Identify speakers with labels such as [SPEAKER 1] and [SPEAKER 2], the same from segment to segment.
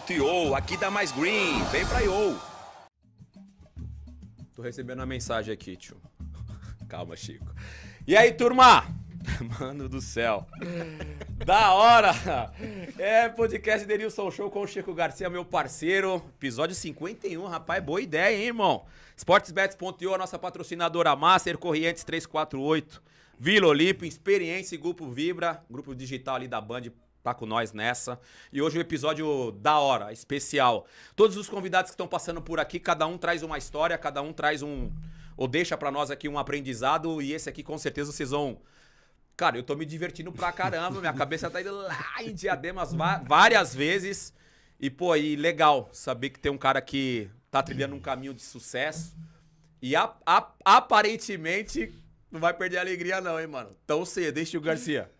[SPEAKER 1] ponto Aqui dá mais green. Vem pra Yo. Tô recebendo uma mensagem aqui, tio. Calma, Chico. E aí, turma? Mano do céu. da hora! É, podcast Denilson Show com o Chico Garcia, meu parceiro. Episódio 51, rapaz. Boa ideia, hein, irmão? Sportsbets.io, a nossa patrocinadora Master, Corrientes 348. Vila Olímpio, Experiência e Grupo Vibra, grupo digital ali da Band tá com nós nessa. E hoje o um episódio da hora, especial. Todos os convidados que estão passando por aqui, cada um traz uma história, cada um traz um. ou deixa para nós aqui um aprendizado. E esse aqui com certeza vocês vão. Cara, eu tô me divertindo pra caramba, minha cabeça tá indo lá em diademas várias vezes. E, pô, e legal saber que tem um cara que tá trilhando um caminho de sucesso. E a, a, aparentemente não vai perder a alegria, não, hein, mano? Tão cedo, deixa o Garcia?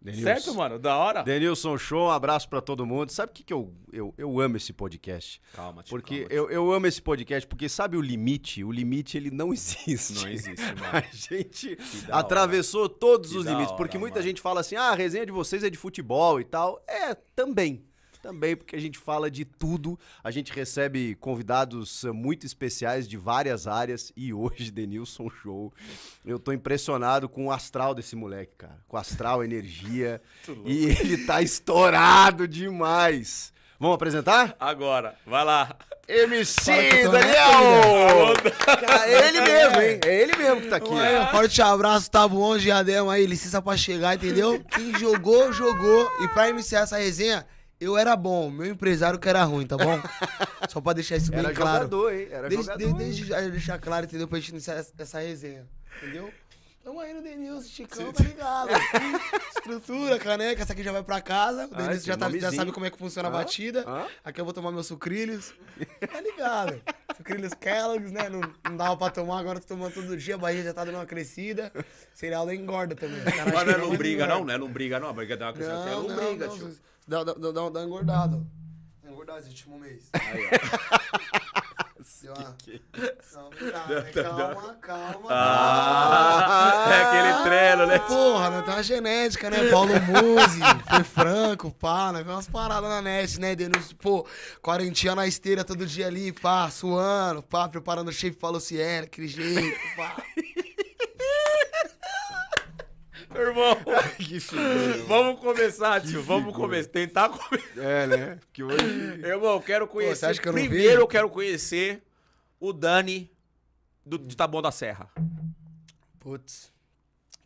[SPEAKER 1] Denilson. Certo,
[SPEAKER 2] mano? Da hora. Denilson Show, um abraço para todo mundo. Sabe o que, que eu, eu, eu amo esse podcast? Calma, tio, Porque calma, Eu, eu amo esse podcast, porque sabe o limite? O limite, ele não existe. Não existe, mano. A gente atravessou hora. todos que os limites. Hora, porque muita mano. gente fala assim, ah, a resenha de vocês é de futebol e tal. É, também também porque a gente fala de tudo, a gente recebe convidados eh, muito especiais de várias áreas e hoje, Denilson Show, eu tô impressionado com o astral desse moleque, cara, com o astral, energia, e ele tá estourado demais. Vamos apresentar? Agora, vai lá. MC Daniel! É ele mesmo, hein? É ele mesmo que tá aqui. Ué, forte abraço,
[SPEAKER 3] tá bom, Diadema aí, licença pra chegar, entendeu? Quem jogou, jogou. E pra iniciar essa resenha, eu era bom, meu empresário que era ruim, tá bom? Só pra deixar isso bem era claro. Jogador, hein? Era desde, jogador. Desde, desde deixar claro, entendeu? Pra gente iniciar essa resenha, entendeu? Tamo aí no Denilson, Chicão, tá ligado? Estrutura, caneca, essa aqui já vai pra casa. O ah, Denilson já, tá, já, sabe como é que funciona ah, a batida. Ah. Aqui eu vou tomar meus sucrilhos. Tá ligado? sucrilhos Kellogg's, né? Não, não, dava pra tomar, agora tô tomando todo dia. A barriga já tá dando uma crescida. Cereal engorda também. Mas não é, é lombriga, não,
[SPEAKER 1] não é lombriga, não. A barriga dá uma crescida, é não, é lombriga, tio.
[SPEAKER 3] Dá, dá, dá, dá engordada. Dá engordado esse último mês. Aí, ó. Assim, que que... É calma, calma, calma. Ah, é aquele treino, né? Porra, não né? tem tá uma genética, né? Paulo Musi, foi Franco, pá, né? Vem umas paradas na net, né? Denúncio, pô, quarentinha na esteira todo dia ali, pá, suando, pá, preparando o shape falociera, aquele jeito, pá.
[SPEAKER 1] Meu irmão. que Vamos começar, tio. Vamos começar. Tentar começar. É, né? Porque hoje. Irmão, eu quero conhecer. você acha que eu Primeiro eu quero conhecer o Dani do, de Taboão da Serra. Putz.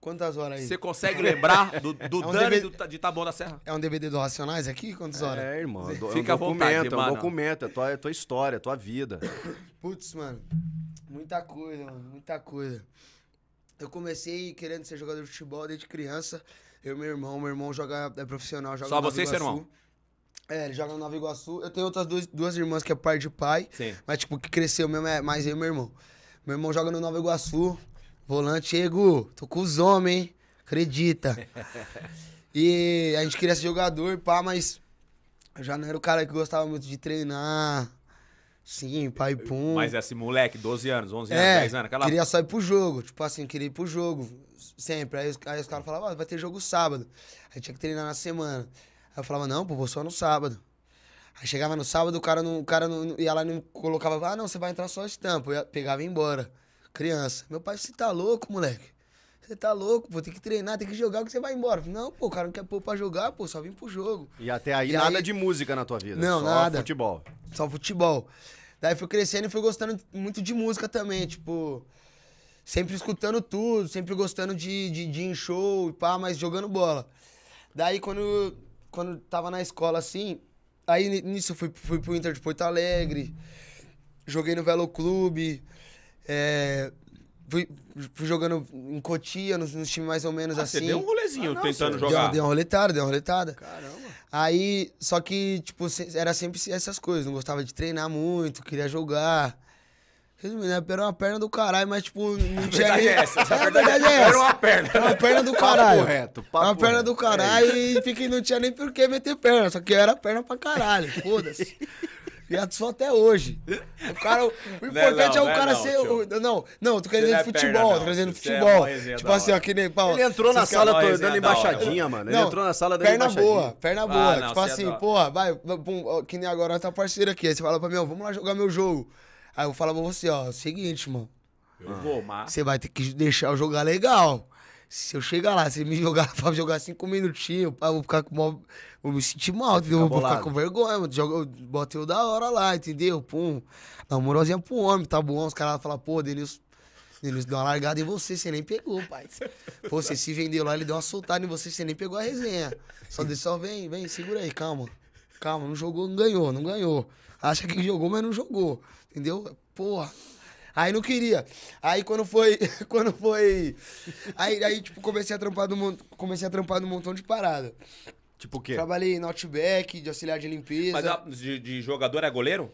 [SPEAKER 1] Quantas horas aí? Você consegue lembrar do, do É um Dani DVD do de Taboão da Serra?
[SPEAKER 3] É um DVD do Racionais aqui? Quantas horas? É, irmão. É um Fica à vontade, é um mano.
[SPEAKER 2] documento, é tua, é tua história, é tua vida.
[SPEAKER 3] Putz, mano. Muita coisa, mano. Muita coisa. Eu comecei querendo ser jogador de futebol desde criança. Eu e meu irmão, meu irmão joga, é profissional, joga Só você e seu irmão? É, ele joga no Nova Iguaçu. Eu tenho outras duas, duas irmãs que é pai de pai. Sim. Mas, tipo, que cresceu mesmo é mais eu e meu irmão. Meu irmão joga no Nova Iguaçu. Volante, Ego, tô com os homens, hein? Acredita. e a gente queria ser jogador, pá, mas eu já não era o cara que gostava muito de treinar. Sim, pai pum. Mas
[SPEAKER 1] esse moleque, 12 anos, 11 anos, 10 é, anos, aquela. Queria sair
[SPEAKER 3] pro jogo, tipo assim, queria ir pro jogo, sempre. Aí, aí os caras falavam, ah, vai ter jogo sábado. Aí tinha que treinar na semana. Aí eu falava, não, pô, vou só no sábado. Aí chegava no sábado, o cara não, o cara não ia lá e não colocava, ah, não, você vai entrar só estampa. Eu ia, pegava e ia embora. Criança. Meu pai, você tá louco, moleque? Você tá louco, pô, tem que treinar, tem que jogar que você vai embora. Não, pô, o cara não quer pôr pra jogar, pô, só vim pro jogo.
[SPEAKER 2] E até aí e nada aí... de música na tua vida? Não, só nada.
[SPEAKER 3] futebol. Só futebol. Daí fui crescendo e fui gostando muito de música também, tipo. Sempre escutando tudo, sempre gostando de, de, de show e pá, mas jogando bola. Daí quando, quando tava na escola assim, aí nisso fui, fui pro Inter de Porto Alegre, joguei no Velo Clube, é, fui, fui, jogando em Cotia, nos, nos times mais ou menos ah, assim. Você deu um rolezinho ah, não, tentando jogar. deu uma roletada, deu uma roletada. Caramba. Aí, só que, tipo, era sempre essas coisas. Não gostava de treinar muito, queria jogar. Resumindo, né, era é uma perna do caralho, mas, tipo, não tinha. É essa, é, a verdade é essa. Era é é uma perna. Era uma perna do caralho. Papo reto, papo uma perna do caralho é e fiquei, não tinha nem por que meter perna, só que era perna pra caralho. Foda-se. Viado sou até hoje. O, cara, o importante não, não, é, é o é cara não, ser. não, não, tô querendo dizer é futebol, tô querendo futebol. É tipo assim, ó, que nem. Pau, ele entrou na sala tô, dando embaixadinha, mano. Ele entrou na sala dando perna embaixadinha. Perna ah, boa, perna boa. Ah, tipo assim, porra, vai, que nem agora tá parceiro aqui. Aí você fala pra mim, ó, vamos lá jogar meu jogo. Aí eu falo pra você, ó, seguinte, mano. Eu vou, mas. Você vai ter que deixar eu jogar legal. Se eu chegar lá, se me jogar pra jogar cinco minutinhos, eu vou ficar com o maior vou me sentir mal, entendeu? Vou ficar com vergonha, mano. Joga, botei o da hora lá, entendeu? Pum. Dá pro homem, tá bom. Os caras falam, pô, Denilson. Denilson deu uma largada em você, você nem pegou, pai. Pô, você se vendeu lá, ele deu uma soltada em você, você nem pegou a resenha. Só deixa, só vem, vem, segura aí, calma. Calma, não jogou, não ganhou, não ganhou. Acha que jogou, mas não jogou. Entendeu? Porra. Aí não queria. Aí quando foi. Quando foi. Aí, aí tipo, comecei a trampar do, comecei a trampar de montão de parada. Tipo o quê? Trabalhei no Outback, de auxiliar de limpeza. Mas a,
[SPEAKER 1] de, de jogador é goleiro?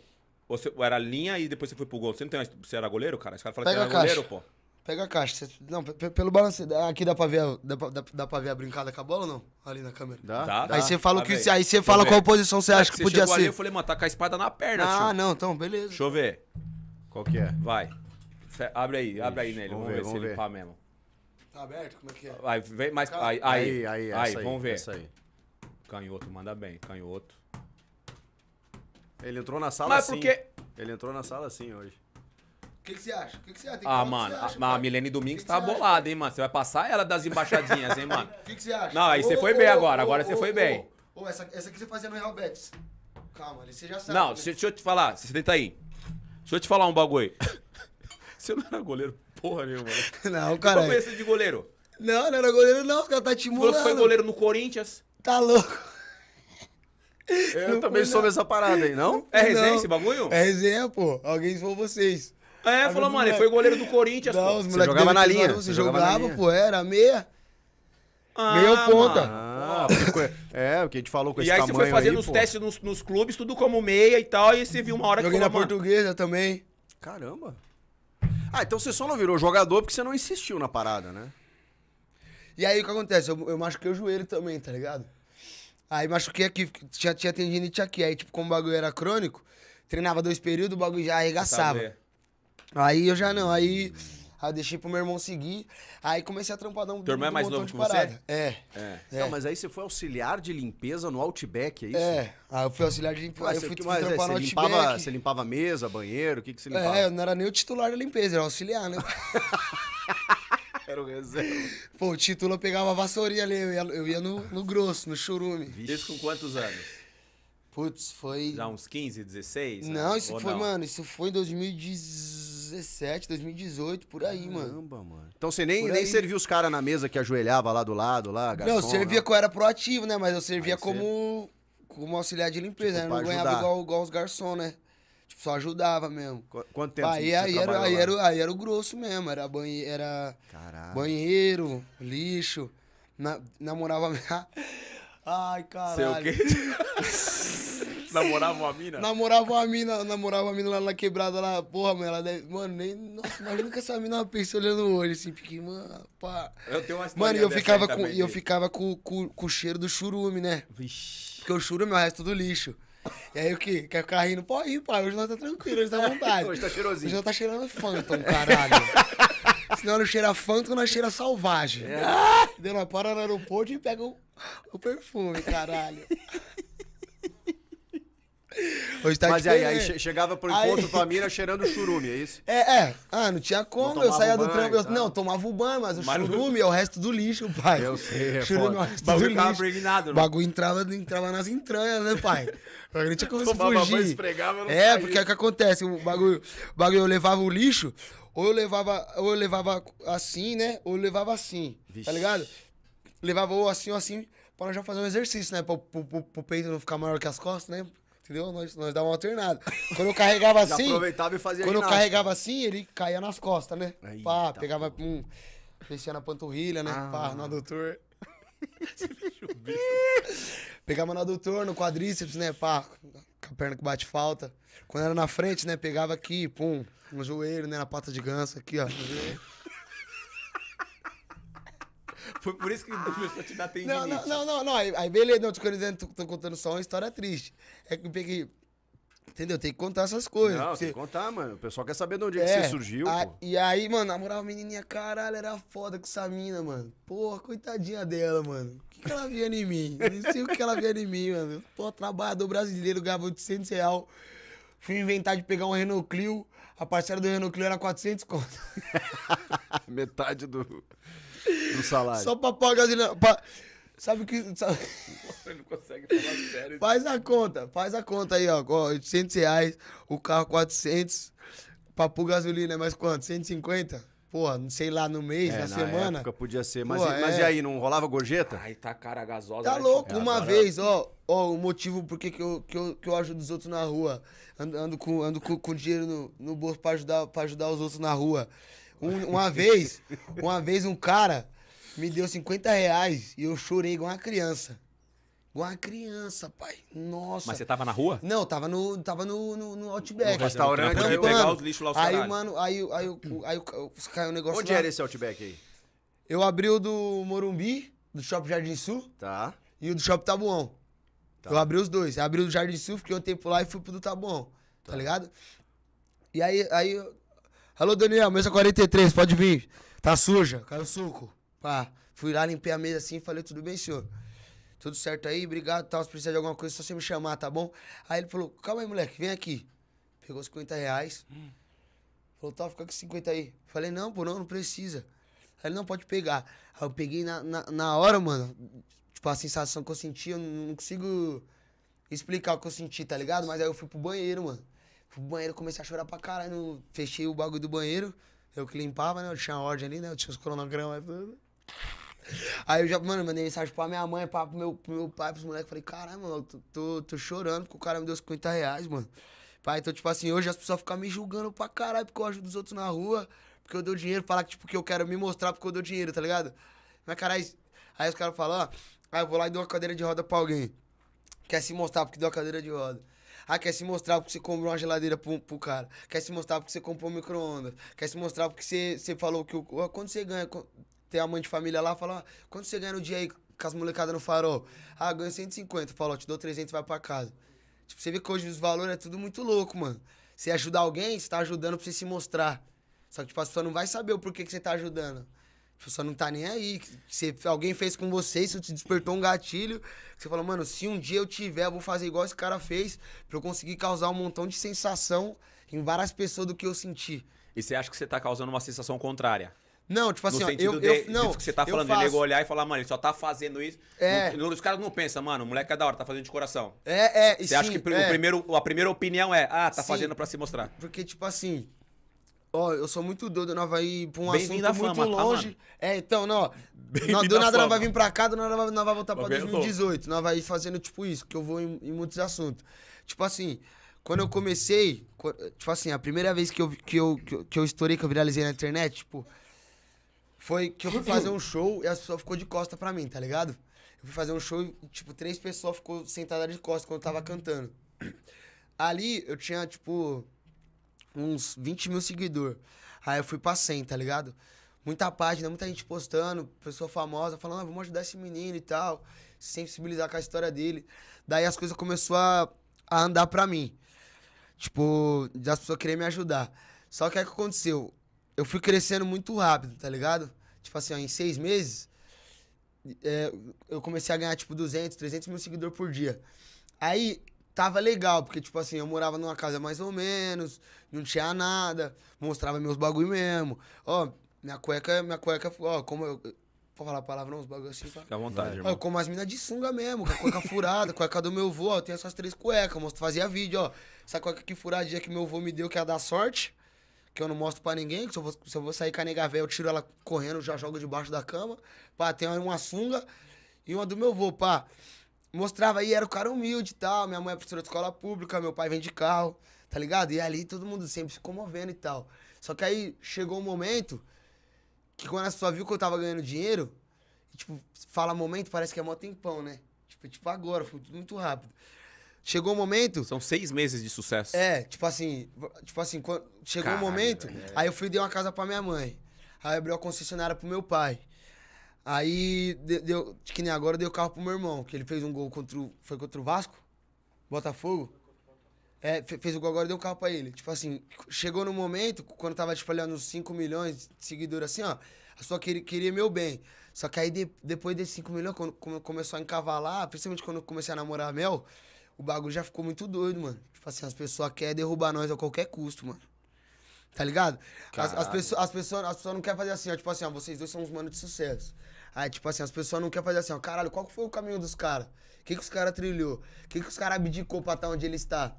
[SPEAKER 1] Ou você era linha e depois você foi pro gol? Você não tem Você era goleiro, cara? Esse cara fala que era goleiro, pô.
[SPEAKER 3] Pega a caixa. Não, pelo balanço. Aqui dá pra ver a, dá, pra, dá, pra ver a brincada com a bola ou não? Ali na câmera. Dá? dá aí você fala, que, aí você fala qual posição você acha que, que podia ser. Ali, eu falei, mano, tá
[SPEAKER 1] com a espada na perna, Ah, tio. não, então, beleza. Deixa eu ver. Qual que é? Vai. abre aí, abre aí nele. Vamos, ver, ver vamos se ver. ele pá mesmo.
[SPEAKER 3] Tá aberto?
[SPEAKER 2] Como é que é? Aí, vem mais. Aí, aí, aí, aí, aí vamos ver. Essa
[SPEAKER 1] aí. Canhoto manda bem,
[SPEAKER 2] canhoto. Ele entrou na sala Mas assim. porque. Ele entrou na sala assim hoje.
[SPEAKER 3] O que, você acha? O que, você acha? Tem que Ah, mano, você acha, a,
[SPEAKER 1] a Milene Domingos Que que tá você acha?
[SPEAKER 2] bolada, hein, mano. Você vai
[SPEAKER 1] passar ela das embaixadinhas, hein, mano. O
[SPEAKER 3] que, você acha? Não, aí você foi bem agora, agora você foi bem. Ô, essa, essa aqui você fazia no Real Betis. Calma, ali você já sabe. Não, né?
[SPEAKER 1] deixa, deixa eu te falar, você senta aí. Deixa eu te falar um bagulho. Você não era goleiro porra nenhuma. Né? Não,
[SPEAKER 3] Não, Eu não conheço de goleiro. Não, não era goleiro, não. Os caras tá te Falou que foi goleiro no Corinthians. Tá louco.
[SPEAKER 2] Eu não também soube essa parada aí, não? não é, é resenha não. esse
[SPEAKER 3] bagulho? É resenha, pô. Alguém falou vocês. É, Aí falou, mano, ele foi goleiro do Corinthians, não, pô. Os você jogava na linha. Você jogava, jogava linha. pô, era meia. Ah, Ganhou ponta. Ah,
[SPEAKER 2] é, o que a gente falou com e esse tamanho E aí você foi fazendo aí, os pô. testes
[SPEAKER 1] nos, nos, clubes, tudo como meia e tal, e você viu uma hora Joguei que Joguei na mano. portuguesa também.
[SPEAKER 2] Caramba. Ah, então você só não virou jogador porque você não insistiu na parada, né?
[SPEAKER 3] E aí o que acontece? Eu, eu machuquei o joelho também, tá ligado? Aí machuquei aqui, tinha, tinha tendinite aqui. Aí, tipo, como o bagulho era crônico, treinava dois períodos, o bagulho já arregaçava. Aí eu já não, aí, aí eu deixei pro meu irmão seguir. Aí comecei a trampar de um Teu irmão é mais novo que você? É. é.
[SPEAKER 2] é. Não, mas aí você foi auxiliar de limpeza no Outback, é isso? É. Aí eu fui auxiliar de limpeza. Ah, aí eu fui, fui é, trampar é, no limpava, Outback. Você limpava mesa, banheiro, o que, que você limpava? É, eu
[SPEAKER 3] não era nem o titular da limpeza, era auxiliar, né?
[SPEAKER 4] Era o reserva.
[SPEAKER 3] Pô, o título eu pegava a vassourinha ali, eu ia, eu ia no, no, grosso, no churume. Desde Isso com quantos anos?
[SPEAKER 2] Putz, foi. Já uns 15, 16? Não, né? isso Ou foi, não?
[SPEAKER 3] mano, isso foi em 2017, 2018, por aí, Caramba, mano. Caramba, mano. Então você nem, nem
[SPEAKER 2] servia os caras na mesa que ajoelhava lá do lado, lá, garçom, Não, eu servia,
[SPEAKER 3] né? era proativo, né? Mas eu servia aí como. Você como auxiliar de limpeza, tipo, né? Eu não ganhava igual, igual, os garçons, né? Tipo, só ajudava mesmo. Qu quanto tempo aí, você aí era, aí, era, aí era o grosso mesmo, era, banhe era banheiro, lixo. Na, namorava. Ai, caralho. Sei é o quê? namorava uma mina? Namorava uma mina, namorava uma mina lá na quebrada lá. Porra, mano, ela deve. Mano, nem. Nossa, imagina que essa mina pensa olhando hoje, assim, porque, mano, pá. Eu tenho uma Mano, eu ficava, com, eu ficava com, com, com o cheiro do churume, né? Vixe. Porque o churume é o resto do lixo. E aí o que? Quer ficar rindo? pô rir, pai. Hoje nós tá tranquilo, hoje tá à vontade. hoje tá cheirosinho. Hoje nós tá cheirando Phantom, caralho. Senão não cheira Phantom, nós cheira selvagem. É. Deu uma para no aeroporto e pega o, o perfume, caralho.
[SPEAKER 2] Hoje tá Mas aí, aí né? chegava pro encontro aí... com a mina cheirando churume, é isso?
[SPEAKER 3] É, é. Ah, não tinha como, não eu saía do trampo. Eu... Tá. Não, tomava o banho, mas o mas churume não... é o resto do lixo, pai. Eu sei, é Churume foda. é o resto bagulho do lixo. Pregnado, né? o bagulho entrava, entrava nas entranhas, né, pai? A gente tinha como se fugir. Banho,
[SPEAKER 5] esfregava, não é, saía. porque
[SPEAKER 3] é o que acontece, o bagulho, o bagulho, eu levava o lixo, ou eu levava, ou eu levava assim, né, ou eu levava assim, tá Vixe. tá ligado? Levava ou assim ou assim, pra nós já fazer um exercício, né, pro, pro, pro, pro peito não ficar maior que as costas, né? entendeu? Nós, nós dava uma alternada. Quando eu carregava assim. aproveitava e fazia Quando eu carregava assim, ele caía nas costas, né? Eita, pá, pegava, pô. um, mexia na panturrilha, né? Ah. Pá, no adutor. pegava no adutor, no quadríceps, né? Pá, com a perna que bate falta. Quando era na frente, né? Pegava aqui, pum, no joelho, né? Na pata de ganso, aqui, ó.
[SPEAKER 2] Foi por isso que ah. começou a te dar tendinite. Não, não,
[SPEAKER 3] não, não, não. Aí, beleza, não, tô, dizendo, tô, contando só uma história triste. É que eu peguei. Entendeu? Tem que contar essas coisas. Não, porque... tem
[SPEAKER 2] que contar, mano. O pessoal quer saber de onde é, que é, você surgiu, a,
[SPEAKER 3] E aí, mano, namorava a menininha, caralho, era foda com essa mina, mano. Porra, coitadinha dela, mano. O que, que ela via em mim? Não sei o que ela via em mim, mano. Pô, trabalhador brasileiro, ganhava 800 reais. Fui inventar de pegar um Renault Clio. A parcela do Renault Clio era 400 conto.
[SPEAKER 2] Metade do pro salário. Só
[SPEAKER 3] pra pagar gasolina. Pra... Sabe que. Sabe...
[SPEAKER 2] não consegue
[SPEAKER 3] falar sério. Faz a conta, faz a conta aí, ó. 800 reais, o carro 400. Papo gasolina é mais quanto? 150? Porra, sei lá, no mês, é, na, na, semana. Época
[SPEAKER 2] podia ser, mas, Pô, mas é... e aí, não rolava gorjeta? Ai, tá cara gasosa. Tá né, louco, uma agora... vez,
[SPEAKER 3] ó, ó, o motivo por que eu, que eu, que eu ajudo os outros na rua. Ando, ando com, ando com, com dinheiro no, no bolso pra ajudar, pra ajudar os outros na rua. Um, uma vez, uma vez um cara me deu 50 reais e eu chorei igual uma criança. Igual uma criança, pai. Nossa. Mas você tava na rua? Não, tava no, tava no, no, no Outback. No restaurante, eu pegar os lixos lá os Aí, mano, aí, aí, aí, aí, aí caiu um negócio Onde lá. era esse Outback aí? Eu abri o do Morumbi, do Shopping Jardim Sul. Tá. E o do Shopping Tabuão. Tá. Eu abri os dois. Abri o do Jardim Sul, fiquei um tempo lá e fui pro do Tabuão. Tá, tá ligado? E aí, aí... Alô, Daniel, mesa 43, pode vir. Tá suja, caiu suco. Pá, fui lá, limpei a mesa assim, falei, tudo bem, senhor? Tudo certo aí, obrigado, tal, se precisar de alguma coisa, é só você me chamar, tá bom? Aí ele falou, calma aí, moleque, vem aqui. Pegou 50 reais. Hum. Falou, tal, tá, fica com 50 aí. Falei, não, pô, não, não precisa. Aí ele, não, pode pegar. Aí eu peguei na, na, na hora, mano, tipo, a sensação que eu senti, eu não consigo explicar o que eu senti, tá ligado? Mas aí eu fui pro banheiro, mano. Fui pro banheiro, comecei a chorar pra caralho. Fechei o bagulho do banheiro. Eu que limpava, né? Eu tinha ordem ali, né? Eu tinha os cronogramas tudo. Aí eu já, mano, mandei mensagem pra minha mãe, pra, pro, meu, pro meu pai, pros moleques. Falei, caralho, mano, tô, tô, tô, chorando porque o cara me deu 50 reais, mano. Pai, então, tipo assim, hoje as pessoas ficam me julgando pra caralho porque eu ajudo os outros na rua, porque eu dou dinheiro. Falar que, tipo, que eu quero me mostrar porque eu dou dinheiro, tá ligado? Mas, caralho, aí os caras falam, ó, aí ah, eu vou lá e dou uma cadeira de roda pra alguém. Quer se mostrar porque deu uma cadeira de roda. Ah, quer se mostrar porque você comprou uma geladeira pro, pro cara. Quer se mostrar porque você comprou um micro-ondas. Quer se mostrar porque você, você falou que o, quando você ganha tem a mãe de família lá, fala, ah, quanto você ganha no dia aí com as molecadas no farol? Ah, ganho 150. Fala, ó, te dou 300, vai pra casa. Tipo, você vê que hoje os valores é tudo muito louco, mano. Você ajudar alguém, você tá ajudando pra você se mostrar. Só que, tipo, a pessoa não vai saber o porquê que você tá ajudando. A pessoa não tá nem aí. Se alguém fez com você, isso te despertou um gatilho. Você falou mano, se um dia eu tiver, eu vou fazer igual esse cara fez, pra eu conseguir causar um montão de sensação em várias pessoas do que eu senti.
[SPEAKER 1] E você acha que você tá causando uma sensação contrária? Não, tipo assim, no ó, eu, de, eu não, que você tá falando, ele olhar e falar, mano, ele só tá fazendo isso. É. No, no, os caras não pensam, mano, o moleque é da hora, tá fazendo de coração.
[SPEAKER 3] É, é, Você acha que é. o primeiro,
[SPEAKER 1] a primeira opinião é, ah, tá sim, fazendo pra se mostrar.
[SPEAKER 3] Porque, tipo assim, ó, eu sou muito doido, nós vai ir pra um assunto muito tá, longe. Tá, é, então, não, ó, do nada nós vai vir pra cá, do nada nós vai voltar pra 2018. Nós vai ir fazendo, tipo, isso, que eu vou em, em muitos assuntos. Tipo assim, quando eu comecei, tipo assim, a primeira vez que eu, que eu, que eu, que eu estourei, que eu viralizei na internet, tipo foi que eu fui fazer um show e as pessoas ficou de costa pra mim, tá ligado? Eu fui fazer um show e, tipo, três pessoas ficou sentadas de costa quando eu tava cantando. Ali eu tinha, tipo, uns 20 mil seguidores. Aí eu fui pra 100, tá ligado? Muita página, muita gente postando, pessoa famosa, falando, ah, vamos ajudar esse menino e tal, sensibilizar com a história dele. Daí as coisas começaram a, a andar pra mim. Tipo, as pessoas queriam me ajudar. Só que aí o que aconteceu? eu fui crescendo muito rápido, tá ligado? Tipo assim, ó, em seis meses, é, eu comecei a ganhar, tipo, 200, 300 mil seguidores por dia. Aí, tava legal, porque, tipo assim, eu morava numa casa mais ou menos, não tinha nada, mostrava meus bagulho mesmo. Ó, minha cueca, minha cueca, ó, como eu... Pode falar palavrão, os bagulho assim? Fica
[SPEAKER 1] à vontade, irmão. Eu
[SPEAKER 3] como as minas de sunga mesmo, com a cueca furada, cueca do meu avô, ó, eu tenho essas três cuecas, eu fazia vídeo, ó. Essa cueca aqui furadinha que meu avô me deu, que é a da sorte que eu não mostro pra ninguém, que se eu vou, se eu vou sair com a nega velha, eu tiro ela correndo, já jogo debaixo da cama. Pá, tem uma sunga e uma do meu avô, pá. Mostrava aí, era o cara humilde e tal. Minha mãe é professora de escola pública, meu pai vende carro, tá ligado? E ali todo mundo sempre se comovendo e tal. Só que aí chegou um momento que quando a pessoa viu que eu tava ganhando dinheiro, tipo, fala momento, parece que é mó tempão, né? Tipo, tipo agora, foi tudo muito rápido.
[SPEAKER 1] Chegou o um momento. São seis meses de sucesso.
[SPEAKER 3] É, tipo assim, tipo assim, quando chegou o um momento, velho. É. aí eu fui dei uma casa pra minha mãe. Aí eu abri uma concessionária pro meu pai. Aí deu, que nem agora deu carro pro meu irmão, que ele fez um gol contra o. Foi contra o Vasco? Botafogo? É, fez o gol agora e deu carro pra ele. Tipo assim, chegou no momento, quando tava, tipo, ali uns 5 milhões de seguidores, assim, ó. Só queria, queria meu bem. Só que aí, de, depois desses 5 milhões, quando come, começou a encavalar, principalmente quando eu comecei a namorar a Mel, o bagulho já ficou muito doido, mano. Tipo assim, as pessoas querem derrubar nós a qualquer custo, mano. Tá ligado? As, as, pessoas, as, pessoas, as pessoas não querem fazer assim, ó. Tipo assim, ó, vocês dois são uns manos de sucesso. Aí, tipo assim, as pessoas não querem fazer assim, ó. Caralho, qual foi o caminho dos caras? O que, que os caras trilhou? O que, que os caras abdicou pra estar tá onde ele está?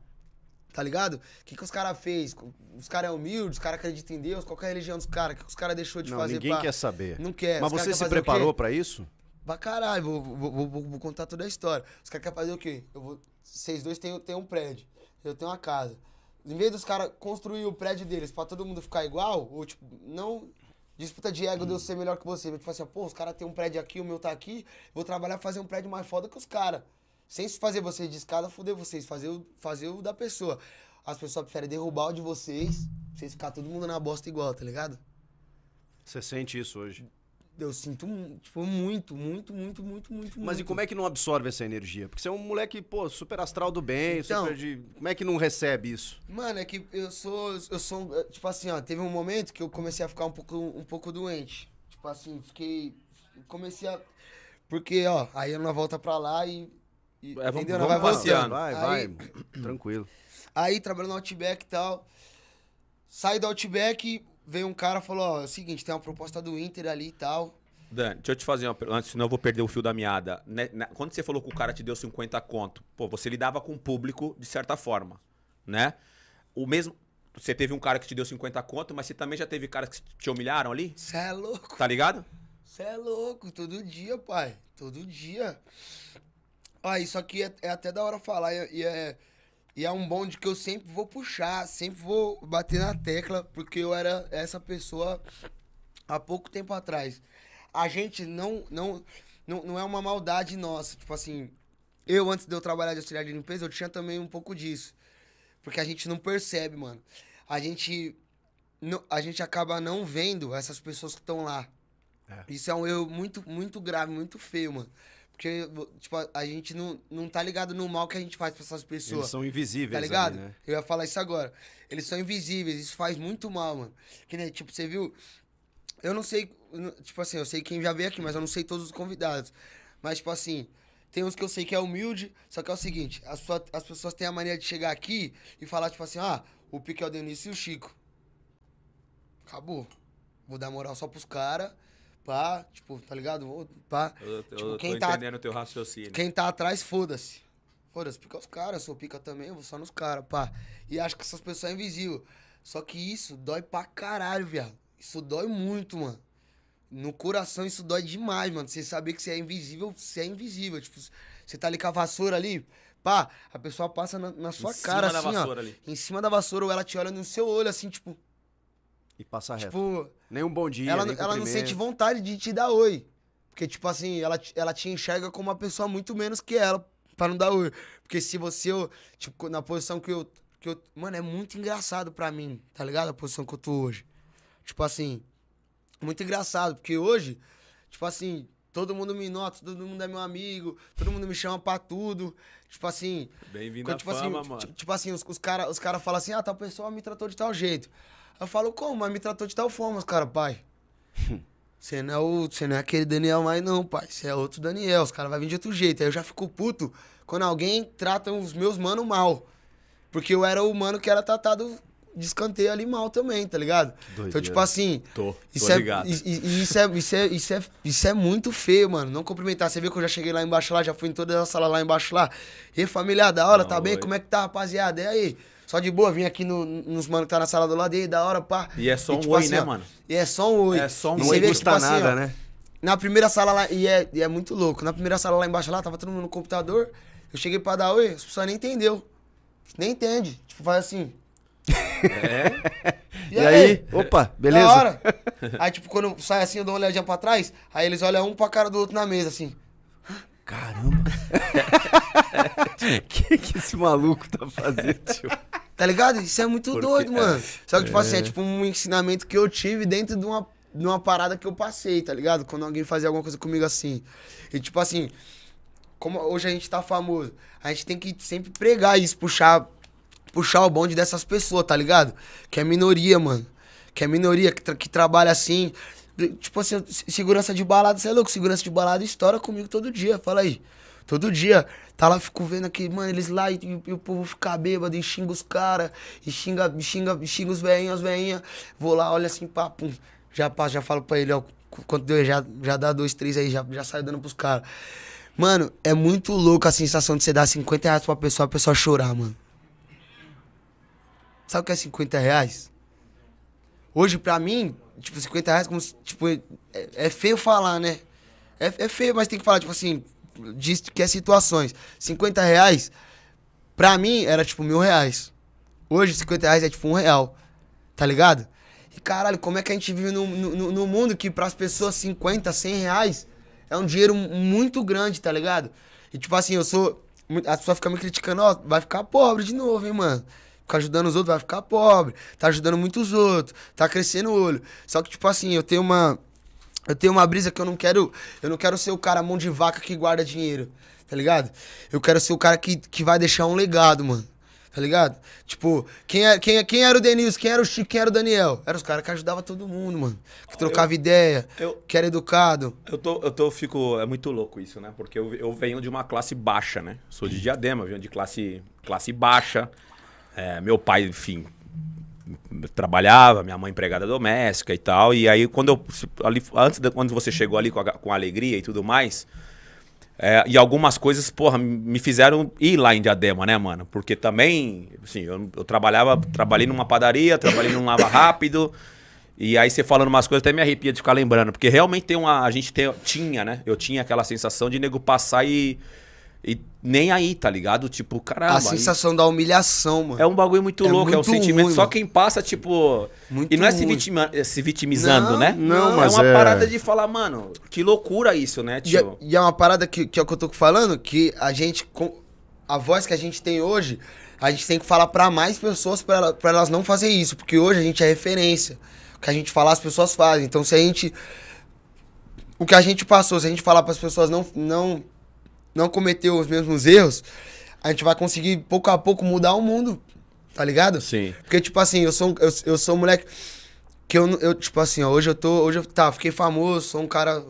[SPEAKER 3] Tá ligado? O que, que os caras fez? Os caras é humilde, os caras acreditam em Deus, qual é a religião dos caras? O que, que os caras deixou de não, fazer? Ninguém pra... quer saber. Não quer. Mas você se preparou para isso? Pra caralho, vou, vou, vou, vou, contar toda a história. Os caras querem fazer o quê? Eu vou vocês dois têm, têm um prédio, eu tenho uma casa. Em vez dos caras construir o prédio deles pra todo mundo ficar igual, ou tipo, não disputa de ego hum. de eu ser melhor que você. Mas tipo assim, pô, os caras têm um prédio aqui, o meu tá aqui, vou trabalhar fazer um prédio mais foda que os caras. Sem fazer vocês de escada, foder vocês, fazer o, fazer o da pessoa. As pessoas preferem derrubar o de vocês, vocês ficar todo mundo na bosta igual, tá ligado?
[SPEAKER 2] Você sente isso hoje?
[SPEAKER 3] eu sinto, tipo, muito, muito, muito, muito, muito. Mas e como
[SPEAKER 2] é que não absorve essa energia? Porque você é um moleque, pô, super astral do bem, então, super de. Como é que não recebe isso?
[SPEAKER 3] Mano, é que eu sou. Eu sou. Eh, tipo assim, ó, teve um momento que eu comecei a ficar um pouco, um pouco doente. Tipo assim, fiquei. Comecei a. Porque, ó, aí não volta pra lá e. e é, vamos, entendeu? Vamos vai passeando. Vai, aí, vai. Tranquilo. Aí, trabalhando no Outback e tal. Saí do Outback veio um cara e falou, ó, é o seguinte, tem uma proposta do Inter ali e tal.
[SPEAKER 1] Dan, deixa eu te fazer uma pergunta, senão eu vou perder o fio da meada. Né, né, quando você falou que o cara te deu 50 conto, pô, você lidava com o público de certa forma, né? O mesmo. Você teve um cara que te deu 50 conto, mas você também já teve caras que te humilharam ali? Você
[SPEAKER 3] é louco. Tá ligado? Você é louco, todo dia, pai. Todo dia. Ah, isso aqui é, é até da hora falar e, é, e é e é um bonde que eu sempre vou puxar, sempre vou bater na tecla, porque eu era essa pessoa há pouco tempo atrás. A gente não, não, não, não é uma maldade nossa. Tipo assim, eu antes de eu trabalhar de auxiliar de limpeza, eu tinha também um pouco disso. Porque a gente não percebe, mano. A gente, não, a gente acaba não vendo essas pessoas que estão lá. É. Isso é um erro muito, muito grave, muito feio, mano. Porque, tipo, a gente não, não tá ligado no mal que a gente faz pra essas pessoas. Eles são invisíveis, Tá ligado? Ali, né? Eu ia falar isso agora. Eles são invisíveis, isso faz muito mal, mano. Que nem, né, tipo, você viu. Eu não sei. Tipo assim, eu sei quem já veio aqui, mas eu não sei todos os convidados. Mas, tipo assim, tem uns que eu sei que é humilde, só que é o seguinte: as, pessoas, as pessoas têm a mania de chegar aqui e falar, tipo assim, ah, o pique é o Denise e o Chico. Acabou. Vou dar moral só pros caras pá, tipo, tá ligado? Pá. Eu, tipo, eu quem tô tá, entendendo
[SPEAKER 1] o teu raciocínio. Quem
[SPEAKER 3] tá atrás, foda-se. Foda-se, porque os caras, sou pica também, eu vou só nos caras, pá. E acho que essas pessoas são invisível. Só que isso dói pra caralho, viado. Isso dói muito, mano. No coração isso dói demais, mano. Você saber que você é invisível, você é invisível. Tipo, você tá ali com a vassoura ali, pá, a pessoa passa na, na sua em cara, cima assim, da vassoura ó, ali. Em cima da vassoura, ou ela te olha no seu olho, assim, tipo...
[SPEAKER 2] E passa reto. Tipo, nem um bom dia, ela, nem ela não sente
[SPEAKER 3] vontade de te dar oi. Porque, tipo assim, ela, ela te enxerga como uma pessoa muito menos que ela, pra não dar oi. Porque se você, tipo, na posição que eu, que eu. Mano, é muito engraçado pra mim, tá ligado? A posição que eu tô hoje. Tipo assim, muito engraçado, porque hoje, tipo assim, todo mundo me nota, todo mundo é meu amigo, todo mundo me chama pra tudo. Tipo assim. Bem-vindo tipo, à assim, fama, mano. Tipo assim, os, os caras os cara falam assim, ah, tal pessoa me tratou de tal jeito. Eu falo, como? Mas me tratou de tal forma, cara, pai. Você não, é você não é aquele Daniel mais, não, pai. Você é outro Daniel. Os caras vão vir de outro jeito. Aí eu já fico puto quando alguém trata os meus mano mal. Porque eu era o mano que era tratado de escanteio ali mal também, tá ligado? Então, doideira. Então, tipo assim.
[SPEAKER 5] Tô, isso tô é, ligado.
[SPEAKER 3] Isso, é, isso, é, isso, é, isso é muito feio, mano. Não cumprimentar. Você viu que eu já cheguei lá embaixo lá, já fui em toda a sala lá embaixo lá. E família, da hora, não, tá oi. bem? Como é que tá, rapaziada? E aí? Só de boa, vim aqui no, nos mano que tá na sala do lado e aí, da hora, pá. E é só e, tipo, um oi, assim, né, ó, mano? E é só um oi. É só um e oi, não custa tipo, assim, nada, assim, ó, né? Na primeira sala lá, e é, e é muito louco, na primeira sala lá embaixo lá, tava todo mundo no computador, eu cheguei pra dar oi, as pessoas nem entendeu. Nem entende. Tipo, faz assim.
[SPEAKER 2] É? E, e aí? aí? Opa, beleza? Da hora. Aí,
[SPEAKER 3] tipo, quando sai assim, eu dou uma olhadinha pra trás, aí eles olham um pra cara do outro na mesa, assim. Caramba! O que, que
[SPEAKER 2] esse maluco tá fazendo,
[SPEAKER 3] tio? Tá ligado? Isso é muito Porque, doido, é. mano. Só que, tipo assim, é, é tipo um ensinamento que eu tive dentro de uma, de uma parada que eu passei, tá ligado? Quando alguém fazia alguma coisa comigo assim. E, tipo assim, como hoje a gente tá famoso, a gente tem que sempre pregar isso, puxar, puxar o bonde dessas pessoas, tá ligado? Que é minoria, mano. Que é minoria, que, tra que trabalha assim. Tipo assim, segurança de balada, você é louco? Segurança de balada estoura comigo todo dia, fala aí. Todo dia, tá lá, fico vendo aqui, mano, eles lá e, e o povo fica bêbado e xinga os caras, e xinga, xinga, xinga os veinhos, as veinhas. Vou lá, olha assim, papo, já passo, já falo pra ele, ó, quanto deu, já, já dá dois, três aí, já, já sai dando pros caras. Mano, é muito louco a sensação de você dar 50 reais pra pessoa, a pessoa chorar, mano. Sabe o que é 50 reais? Hoje, pra mim, tipo, 50 reais, é como se, tipo, é, é feio falar, né? É, é feio, mas tem que falar, tipo assim, diz que é situações. 50 reais, pra mim, era tipo mil reais. Hoje, 50 reais é tipo um real. Tá ligado? E caralho, como é que a gente vive num, num, num mundo que pras pessoas 50, 100 reais é um dinheiro muito grande, tá ligado? E tipo assim, eu sou. As pessoas ficam me criticando, ó, vai ficar pobre de novo, hein, mano. Ficar ajudando os outros, vai ficar pobre. Tá ajudando muitos outros. Tá crescendo o olho. Só que, tipo assim, eu tenho uma eu tenho uma brisa que eu não quero. Eu não quero ser o cara mão de vaca que guarda dinheiro, tá ligado? Eu quero ser o cara que, que vai deixar um legado, mano. Tá ligado? Tipo, quem, é, quem, é, quem era o Denilson, quem era o Chico, quem era o Daniel? Eram os caras que ajudavam todo mundo, mano. Que trocava eu, ideia, eu, que era educado.
[SPEAKER 1] Eu tô, eu tô, fico. É muito louco isso, né? Porque eu, eu venho de uma classe baixa, né? Sou de diadema, venho de classe, classe baixa. É, meu pai, enfim, trabalhava, minha mãe empregada doméstica e tal. E aí, quando eu. Ali, antes de, quando você chegou ali com, a, com alegria e tudo mais. É, e algumas coisas, porra, me fizeram ir lá em Diadema, né, mano? Porque também, assim, eu, eu trabalhava, trabalhei numa padaria, trabalhei num lava rápido. E aí você falando umas coisas até me arrepia de ficar lembrando, porque realmente tem uma, a gente tem, tinha, né? Eu tinha aquela sensação de nego passar e e nem aí, tá ligado? Tipo, caralho A sensação
[SPEAKER 3] aí... da humilhação, mano. É um bagulho muito é louco, muito é um sentimento. Ruim, só
[SPEAKER 1] quem passa, tipo. Muito e não é se, vitima... É se vitimizando, não, né? Não, não, é mas. É uma é... parada de falar, mano, que loucura isso,
[SPEAKER 3] né, é, tio? E, e é uma parada que, que é o que eu tô falando, que a gente. Com... A voz que a gente tem hoje, a gente tem que falar para mais pessoas para ela, elas não fazer isso. Porque hoje a gente é referência. O que a gente falar, as pessoas fazem. Então se a gente. O que a gente passou, se a gente falar para as pessoas não. não não cometer os mesmos erros, a gente vai conseguir pouco a pouco mudar o mundo, tá ligado? Sim. Porque, tipo assim, eu sou, eu, eu sou um moleque que eu, eu, tipo assim, ó, hoje eu tô, hoje eu, tá, fiquei famoso, sou um cara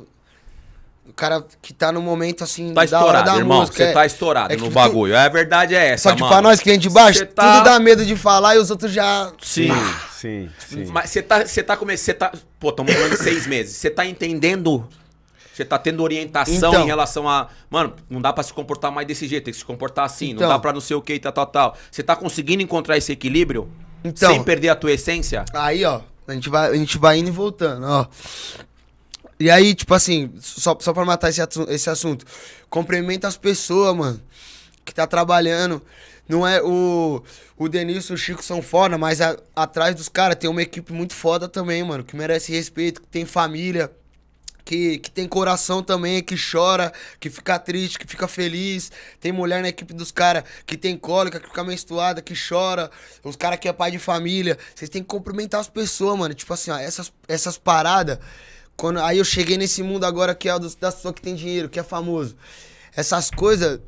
[SPEAKER 3] o cara que tá no momento assim tá da estourado, hora da irmão, música. Você é. tá estourado é no
[SPEAKER 1] bagulho. Tu, é a verdade é essa. Só que pra nós que
[SPEAKER 3] vem de baixo, tá... tudo dá medo de falar e os outros já. Sim, ah.
[SPEAKER 1] sim, sim. Mas você tá, você tá começando. Tá, pô, estamos falando de seis meses. Você tá entendendo você tá tendo orientação então, em relação a. Mano, não dá para se comportar mais desse jeito, tem que se comportar assim, então, não dá para não sei o que e tal, tal, tal. Você tá conseguindo encontrar esse equilíbrio? Então, sem perder a tua essência?
[SPEAKER 3] Aí, ó. A gente vai, a gente vai indo e voltando, ó. E aí, tipo assim, só, só pra matar esse, esse assunto. Cumprimenta as pessoas, mano. Que tá trabalhando. Não é o. O Denilson e o Chico são foda, mas a, atrás dos caras tem uma equipe muito foda também, mano. Que merece respeito, que tem família, que, que tem coração também, que chora, que fica triste, que fica feliz. Tem mulher na equipe dos caras que tem cólica, que fica menstruada, que chora. Os caras que é pai de família. Vocês têm que cumprimentar as pessoas, mano. Tipo assim, ó, essas, essas paradas. Quando, aí eu cheguei nesse mundo agora que é o da pessoa que tem dinheiro, que é famoso. Essas coisas,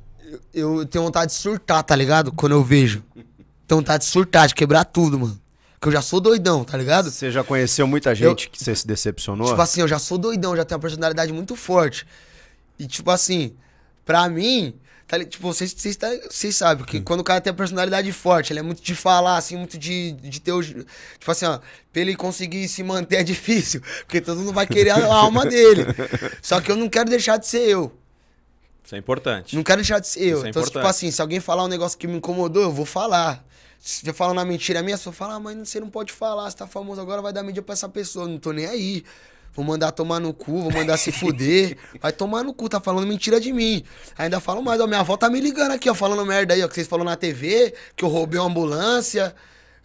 [SPEAKER 3] eu, eu tenho vontade de surtar, tá ligado? Quando eu vejo. Tenho vontade de surtar, de quebrar tudo, mano. Porque eu já sou doidão,
[SPEAKER 2] tá ligado? Você já conheceu muita gente eu, que você se decepcionou? Tipo assim,
[SPEAKER 3] eu já sou doidão, já tenho uma personalidade muito forte. E tipo assim, pra mim, tá, tipo, vocês, vocês, tá, vocês sabem que hum. quando o cara tem a personalidade forte, ele é muito de falar, assim, muito de, de ter o. Tipo assim, ó, pra ele conseguir se manter é difícil, porque todo mundo vai querer a alma dele. Só que eu não quero deixar de ser eu. Isso é importante. Não quero deixar de ser eu. É então, tipo importante. tipo assim, se alguém falar um negócio que me incomodou, eu vou falar. Se você fala na mentira minha, só fala, ah, mas você não pode falar, você tá famoso agora, vai dar mídia pra essa pessoa. Não tô nem aí. Vou mandar tomar no cu, vou mandar se fuder. Vai tomar no cu, tá falando mentira de mim. Ainda falo mais, ó, minha avó tá me ligando aqui, ó, falando merda aí, ó, que vocês falaram na TV, que eu roubei uma ambulância.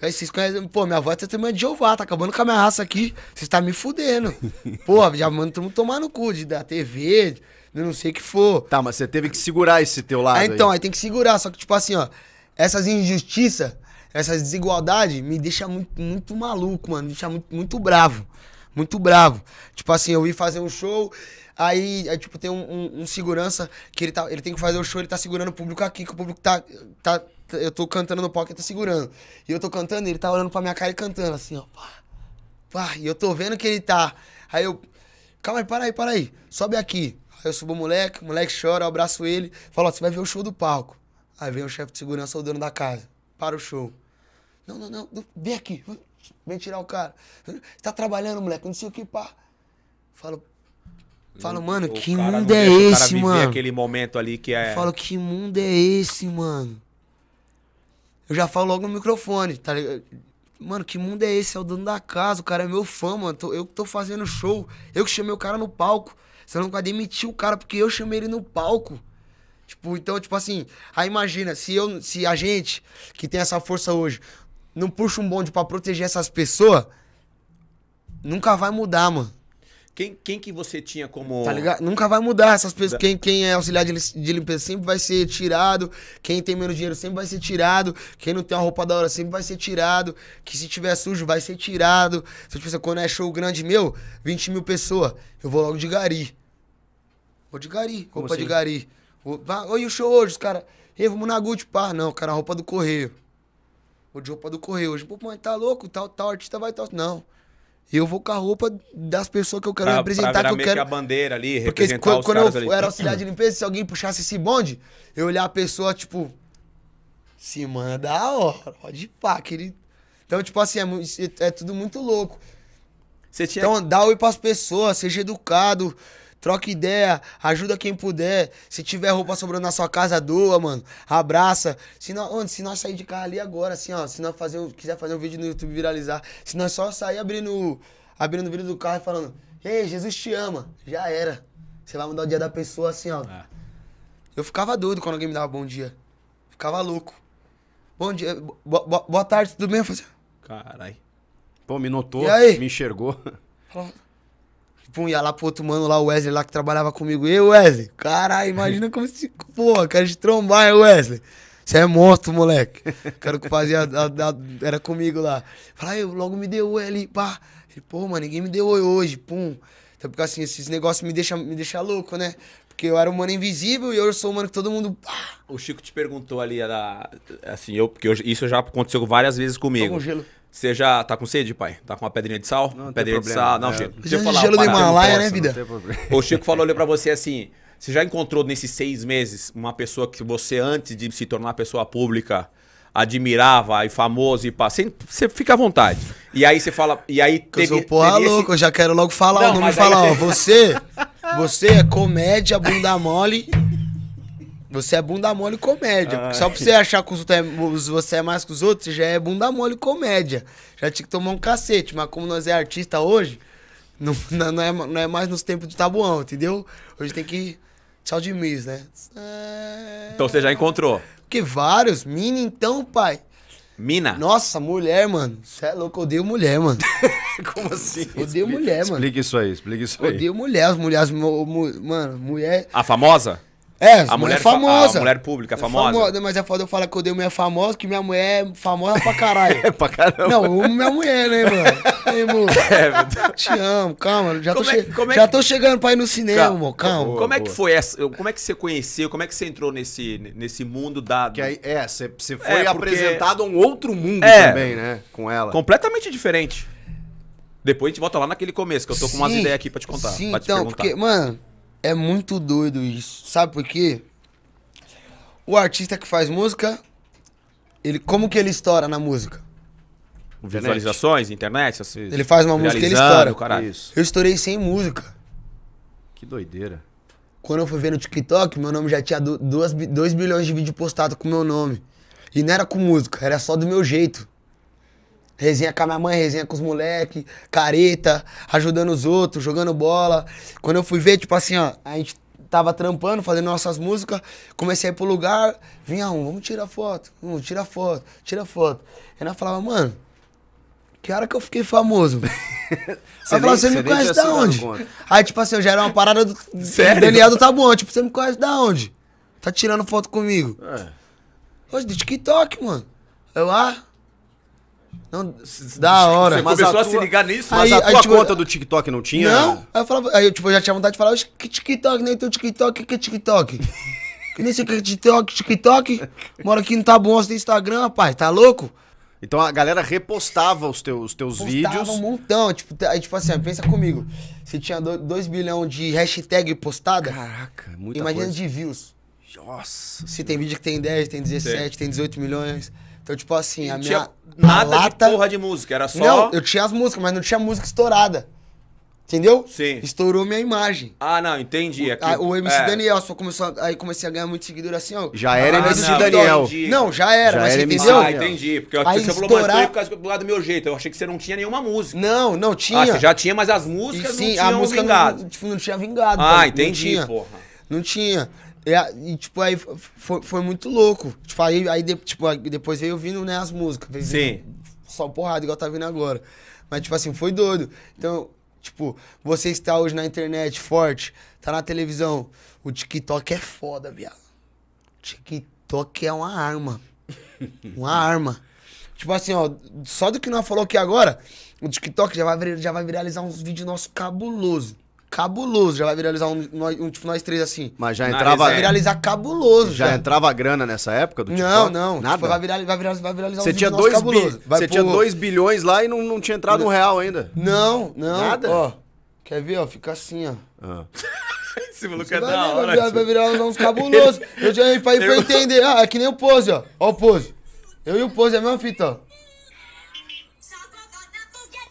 [SPEAKER 3] Aí vocês conhecem, pô, minha avó é testemunha de Jeová, tá acabando com a minha raça aqui, vocês tá me fudendo. Pô, já manda todo mundo tomar no cu, de da TV,
[SPEAKER 2] de não sei o que for. Tá, mas você teve que segurar esse teu lado. É, então, aí. aí
[SPEAKER 3] tem que segurar, só que tipo assim, ó, essas injustiças essas desigualdade me deixa muito, muito maluco, mano. Me deixa muito, muito bravo. Muito bravo. Tipo assim, eu ia fazer um show, aí, aí tipo, tem um, um, um, segurança que ele, tá, ele tem que fazer o show, ele tá segurando o público aqui, que o público tá, tá. tá eu tô cantando no palco, ele tá segurando. E eu tô cantando, ele tá olhando pra minha cara e cantando, assim, ó. Pá, pá, e eu tô vendo que ele tá. Aí eu. Calma aí, para aí, para aí. Sobe aqui. Aí eu subo o moleque, o moleque chora, eu abraço ele. Falo, ó, você vai ver o show do palco. Aí vem o chefe de segurança, o dono da casa. Para o show. Não, não, não, vem aqui. Vem tirar o cara. Tá trabalhando, moleque, não sei o que, pá. Falo, Falo, mano, o que mundo é esse, mano? aquele
[SPEAKER 1] momento ali que é. Eu falo,
[SPEAKER 3] que mundo é esse, mano? Eu já falo logo no microfone, tá ligado? Mano, que mundo é esse? É o dono da casa, o cara é meu fã, mano. Eu que tô fazendo show, eu que chamei o cara no palco. Você não vai demitir o cara porque eu chamei ele no palco. Tipo, então, tipo assim, aí imagina, se eu, se a gente que tem essa força hoje, não puxa um bonde para proteger essas pessoas, nunca vai mudar, mano.
[SPEAKER 1] Quem, quem que você tinha como. Tá ligado?
[SPEAKER 3] Nunca vai mudar essas pessoas. Quem, quem é auxiliar de, de limpeza sempre vai ser tirado. Quem tem menos dinheiro sempre vai ser tirado. Quem não tem uma roupa da hora sempre vai ser tirado. Que se tiver sujo vai ser tirado. Se então, tipo, assim, quando é show grande meu, 20 mil pessoas, eu vou logo de gari. Vou de gari, roupa assim? de gari. Vou, ah, e o show hoje, os caras. Ei, vamos na Gucci, pá. Não, cara, roupa do correio. Vou de roupa do correio hoje. Pô, mãe, tá louco? Tal, tal artista vai tal. Não. Eu vou com a roupa das pessoas que eu quero pra, representar. Pra que eu quero... que a
[SPEAKER 1] bandeira ali, Porque quando, quando eu ali. era auxiliar de
[SPEAKER 3] limpeza, se alguém puxasse esse bonde, eu olhar a pessoa, tipo. Se manda a hora. Pode pá, querido. Então, tipo assim, é, é, é tudo muito louco. Tinha... Então, dá oi pras pessoas, seja educado. Troca ideia, ajuda quem puder. Se tiver roupa sobrando na sua casa, doa, mano. Abraça. Se nós, se nós sair de carro ali agora, assim, ó. Se nós fazer, quiser fazer um vídeo no YouTube viralizar, se nós só sair abrindo, abrindo o vidro do carro e falando, ei, Jesus te ama, já era. Você vai mudar o dia da pessoa assim, ó. É. Eu ficava doido quando alguém me dava bom dia. Ficava louco. Bom dia, bo, bo, boa tarde, tudo bem? Assim,
[SPEAKER 2] Caralho. Pô, me notou, me enxergou.
[SPEAKER 3] Falava, pum, ia lá pro outro mano lá, o Wesley lá que trabalhava comigo. E Wesley, caralho, imagina como se. Porra, quero te trombar, Wesley. Você é monstro, moleque. Quero que fazia. A, a, era comigo lá. eu logo me deu oi ali, pá. Ele, pô, mano, ninguém me deu oi hoje, pum. Então, porque assim, esses negócios me deixam me deixa louco, né? Porque eu era um mano invisível e eu sou um mano que todo mundo. Pá. O Chico te perguntou ali, era,
[SPEAKER 1] assim, eu, porque eu, isso já aconteceu várias vezes comigo. Tô com gelo. Você já tá com sede, pai? Tá com uma pedrinha de sal? Não, não pedrinha de sal. Não, é. Chico. Deixa eu falar. Gelo de Himalaia, né, vida? O Chico falou, ali pra você assim: você já encontrou nesses seis meses uma pessoa que você, antes de se tornar pessoa pública, admirava e famoso e passa. Você fica à vontade. E aí você fala. E aí
[SPEAKER 3] teve, sou porra teve esse... louco, eu já quero logo falar não, o nome falar, ó. Você, você é comédia, bunda mole. Você é bunda mole comédia. Ah. Só pra você achar que é você é mais que os outros, você já é bunda mole comédia. Já tinha que tomar um cacete. Mas como nós é artista hoje, não, não, é, não é mais nos tempos de tabuão, entendeu? Hoje tem que. Tchau de Miss, né? É... Então você já encontrou? Porque vários. Mina, então, pai. Mina? Nossa, mulher, mano. Você é louco, eu odeio mulher, mano. Como assim? Odeio mulher, mano.
[SPEAKER 2] Explica isso aí, explica isso aí. Odeio
[SPEAKER 3] mulher, as mulheres. Mano, mulher.
[SPEAKER 2] A famosa? É, a mulher é famosa. A mulher pública, é, é famosa.
[SPEAKER 3] famosa. Mas é foda eu falar que eu dei mulher famosa, que minha mulher é famosa pra caralho. é pra caralho. Não, eu amo minha mulher, né, mano? Ei, mano. É, Te amo, calma. Já, tô, é, che... é já que... tô chegando pra ir no cinema, calma. Mano, calma. Boa, como é
[SPEAKER 1] boa. que foi essa? Como é que você conheceu? Como é que você entrou nesse, nesse mundo da. Que aí,
[SPEAKER 2] é, você, você é, foi porque... apresentado a um outro mundo é. também, né? Com ela. Completamente diferente.
[SPEAKER 1] Depois a gente volta lá naquele começo, que eu tô sim, com umas ideias aqui pra te contar. Sim, pra te então, perguntar. porque, mano.
[SPEAKER 3] É muito doido isso. Sabe por quê? O artista que faz música, ele como que ele estoura na música?
[SPEAKER 1] Visualizações, internet, essas... Ele faz
[SPEAKER 3] uma música, ele estoura. Caralho. Eu estourei sem música.
[SPEAKER 2] Que doideira.
[SPEAKER 3] Quando eu fui ver no TikTok, meu nome já tinha 2 bilhões de vídeos postados com meu nome. E não era com música, era só do meu jeito. Resenha com a minha mãe, resenha com os moleques, careta, ajudando os outros, jogando bola. Quando eu fui ver, tipo assim, ó, a gente tava trampando, fazendo nossas músicas, comecei a ir pro lugar, vinha um, vamos tirar foto, um, tira foto, tira foto. E ela falava, mano, que hora que eu fiquei famoso? Você falou, você me conhece da onde? Aí, tipo assim, eu já era uma parada do Sério? Daniel do Tabuão, tipo, você me conhece da onde? Tá tirando foto comigo. É. Hoje, do TikTok, mano. Eu, ah... Não, da hora. Você mas começou a, tua... a, se ligar nisso? Aí, mas a tua tipo, conta
[SPEAKER 2] do TikTok não tinha? Não.
[SPEAKER 3] Aí eu, falava, aí eu tipo, já tinha vontade de falar, que TikTok, nem né? teu TikTok, que TikTok? que nem sei que TikTok, TikTok. Moro aqui no tá você tem Instagram, rapaz, tá louco? Então a galera repostava os teus, teus Postava vídeos. um montão. Tipo, tá, aí, tipo assim, pensa comigo. Você tinha 2 bilhões de hashtag postada. Caraca, é muita Imagina coisa. de views. Nossa. Se tem vídeo que tem 10, tem 17, Sim. É. tem 18 milhões. Então, tipo assim, a minha nada lata. de porra de música, era só. Não, eu tinha as músicas, mas não tinha música estourada. Entendeu? Sim. Estourou minha imagem. Ah, não, entendi. É que... a, o MC é. Daniel só começou aí comecei a ganhar muito seguidor assim, ó. Já era ah, MC não, Daniel. Não, já era, já mas era entendeu? Ah, entendi. Porque aí você estourar... falou,
[SPEAKER 1] mas por causa do meu jeito. Eu achei que você não tinha nenhuma música. Não, não ah, tinha. Ah, você já tinha, mas as músicas e, sim, não tinham a música vingado. Não,
[SPEAKER 3] tipo, não tinha vingado. Ah, entendi, não tinha. porra. Não tinha. E, e, tipo, aí foi, foi muito louco. Tipo, aí, aí de, tipo, aí depois veio vindo né, as músicas. Veio Sim. Só porrada, igual tá vindo agora. Mas, tipo assim, foi doido. Então, tipo, você está hoje na internet forte, tá na televisão. O TikTok é foda, viado. TikTok é uma arma. uma arma. Tipo assim, ó, só do que nós falou aqui agora, o TikTok já vai, já vai viralizar uns vídeos nossos cabuloso cabuloso. Já vai viralizar um, um, tipo nós três assim.
[SPEAKER 2] Mas já entrava. Vai viralizar
[SPEAKER 3] cabuloso. Já, já.
[SPEAKER 2] entrava grana nessa época do TikTok? Não, não. Nada. Tipo,
[SPEAKER 3] vai, viralizar, vai viralizar, vai viralizar Você tinha dois cabuloso. Você pro... tinha 2
[SPEAKER 2] bilhões lá e não, não tinha entrado não. um real ainda. Não, não. Nada. Ó,
[SPEAKER 3] quer ver, ó? Fica assim, ó. Ah. Esse maluco é da hora. Vai virar, vai virar uns, uns cabulosos. Eu já ia pra, pra entender. Ah, é que nem o pose, ó. Ó o pose. Eu e o pose, é a mesma fita, ó.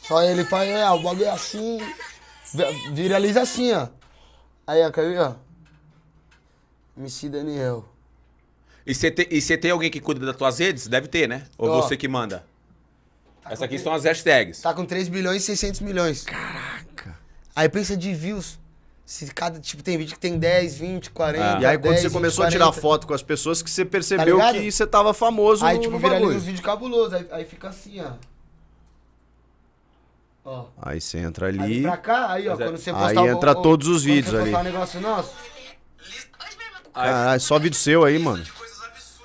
[SPEAKER 3] Só ele faz, é, o bagulho é assim. Viraliza assim, ó. Aí, ó, quer ver, ó?
[SPEAKER 1] MC Daniel. E você te, tem alguém que cuida das tuas redes? Deve ter, né? Ou Ó. você que manda? Tá Essa aqui com- são as hashtags.
[SPEAKER 3] Tá com 3 bilhões e 600 milhões. Caraca. Aí pensa de views. Se cada, tipo, tem vídeo que tem 10, 20, 40. Ah. E aí, quando você 20, começou a tirar foto
[SPEAKER 2] com as pessoas, que você tá percebeu ligado? que
[SPEAKER 3] você tava famoso Aí, no, tipo, no viraliza bagulho. os vídeos cabulosos. Aí, aí fica assim, ó.
[SPEAKER 2] Ó. Aí você entra ali. Aí pra
[SPEAKER 3] cá, aí, ó, Mas é- você postar entra o- todos os vídeos ali. postar um negócio nosso,
[SPEAKER 2] Caralho, só vídeo seu aí, mano.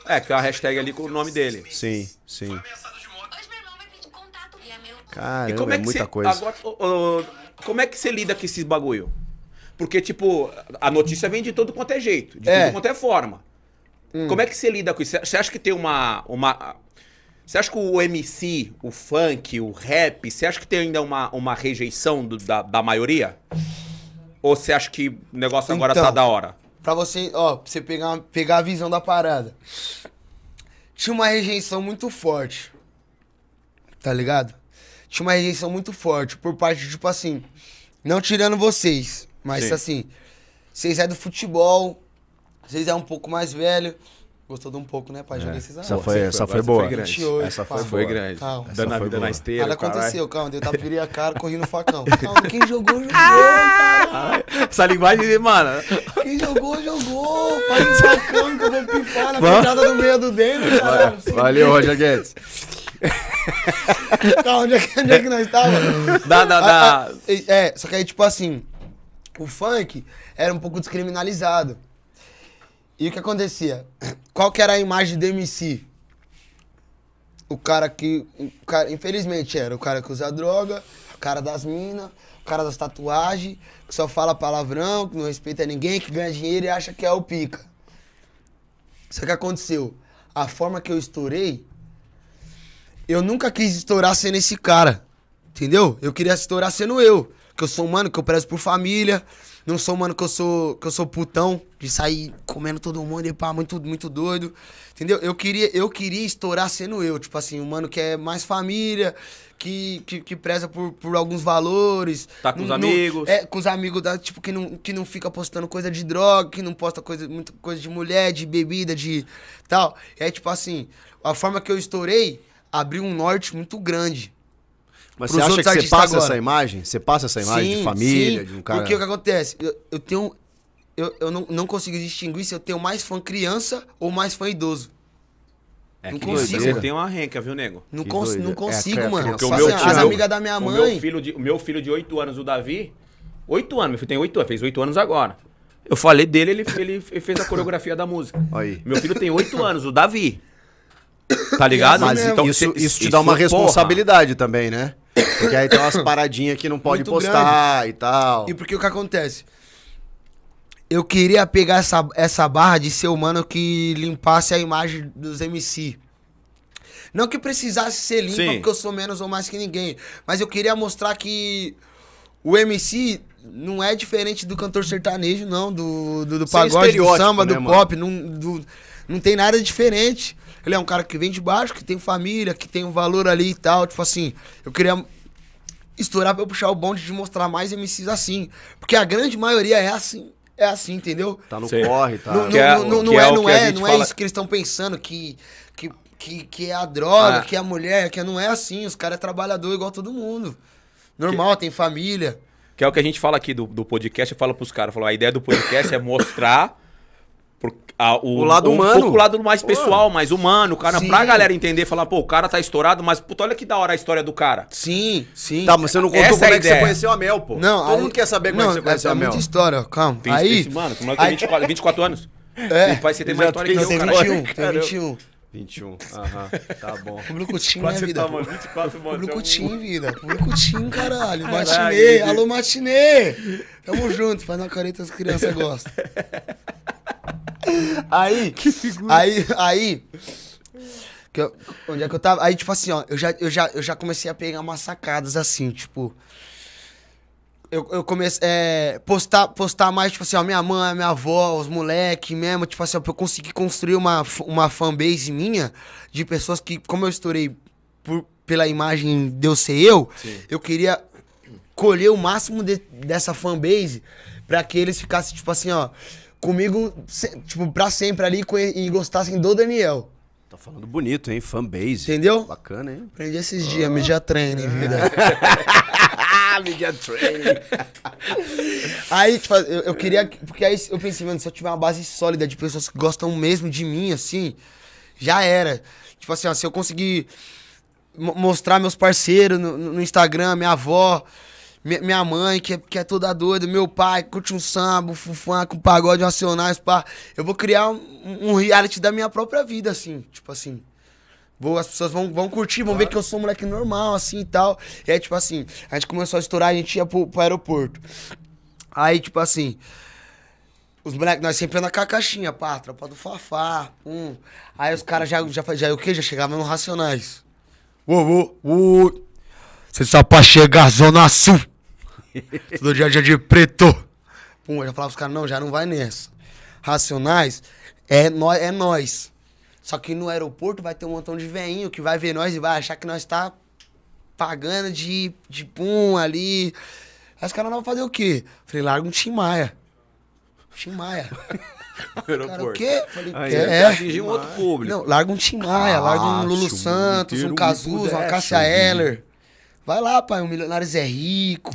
[SPEAKER 1] É, que é a hashtag ali com o nome
[SPEAKER 2] dele. Sim, sim. Cara, é, é muita coisa. Agora,
[SPEAKER 1] como é que você lida com esses bagulho? Porque, tipo, a notícia vem de todo quanto é jeito, de É. tudo quanto é forma. Hum. Como é que você lida com isso? Você acha que tem uma, uma, você acha que o MC, o funk, o rap, você acha que tem ainda uma, uma rejeição do, da, da maioria? Ou você acha que o negócio agora tá Então. tá da hora?
[SPEAKER 3] Pra você, ó, pra você pegar, pegar a visão da parada. Tinha uma rejeição muito forte. Tá ligado? Tinha uma rejeição muito forte por parte, tipo assim, não tirando vocês, mas Sim. assim, vocês é do futebol, vocês é um pouco mais velho. Gostou de um pouco, né, pai? É. Joguei esses anos. Essa foi, essa foi, boa. essa foi, foi grande.
[SPEAKER 2] Calma. Dando a vida na esteira. Nada aconteceu,
[SPEAKER 3] calma. Eu tava virei a cara, correndo no facão. Calma, quem jogou, jogou, cara. Ah, essa linguagem, mano. Quem jogou, jogou. Faz no facão que eu vou pifar na picada do meio do dedo
[SPEAKER 2] Valeu, Roger Guedes. calma, onde é, que, onde é que nós tava? Dá, dá, ah, dá.
[SPEAKER 3] Ah, é, só que aí, tipo assim, o funk era um pouco descriminalizado. E o que acontecia? Qual que era a imagem do MC? O cara que. O cara, infelizmente era o cara que usa droga, o cara das minas, o cara das tatuagens, que só fala palavrão, que não respeita ninguém, que ganha dinheiro e acha que é o pica. Só que aconteceu. A forma que eu estourei, eu nunca quis estourar sendo esse cara. Entendeu? Eu queria estourar sendo eu. Que eu sou humano, que eu prezo por família, não sou, mano, que eu sou, que eu sou putão de sair comendo todo mundo e pá, muito, muito doido. Entendeu? Eu queria, eu queria estourar sendo eu, tipo assim, um mano que é mais família, que, que, que preza por, por alguns valores. Tá com os amigos. é, com os amigos da, tipo, que não, que não fica postando coisa de droga, que não posta coisa, muita coisa de mulher, de bebida, de tal. É tipo assim, a forma que eu estourei abriu um norte muito grande
[SPEAKER 2] mas você acha que você passa agora. essa imagem? Você passa essa imagem sim, de família, sim, de um cara? Porque o que
[SPEAKER 3] acontece? Eu, eu tenho. Eu, eu não, não consigo distinguir se eu tenho mais fã criança ou mais fã idoso. É não consigo. Você tem
[SPEAKER 1] uma renca, viu, nego? Não, cons não é, consigo, é, é, mano. Porque o meu, as amigas da minha mãe. O meu filho de, oito meu filho de 8 anos, o Davi. 8 anos, meu filho tem 8 anos, fez 8 anos agora. Eu falei dele, ele, ele fez a coreografia da música. Aí. Meu filho tem 8 anos, o Davi.
[SPEAKER 2] Tá ligado? Mas então, isso, isso te dá uma é porra. responsabilidade também, né? Porque aí tem umas paradinhas que não pode Muito postar grande. e tal. E
[SPEAKER 3] porque o que acontece? Eu queria pegar essa, essa barra de ser humano que limpasse a imagem dos MC. Não que precisasse ser limpa, Sim. porque eu sou menos ou mais que ninguém. Mas eu queria mostrar que o MC não é diferente do cantor sertanejo, não. Do, do, do pagode, do samba, né, do pop. Não, do, não tem nada diferente. Ele é um cara que vem de baixo, que tem família, que tem um valor ali e tal. Tipo assim, eu queria estourar pra eu puxar o bonde de mostrar mais MCs assim. Porque a grande maioria é assim. É assim, entendeu?
[SPEAKER 2] Tá no Sim. corre, tá. Não, é, não, não é, é, é não é, não é isso
[SPEAKER 3] que eles estão pensando, que, que, que, que é a droga, ah. que é a mulher, que é, não é assim. Os caras é trabalhador igual todo mundo. Normal, que... tem família.
[SPEAKER 1] Que é o que a gente fala aqui do, do podcast, eu falo os caras, falo, a ideia do podcast é mostrar a, o, o, lado humano. Um pouco o lado mais pessoal, mais humano. cara, sim. pra galera entender, falar, pô, o cara tá estourado, mas puta, olha que da hora a história do cara. Sim, sim. Tá, mas você não contou Essa como é, é que você
[SPEAKER 3] conheceu a Mel, pô. Não, Todo aí, mundo quer saber como é não, é que você conheceu é a é Mel. Muita história, calma. Tem, aí, tem, mano, como é que tem 24,
[SPEAKER 1] 24 anos? É. Meu pai, você tem mais história que eu, cara. 21, tem
[SPEAKER 6] 21. 21, aham,
[SPEAKER 3] tá bom. Público Team, minha vida. Tá, mano, 24, mano, Público Team, vida. Público Team, caralho. Matinê, alô, Matinê. Tamo junto, faz na careta as crianças gostam. aí, que figura. Aí, aí. Eu, onde é que eu tava? Aí, tipo assim, ó, eu já, eu já, eu já comecei a pegar umas sacadas assim, tipo. Eu, eu comecei é, postar postar mais, tipo assim, ó, minha mãe, minha avó, os moleques mesmo, tipo assim, ó, pra eu conseguir construir uma, uma fanbase minha de pessoas que, como eu estourei por, pela imagem de eu ser eu, Sim. eu queria colher o máximo de, dessa fanbase pra que eles ficassem, tipo assim, ó comigo, se, tipo, pra sempre ali e gostassem do Daniel.
[SPEAKER 2] Tá falando bonito, hein? Fanbase. Entendeu? Bacana, hein?
[SPEAKER 3] Aprendi esses oh. dias, media training, vida. media training. aí, tipo, eu, eu, queria. Porque aí eu pensei, mano, se eu tiver uma base sólida de pessoas que gostam mesmo de mim, assim, já era. Tipo assim, ó, se eu conseguir mostrar meus parceiros no, no Instagram, minha avó, minha mãe, que é, que é toda doida, meu pai, que curte um samba, um fufã, com um pagode racionais pá. Eu vou criar um, um, reality da minha própria vida, assim, tipo assim. Vou, as pessoas vão, vão curtir, vão claro. ver que eu sou um moleque normal, assim e tal. E aí, tipo assim, a gente começou a estourar, a gente ia pro, pro aeroporto. Aí, tipo assim, os moleques, nós sempre andamos com a caixinha, pá, tropa do Fafá, um. Aí os caras já, já, já, o quê? Já chegavam no Racionais. Uou, uou, uou. Você só pra chegar Zona Sul. Todo dia dia de preto. Pum, eu já falava os caras, não, já não vai nessa. Racionais é, nó, é nós. Só que no aeroporto vai ter um montão de veinho que vai ver nós e vai achar que nós tá pagando de, de pum ali. Aí os caras não vão fazer o quê? Falei, larga um Tim Maia. Tim Maia. Cara, o quê? Falei, Aí, é, é atingir um outro público. Não, larga um Tim Maia, ah, larga um ah, Lulu Santos, um Cazuza, uma Cássia Heller. Vai lá, pai, um Milionários é Rico,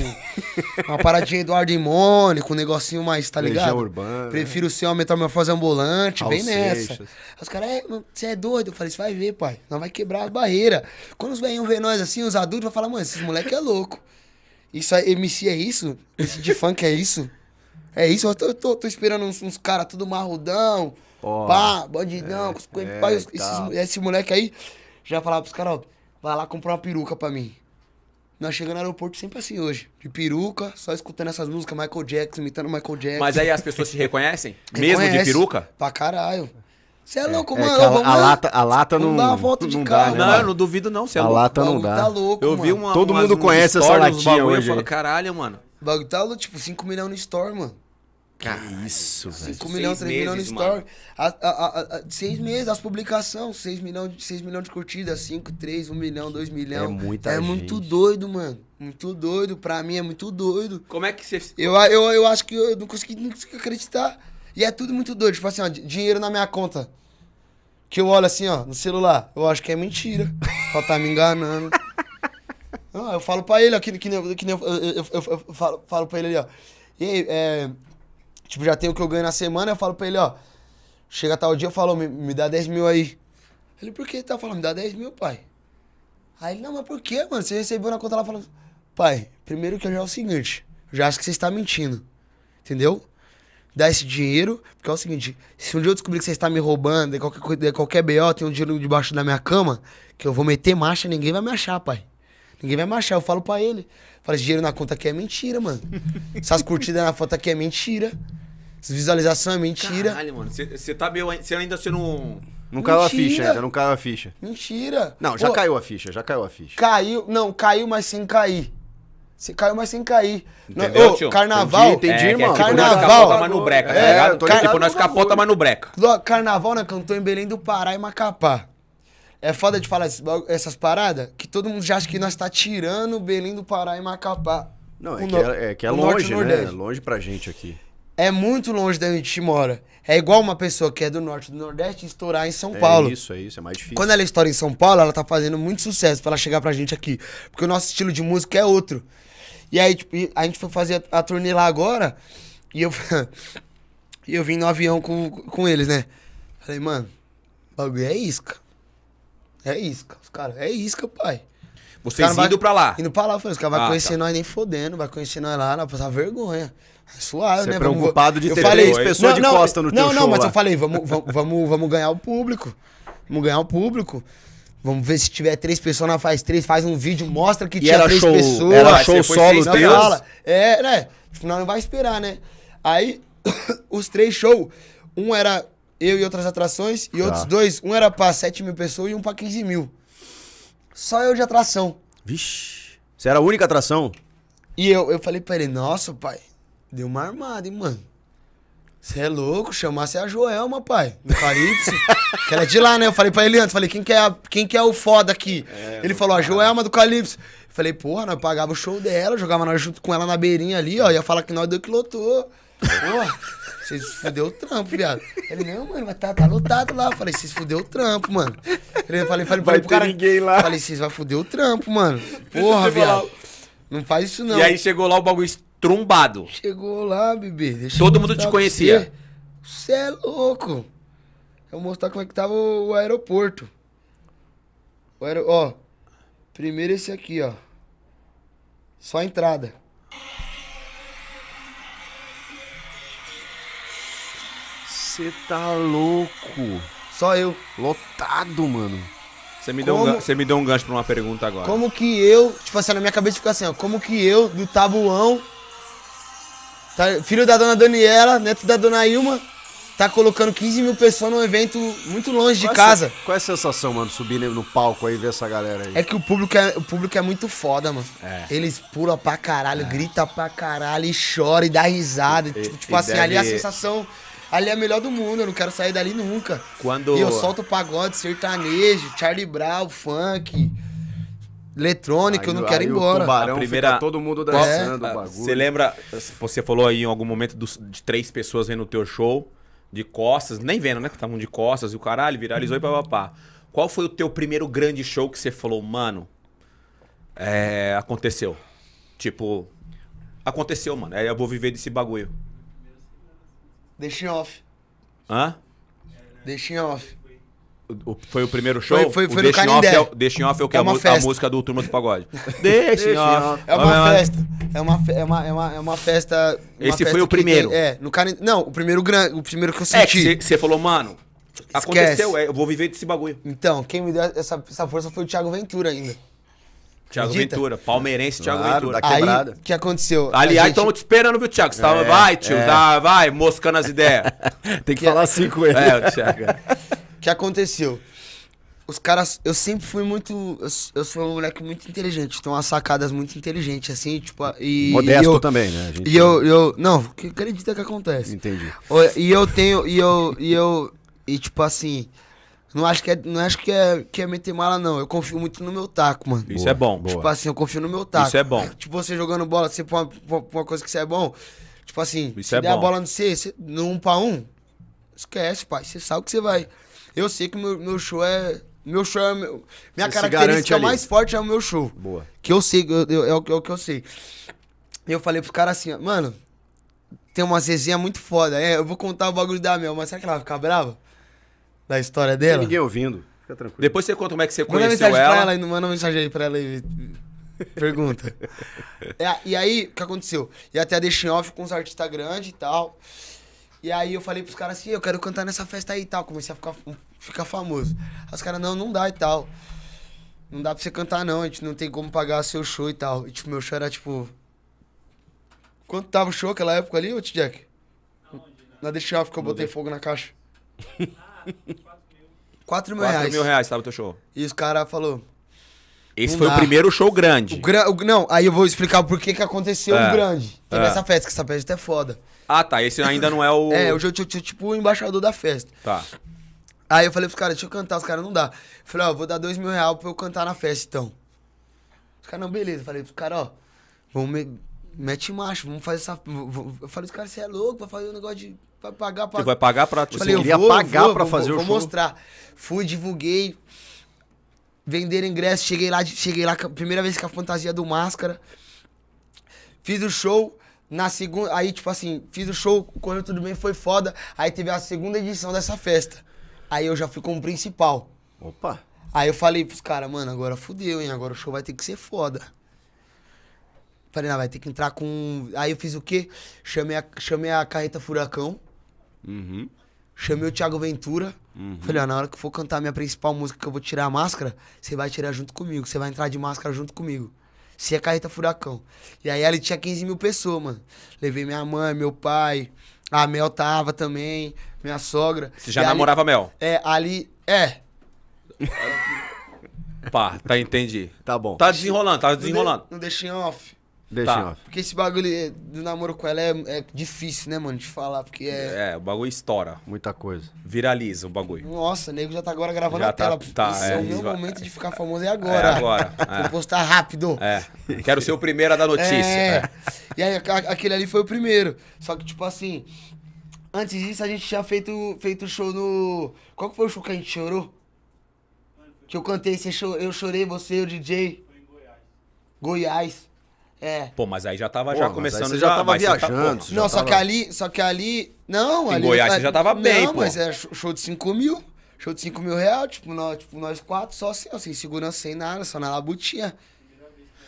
[SPEAKER 3] uma paradinha Eduardo e Mônico, um negocinho mais, tá ligado? Legião urbana. Né? Prefiro ser uma metamorfose ambulante, bem nessa. os caras, é, você é doido? Eu falei, você vai ver, pai, nós vai quebrar a barreira. Quando os velhinhos vê nós assim, os adultos, vão falar, mano, esses moleque é louco. Isso aí, é MC é isso? Esse de funk é isso? É isso, eu tô, tô, tô esperando uns, uns caras tudo marrudão, Pô, pá, bandidão, é, com os, é, pai, esses, esse moleque aí, já falava pros caras, ó, vai lá comprar uma peruca pra mim. Nós chegamos no aeroporto sempre assim hoje. De peruca, só escutando essas músicas, Michael Jackson, imitando Michael Jackson. Mas aí as pessoas te reconhecem? Mesmo Reconhece, de peruca? Pra caralho. Você é, é louco, é, mano. a, a, lata, a lata não. Dá uma volta
[SPEAKER 2] de não carro. né, não, eu não
[SPEAKER 3] duvido, não. Você é a louco. lata não tá dá. Tá louco, eu vi uma, Todo umas, mundo conhece essa latinha hoje. Eu falo, caralho, mano. O bagulho tá louco, tipo, 5 milhões no store, mano.
[SPEAKER 2] Cara, isso, velho.
[SPEAKER 3] 5 milhões, 3 milhões no story. A, a, a, seis meses, as publicações, 6 milhões, 6 milhões de curtidas, 5, 3, 1 milhão, 2 milhões. É muita É gente. muito doido, mano. Muito doido. Pra mim é muito doido. Como é que você. Eu, eu, eu acho que eu não consegui, não consegui acreditar. E é tudo muito doido. Tipo assim, ó, dinheiro na minha conta. Que eu olho assim, ó, no celular. Eu acho que é mentira. Só tá me enganando. Não, eu falo pra ele, ó, que, que, que eu, eu, eu, eu, falo, falo pra ele ali, ó. E aí, é, Tipo, já tem o que eu ganho na semana, eu falo pra ele, ó. Chega tal dia, eu falo, me, me dá 10 mil aí. Ele, por que? Tá falando, me dá 10 mil, pai. Aí ele, não, mas por que, mano? Você recebeu na conta lá falando. Pai, primeiro que eu já é o seguinte, eu já acho que você está mentindo. Entendeu? Dá esse dinheiro, porque é o seguinte, se um dia eu descobrir que você está me roubando, de qualquer, de qualquer BO, tem um dinheiro debaixo da minha cama, que eu vou meter marcha, ninguém vai me achar, pai. Ninguém vai marchar. Eu falo pra ele. Falei, dinheiro na conta aqui é mentira, mano. Essas curtidas na foto aqui é mentira. Essa visualização é
[SPEAKER 2] mentira.
[SPEAKER 1] Caralho, mano. Você tá meio. Você ainda você não Não caiu a ficha ainda,
[SPEAKER 2] não caiu a ficha. Mentira. Não, já caiu a ficha, já caiu a ficha. Caiu,
[SPEAKER 3] não, caiu, mas sem cair. Você caiu, mas sem cair. Não- ô, tio? carnaval. Entendi, entendi, é, é tipo, carnaval. tipo, nós Carnaval. capota, mas no breca, tá É, ligado? tô ligado Tipo, nós capota, mas no breca. Carnaval, né? Cantou em Belém do Pará e Macapá. É foda de falar essas paradas que todo mundo já acha que nós tá tirando Belém do Pará e Macapá. Não, é que é, é, que é longe, né? É
[SPEAKER 2] longe pra gente aqui.
[SPEAKER 3] É muito longe da onde a gente mora. É igual uma pessoa que é do norte do nordeste estourar em São é Paulo. É isso, é isso, é mais difícil. Quando ela estoura em São Paulo, ela tá fazendo muito sucesso pra ela chegar pra gente aqui. Porque o nosso estilo de música é outro. E aí, tipo, a gente foi fazer a, a turnê lá agora e eu, e eu vim no avião com, com eles, né? Falei, mano, bagulho é isca. É isca. Os caras, é isca, pai. Vocês indo vai, pra lá? Indo pra lá, falei, os caras ah, vão conhecer tá. nós nem fodendo, vai conhecer nós lá, não passar vergonha. É suave, Você é né? É preocupado vamos... de ter falei, três pessoas não, de não, no não, teu Não, não, mas eu falei, vamos, vamos, vamos, vamos ganhar o público. Vamos ganhar o público. Vamos ver se tiver três pessoas, nós faz três, faz um vídeo, mostra que e tinha três show, pessoas. Era show solo, fala. É, né? final tipo, não vai esperar, né? Aí, os três shows, um era eu e outras atrações, e tá. outros dois, um era pra 7 mil pessoas e um pra 15 mil. Só eu de atração.
[SPEAKER 2] Vixe. Você era a única atração?
[SPEAKER 3] E eu, eu falei pra ele, nossa, pai, deu uma armada, hein, mano. Você é louco, chamasse é a Joelma, pai. do Carípse. que ela é de lá, né? Eu falei pra ele antes, falei, quem que é, a, quem que é o foda aqui? É, ele falou, a Joelma do Calypso. Eu falei, porra, nós pagava o show dela, jogava nós junto com ela na beirinha ali, ó. Ia falar que nós deu que lotou. Porra. Vocês fudeu o trampo, viado. Ele, não, mano, mas tá, tá lotado lá. Eu falei, vocês fudeu o trampo, mano. Eu falei, falei, falei vai pro cara. ninguém lá. Falei, vocês vão fuder o trampo, mano. Porra, viado. Não faz isso, não. E aí chegou lá o bagulho estrumbado. Chegou lá, bebê. Deixa Todo mundo te conhecia. Você é louco. Eu vou mostrar como é que tava o, o aeroporto. O aer... Ó, primeiro esse aqui, ó. Só a entrada.
[SPEAKER 2] Você tá louco. Só eu. Lotado, mano.
[SPEAKER 3] Você me, deu um, você
[SPEAKER 1] me deu um gancho pra uma pergunta
[SPEAKER 3] agora. Como que eu. Tipo assim, na minha cabeça fica assim, ó. Como que eu, do tabuão. Tá, filho da dona Daniela, neto da dona Ilma, tá colocando 15 mil pessoas num evento muito longe qual de é casa.
[SPEAKER 2] qual é a sensação, mano, subir no palco aí e ver essa galera aí? É
[SPEAKER 3] que o público é, o público é muito foda, mano. É. Eles pulam pra caralho, é. grita pra caralho, e chora e dá risada. E, tipo, tipo assim, e assim, deve... ali a sensação ali é a melhor do mundo, eu não quero sair dali nunca. Quando... E eu solto pagode, sertanejo, Charlie Brown, funk, eletrônica, eu não quero ir embora. Tubarão, a primeira... todo mundo é. dançando é. Você
[SPEAKER 1] lembra, você falou aí em algum momento dos, de três pessoas vendo o teu show, de costas, nem vendo, né? Que estavam de costas e o caralho, viralizou e papapá. Qual foi o teu primeiro grande show que você falou, mano, é, aconteceu? Tipo, aconteceu, mano, eu vou viver desse bagulho. Deixa em off. Hã?
[SPEAKER 3] Deixa em off.
[SPEAKER 1] O, foi o primeiro show? Foi, foi, foi o no Deixa em off, é, Deixa em off é o que? É a, a música do Turma do Pagode. Deixa em off. É uma Olha, festa.
[SPEAKER 3] É uma, fe- é uma, é uma, é uma festa. uma Esse foi o primeiro. tem- é, no Carindé. Não, o primeiro grande. O primeiro que eu É senti. que você falou, mano, aconteceu, é, eu vou viver desse bagulho. Então, quem me deu essa, essa força foi o Thiago Ventura ainda.
[SPEAKER 1] Thiago Acredita? Ventura, palmeirense Thiago claro, Ventura. Aí, o
[SPEAKER 3] que aconteceu? Aliás, estamos gente... te
[SPEAKER 1] esperando, viu, Thiago? Você tava, é, vai, tio, é. dá, vai, moscando as ideias.
[SPEAKER 2] Tem que, que falar assim com ele. É, o Thiago.
[SPEAKER 3] O que aconteceu? Os caras, eu sempre fui muito. Eu, eu sou um moleque muito inteligente, então as sacadas muito inteligentes, assim, tipo. E, Modesto e eu, também, né? E eu, eu. Não, acredita que acontece. Entendi. E eu tenho. E eu. E eu. E tipo assim. Não acho que é, não acho que é, que é meter mala, não. Eu confio muito no meu taco, mano. Isso Boa. é bom. Tipo Boa. assim, eu confio no meu taco. Isso é bom. Tipo, você jogando bola, você põe uma, uma, coisa que você é bom. Tipo assim, se é der bom. a bola no C, você, no 1 um pra 1, um, esquece, pai. Você sabe que você vai. Eu sei que meu, meu show é. Meu show é. Meu, minha você característica mais forte é o meu show. Boa. Que eu sei, eu, eu, é, o, é o que eu sei. Eu falei pros caras assim, mano, tem uma resenha muito foda. É, eu vou contar o bagulho da Mel, mas será que ela vai ficar brava? da história dela? Tem
[SPEAKER 1] ninguém ouvindo. Fica tranquilo. Depois você conta como é que você manda conheceu mensagem ela. Pra
[SPEAKER 3] ela. Manda mensagem aí pra ela e pergunta. é, e aí, o que aconteceu? E até deixei off com uns artistas grandes e tal. E aí eu falei pros caras assim, eu quero cantar nessa festa aí e tal. Comecei a ficar, ficar famoso. Aí os caras, não, não dá e tal. Não dá pra você cantar, não. A gente não tem como pagar seu show e tal. E tipo, meu show era tipo. Quanto tava o show aquela época ali, ô T-Jack? Na deixei off que eu botei fogo na caixa. 4 mil 4 reais. 4 mil reais, tava o teu show. E os caras falaram.
[SPEAKER 5] Esse
[SPEAKER 1] foi dá. o primeiro show grande. O
[SPEAKER 3] gra... o... Não, aí eu vou explicar por que que aconteceu é. o grande. Teve é. essa festa, que essa festa é foda.
[SPEAKER 1] Ah, tá. Esse ainda não é o. é, o eu
[SPEAKER 3] tinha tipo o embaixador da festa. Tá. Aí eu falei pros caras, deixa eu cantar, os caras não dá. Eu falei, ó, vou dar dois mil reais pra eu cantar na festa, então. Os caras, não, beleza. Eu falei pros caras, ó, vamos me... mete macho, vamos fazer essa. Eu falei, os caras, você é louco pra fazer um negócio de Vai pagar pra... Você vai pagar pra... Tipo, falei, você queria vou, pagar vou, pra vou, fazer vou, o vou show? Vou mostrar. Fui, divulguei. Venderam ingresso. Cheguei lá, cheguei lá. Primeira vez com a fantasia do Máscara. Fiz o show. Na segunda... Aí, tipo assim, fiz o show. correu tudo bem, foi foda. Aí teve a segunda edição dessa festa. Aí eu já fui como principal. Opa! Aí eu falei pros caras, mano, agora fudeu, hein? Agora o show vai ter que ser foda. Falei, não, vai ter que entrar com. Aí eu fiz o quê? Chamei a, chamei a carreta Furacão. Uhum. Chamei o Thiago Ventura. Uhum. Falei, ó, na hora que for cantar a minha principal música, que eu vou tirar a máscara, você vai tirar junto comigo. Você vai entrar de máscara junto comigo. Se é carreta furacão. E aí ali tinha 15 mil pessoas, mano. Levei minha mãe, meu pai, a Mel tava também, minha sogra. Você já e namorava ali, Mel? É, ali. É.
[SPEAKER 1] Pá, tá, entendi. Tá bom. Tá desenrolando, tá desenrolando.
[SPEAKER 3] Não, de, deixei off. Deixa tá. Porque esse bagulho do namoro com ela é, é, difícil, né, mano, de falar, porque é...
[SPEAKER 1] É, o bagulho estoura. Muita coisa. Viraliza o bagulho.
[SPEAKER 3] Nossa, o nego já tá agora gravando já a tá, tela. Tá, tá é, é o meu vai... momento de ficar famoso, é agora. É agora. É. Vou postar rápido.
[SPEAKER 1] É. Quero ser o primeiro a dar notícia. É. é.
[SPEAKER 3] E aí, aquele ali foi o primeiro. Só que, tipo assim, antes disso a gente tinha feito, feito show no... Qual que foi o show que a gente chorou? Que eu cantei, você chor... eu chorei, você, o DJ. Foi em Goiás. Goiás. É.
[SPEAKER 1] Pô, mas aí já tava Pô, já começando. Você já, já tava tá viajando. Tá, não, só tava... que
[SPEAKER 3] ali. Só que ali. Não, em ali. Em Goiás você tá- já tava bem, não, pô. mas é show de 5 mil. Show de 5 mil reais, tipo, nós, tipo, nós quatro, só assim, ó, sem segurança, sem nada, só na labutinha.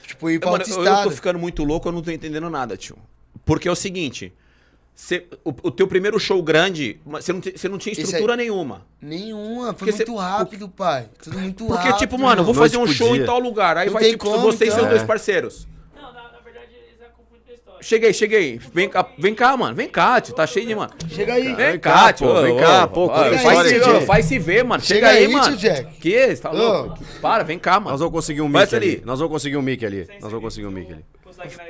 [SPEAKER 1] Tipo, ir é, pra Mano, estado. eu tô ficando muito louco, eu não tô entendendo nada, tio. Porque é o seguinte. Cê, o, o, teu primeiro show grande, você não, não tinha estrutura aí, nenhuma.
[SPEAKER 3] Nenhuma, foi porque muito rápido, o, pai. Tudo muito porque, tipo, rápido. Porque, tipo,
[SPEAKER 1] mano, eu vou fazer um podia. show em tal lugar. Aí não vai, tipo, como, você então. e seus então. é. dois parceiros. Cheguei, cheguei. Vem cá, vem cá, mano. Vem cá, tio. Tá cheio de, mano. Chega aí. Vem, vem cá, cá, tio. vem cá, pô. Ó, faz, se, faz se ver, mano. Chega, Chega aí, aí, mano. Jack.
[SPEAKER 2] Que? Você tá louco? Para, vem cá, mano. Nós vamos conseguir um mic ali. Nós vamos conseguir um mic ali. Nós vamos conseguir um mic ali.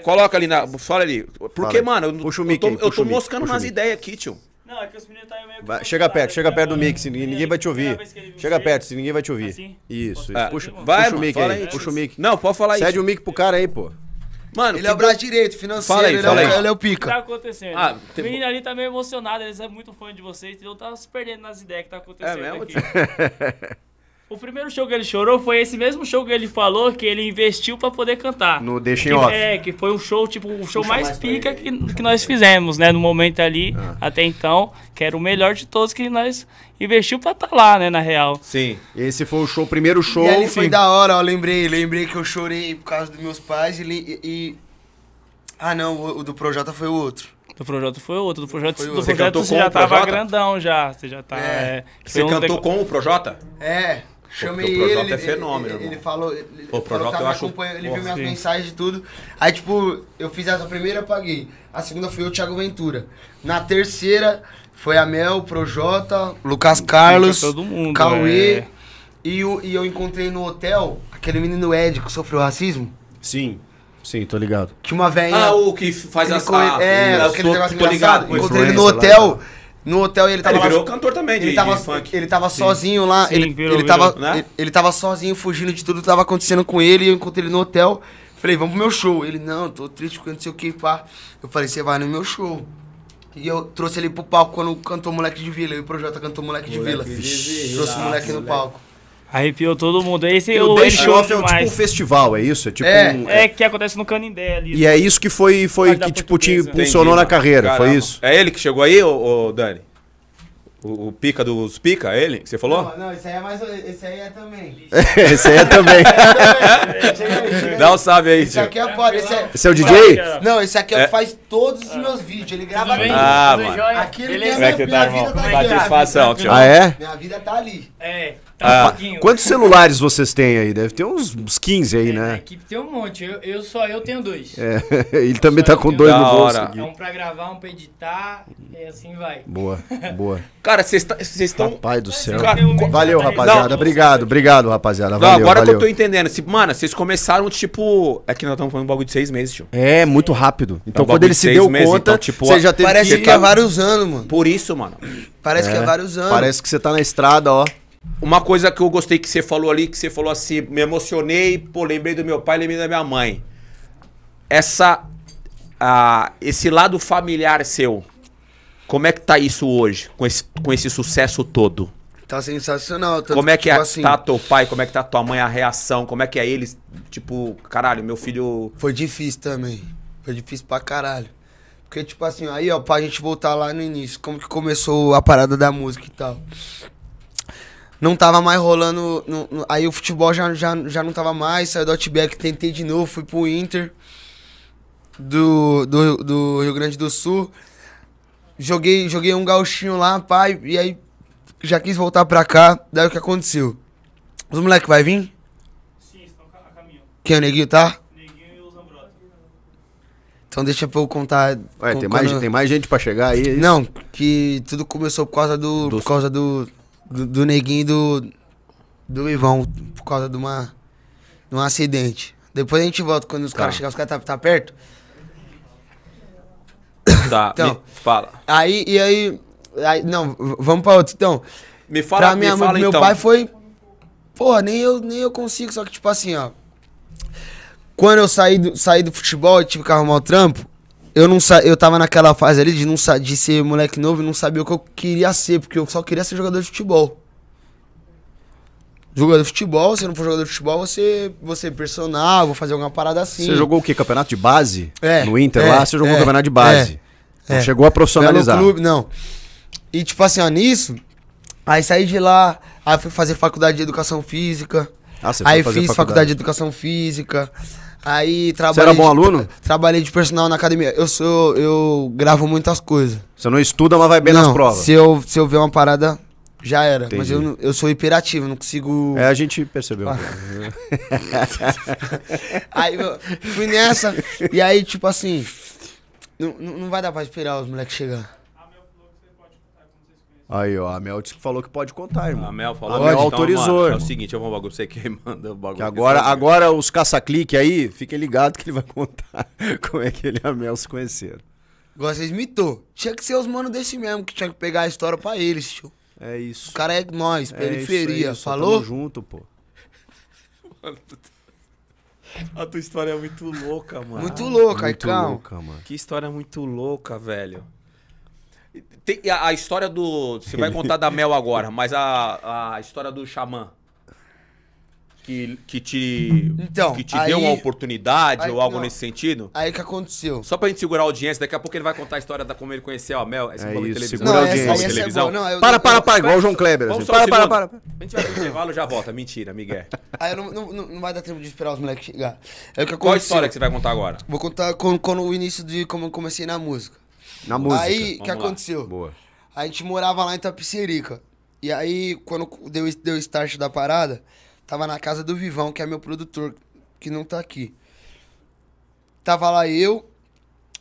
[SPEAKER 2] Coloca ali na. Fala ali. Porque, mano, Puxo o mic eu tô, eu tô moscando umas ideias aqui, tio. Não, é que os meninos estão meio que. Vai, chega perto, chega perto do né? mic, se ninguém, ninguém vai te ouvir. Chega perto, se ninguém vai te ouvir. Assim? Isso, isso. Ah, puxa, vai, puxa o mic aí, aí, puxa o mic. Não, pode falar Cede isso. Cede o mic pro cara aí, pô. Mano, ele é o braço direito, financeiro.
[SPEAKER 3] Fala aí, é fala ele, aí. É, ele é o pica. O que tá acontecendo? Ah, tem... O menino ali tá meio emocionado, Ele é muito fã de vocês,
[SPEAKER 7] então tá se perdendo nas ideias que tá é acontecendo. É mesmo?
[SPEAKER 2] O
[SPEAKER 6] primeiro show que ele chorou
[SPEAKER 2] foi esse mesmo show que ele falou que ele investiu para poder cantar. No Deixa em Off. É, que foi um show, tipo, o um show mais, mais pica que,
[SPEAKER 6] que nós fizemos, né? No momento ali, ah. até então, que era o melhor
[SPEAKER 2] de todos que nós investiu pra estar tá lá, né, na real. Sim, esse foi o show, o primeiro show. E ali foi sim. da
[SPEAKER 3] hora, ó, lembrei, lembrei que eu chorei por causa dos meus pais e... e...
[SPEAKER 2] Ah, não, o, o do Projota foi o outro. Do projeto foi outro. Do projeto, foi do projeto você, você já tava grandão já. Você já tá. É. É, você um cantou de... com o Projota? É
[SPEAKER 1] chamei o Projota ele, é fenômeno, ele, ele, ele
[SPEAKER 3] falou, ele Pô, falou eu acho... ele viu minhas mensagens e tudo. Aí, tipo, eu fiz essa primeira, paguei. A segunda foi o Thiago Ventura. Na terceira foi a Mel, Projota, Lucas é Carlos, todo mundo, Cauê. É. E, eu, e eu encontrei no hotel aquele menino Ed que sofreu racismo. Sim. Sim, tô ligado. Que uma velha. Ah, o que faz as... coisas ah, é, aquele negócio tô, tô ligado. Encontrei ele né? no hotel... Lá, então no hotel e ele tava. Ele lá, virou cantor também, de, ele tava, de funk. Ele tava Sim. sozinho lá. Sim, ele, virou, ele, virou, tava, né? ele, ele, tava sozinho, fugindo de tudo que tava acontecendo com ele. Eu encontrei ele no hotel. Falei, vamos pro meu show. Ele, não, tô triste com não sei o que, pá. Eu falei, você vai no meu show. E eu trouxe ele pro palco quando cantou Moleque de Vila. Eu e o Projota cantou Moleque, moleque de, Vila. de Vila. Trouxe o moleque, moleque no palco.
[SPEAKER 2] Arrepiou todo mundo. Esse e o Dance Off é tipo um festival, é isso? É, tipo é,
[SPEAKER 6] um, é... é que acontece no Canindé ali.
[SPEAKER 2] E né? é isso que foi, foi que tipo, te impulsionou Entendi, na carreira, Caramba. foi isso?
[SPEAKER 1] É ele que chegou aí, ô, ô Dani? O, o, pica dos pica, é ele? Você falou?
[SPEAKER 3] Não, não, esse aí é mais. Esse aí é também. esse aí é também. Dá um salve aí, Esse aqui é foda. Esse, é... esse é o DJ? Não, esse aqui é... é. faz todos os meus vídeos. Ele grava ah, tudo. Ah, mano. Aquilo é ele tá, tá Como é que tá, irmão? Tá Satisfação, tio. Ah, é? Minha vida tá ali. É.
[SPEAKER 2] Tá um ah, quantos celulares vocês têm aí? Deve ter uns, uns 15 aí, é, né? A equipe
[SPEAKER 6] tem um monte. Eu, eu só eu tenho dois. É,
[SPEAKER 2] ele também tá com dois no bolso. Aqui. É um
[SPEAKER 6] pra gravar, um pra editar, e assim vai. Boa, boa.
[SPEAKER 2] Cara, vocês estão. Tá, Pai do céu. Cara, valeu, rapaziada. Não, obrigado, obrigado, rapaziada. Valeu, não, agora valeu. que eu
[SPEAKER 1] tô entendendo. se mano, vocês começaram, tipo. É que nós estamos falando um bagulho de seis meses, tio.
[SPEAKER 2] É, muito rápido. Então, então quando ele se deu meses, conta, então, tipo, já
[SPEAKER 1] teve Parece que, que é vários anos, mano. Por isso, mano. Parece é, que é vários anos. Parece que você tá na estrada, ó. Uma coisa que eu gostei que você falou ali, que você falou assim, me emocionei, pô, lembrei do meu pai, lembrei da minha mãe. Essa, a esse lado familiar seu, como é que tá isso hoje, com esse, com esse sucesso todo?
[SPEAKER 3] Tá sensacional. Tanto como é que, tipo é, assim... tá
[SPEAKER 1] teu pai, como é que tá tua mãe, a reação, como é que é eles, tipo, caralho, meu filho...
[SPEAKER 3] Foi difícil também, foi difícil pra caralho. Porque, tipo assim, aí, ó, pra gente voltar lá no início, como que começou a parada da música e tal não tava mais rolando. aí o futebol já, já, já não tava mais, saiu do Outback, tentei de novo, fui pro Inter do, do, do Rio Grande do Sul. Joguei, joguei um gauchinho lá, pai, e aí já quis voltar pra cá, daí o que aconteceu? Os moleques vai vir? Sim, estão a caminho. Quem é o Neguinho, tá? Neguinho e Então deixa pra eu contar. Ué, tem, mais, tem
[SPEAKER 2] mais gente pra chegar aí? É não,
[SPEAKER 3] que tudo começou por causa do. do... Por causa do do, neguinho do, do Ivão por causa de, uma, de um acidente. Depois a gente volta quando os Tá. caras chegarem, os caras tá, tá perto. Tá, Então. me fala. Aí, e aí, aí- Não, vamos pra outro. Então, Me fala, pra minha me mãe, fala meu então. pai foi. Porra, nem eu, nem eu consigo, só que tipo assim, ó. Quando eu saí do, saí do futebol e tive que arrumar o trampo, eu não sa eu tava naquela fase ali de, não de ser moleque novo e não sabia o que eu queria ser, porque eu só queria ser jogador de futebol. Jogador de futebol, se não for jogador de futebol, você, você personal, vou fazer alguma parada assim. Você jogou
[SPEAKER 2] o quê? Campeonato de base? É. No Inter é, lá, você jogou é, campeonato de base. É, não é. chegou a profissionalizar. Não
[SPEAKER 3] clube, não. E tipo assim, ó, nisso, aí saí de lá, aí fui fazer faculdade de educação física. Ah, aí fiz faculdade. faculdade de educação física. Aí trabalhei. Você era bom aluno? De, trabalhei de personal na academia. Eu sou. Eu gravo muitas coisas.
[SPEAKER 2] Você não estuda, mas vai bem não, nas provas. Se
[SPEAKER 3] eu, se eu ver uma parada, já era. Entendi. Mas eu, eu sou hiperativo, não consigo.
[SPEAKER 2] É, a gente percebeu. Ah.
[SPEAKER 3] aí eu fui nessa. E aí, tipo assim. Não, não vai dar pra esperar os moleques chegar.
[SPEAKER 2] Aí, ó, a Mel disse que falou que pode contar, irmão. A Mel falou. A Mel autorizou. Então, mano, é o
[SPEAKER 1] seguinte, eu vou bagulho, você que manda
[SPEAKER 2] o bagulho. Que agora, que agora os caça-clique aí, fiquem ligados que ele vai contar como é que ele e a Mel se conheceram.
[SPEAKER 3] Agora vocês mitou. Tinha que ser os manos desse mesmo, que tinha que pegar a história pra eles, tio. É isso. O cara é nós, periferia, é isso, é falou? Tamo
[SPEAKER 2] junto, pô.
[SPEAKER 1] a tua história é muito louca, mano. Muito louca,
[SPEAKER 3] muito calma. Louca,
[SPEAKER 1] mano. Que história muito louca, velho. Tem, a, a, história do. Você vai contar da Mel agora, mas a, a história do xamã. Que, que te. Então, que te aí, deu uma oportunidade aí, ou algo não. nesse sentido?
[SPEAKER 3] Aí que aconteceu.
[SPEAKER 1] Só pra gente segurar a audiência, daqui a pouco ele vai contar a história da como ele conheceu a Mel. Essa é isso, televisão. Segura não, a audiência. Essa, televisão. É não,
[SPEAKER 2] eu, para, para, para, igual o João Kleber. Assim. Para, para, para, para. A gente vai
[SPEAKER 1] pro intervalo já volta. Mentira, Miguel.
[SPEAKER 3] aí não, não, não vai dar tempo de esperar os moleques chegar. É Qual a história que você vai contar agora? Vou contar com, com o início de como eu comecei na música.
[SPEAKER 2] Na música. Aí, o que lá. aconteceu? Boa.
[SPEAKER 3] A gente morava lá em Tapicerica. E aí, quando deu, deu start da parada, tava na casa do Vivão, que é meu produtor, que não tá aqui. Tava lá eu,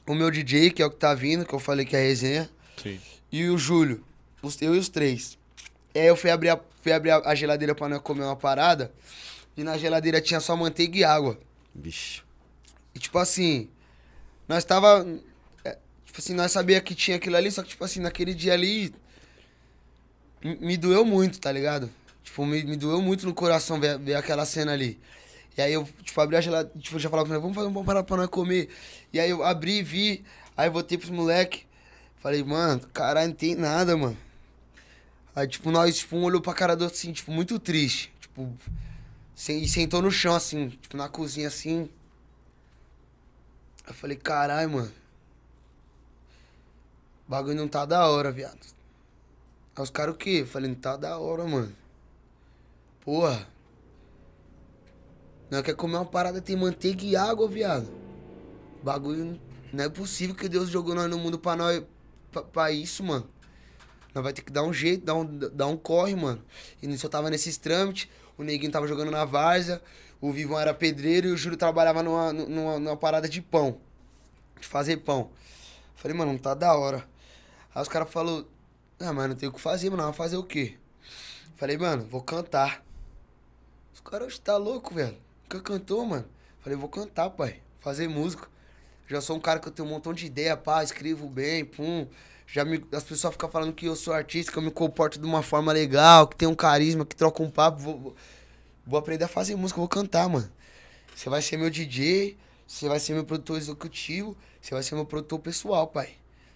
[SPEAKER 3] o meu DJ, que é o que tá vindo, que eu falei que é a resenha. Sim. E o Júlio. Os, eu e os três. E aí eu fui abrir, a, fui abrir a, geladeira pra não comer uma parada. E na geladeira tinha só manteiga e água. Bicho. E tipo assim, nós tava Tipo assim, nós sabia que tinha aquilo ali, só que, tipo assim, naquele dia ali. Me doeu muito, tá ligado? Tipo, me, me doeu muito no coração ver, ver aquela cena ali. E aí eu, tipo, abri a geladeira, tipo, já falava pra mim, vamos fazer um bom parado pra nós comer. E aí eu abri, vi, aí voltei pros moleque. Falei, mano, caralho, não tem nada, mano. Aí, tipo, nós, tipo, um olhou pra cara do outro, assim, tipo, muito triste. Tipo, sem, e sentou no chão, assim, tipo, na cozinha, assim. Eu falei, caralho, mano. O bagulho não tá da hora, viado. Aí os caras o quê? Eu falei, não tá da hora, mano. Porra. Não quer comer uma parada tem manteiga e água, viado. O bagulho não é possível que Deus jogou nós no mundo pra nós pra, pra isso, mano. Nós vai ter que dar um jeito, dar um, dar um corre, mano. E só tava nesses trâmites, o neguinho tava jogando na várzea, o Vivão era pedreiro e o Júlio trabalhava numa, numa, numa parada de pão. De fazer pão. Falei, mano, não tá da hora. Aí os caras falaram, ah, mas não tem o que fazer, mano, vai fazer o quê? Falei, mano, vou cantar. Os caras, tá louco, velho? Nunca cantou, mano? Falei, vou cantar, pai, fazer música. Já sou um cara que eu tenho um montão de ideia, pá, escrevo bem, pum. Já me, as pessoas ficam falando que eu sou artista, que eu me comporto de uma forma legal, que tenho um carisma, que troco um papo. Vou, vou aprender a fazer música, vou cantar, mano. Você vai ser meu DJ, você vai ser meu produtor executivo, você vai ser meu produtor pessoal, pai.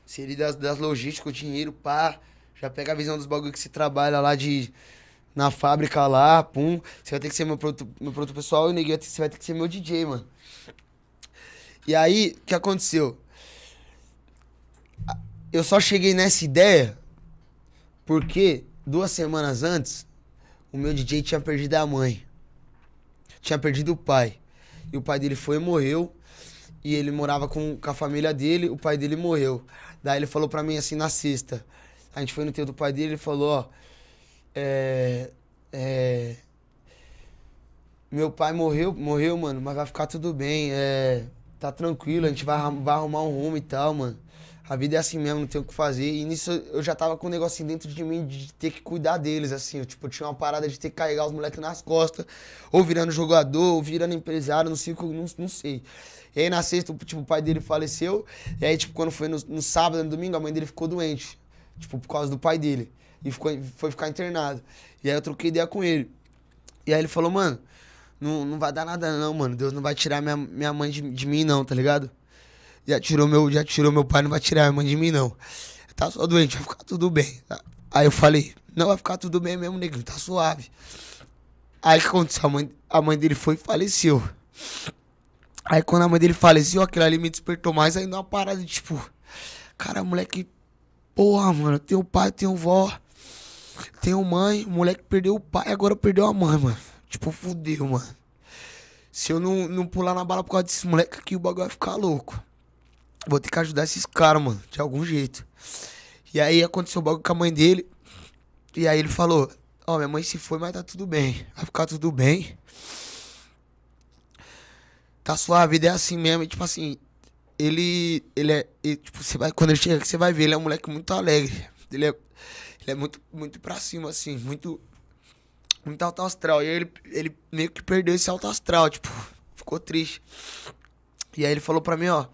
[SPEAKER 3] Se ele das, das logísticas, o dinheiro, pá. Já pega a visão dos bagulho que se trabalha lá de. Na fábrica lá, pum. Você vai ter que ser meu produto, meu produto pessoal e neguinho, você vai ter que ser meu DJ, mano. E aí, o que aconteceu? Eu só cheguei nessa ideia porque duas semanas antes, o meu DJ tinha perdido a mãe. Tinha perdido o pai. E o pai dele foi e morreu. E ele morava com, com a família dele, o pai dele morreu. Daí ele falou pra mim assim, na sexta. A gente foi no teu do pai dele, ele falou, ó. É, é, meu pai morreu, morreu, mano, mas vai ficar tudo bem. É, tá tranquilo, a gente vai, vai arrumar um rumo e tal, mano. A vida é assim mesmo, não tem o que fazer. E nisso eu já tava com um negocinho dentro de mim de ter que cuidar deles, assim. Eu, tipo, eu tinha uma parada de ter que carregar os moleques nas costas, ou virando jogador, ou virando empresário, não sei, não, não sei. E aí na sexta, tipo, o pai dele faleceu. E aí, tipo, quando foi no, no sábado, no domingo, a mãe dele ficou doente. Tipo, por causa do pai dele. E ficou, foi ficar internado. E aí eu troquei ideia com ele. E aí ele falou, mano, não, não vai dar nada não, mano. Deus não vai tirar minha, minha mãe de, de mim não, tá ligado? Já tirou, meu, já tirou meu pai, não vai tirar minha mãe de mim não. Tá só doente, vai ficar tudo bem. Tá? Aí eu falei, não, vai ficar tudo bem mesmo, negro, tá suave. Aí o que aconteceu? A mãe, a mãe dele foi e faleceu. Aí quando a mãe dele faleceu, aquilo ali me despertou mais, ainda uma parada, tipo, cara, moleque, porra, mano, tenho pai, tenho vó, tenho mãe, o moleque perdeu o pai, agora perdeu a mãe, mano. Tipo, fudeu, mano. Se eu não, não pular na bala por causa desse moleque aqui, o bagulho vai ficar louco. Vou ter que ajudar esses caras, mano, de algum jeito. E aí aconteceu o bagulho com a mãe dele. E aí ele falou: Ó, oh, minha mãe se foi, mas tá tudo bem. Vai ficar tudo bem tá suave, a vida é assim mesmo. E, tipo assim, ele. Ele é. tipo, você vai, quando ele chega aqui, você vai ver, ele é um moleque muito alegre. Ele é, ele é muito, muito pra cima, assim, muito. Muito alto astral. E aí ele, ele meio que perdeu esse alto astral, tipo, ficou triste. E aí ele falou pra mim, ó.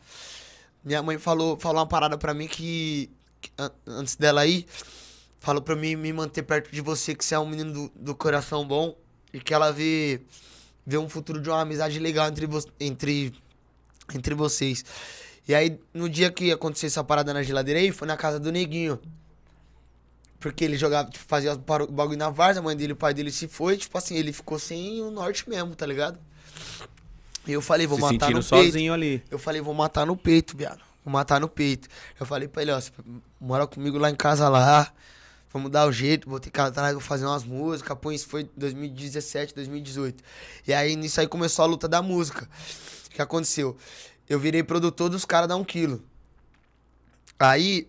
[SPEAKER 3] Minha mãe falou, falou uma parada pra mim que, que antes dela ir, falou pra mim me manter perto de você, que você é um menino do, do coração bom e que ela vê ver um futuro de uma amizade legal entre, entre, entre vocês. E aí, no dia que aconteceu essa parada na geladeira aí, foi na casa do neguinho. Porque ele jogava, tipo, fazia o bagulho na várzea, a mãe dele, o pai dele se foi, tipo assim, ele ficou sem o norte mesmo, tá ligado? E eu falei, vou se matar no sozinho peito. ali. Eu falei, vou matar no peito, viado. Vou matar no peito. Eu falei pra ele, ó, você mora comigo lá em casa lá. Vamos dar o jeito, botei atrás vou fazer umas músicas. Pô, isso foi 2017, 2018. E aí nisso aí começou a luta da música. O que aconteceu? Eu virei produtor dos caras da um quilo. Aí,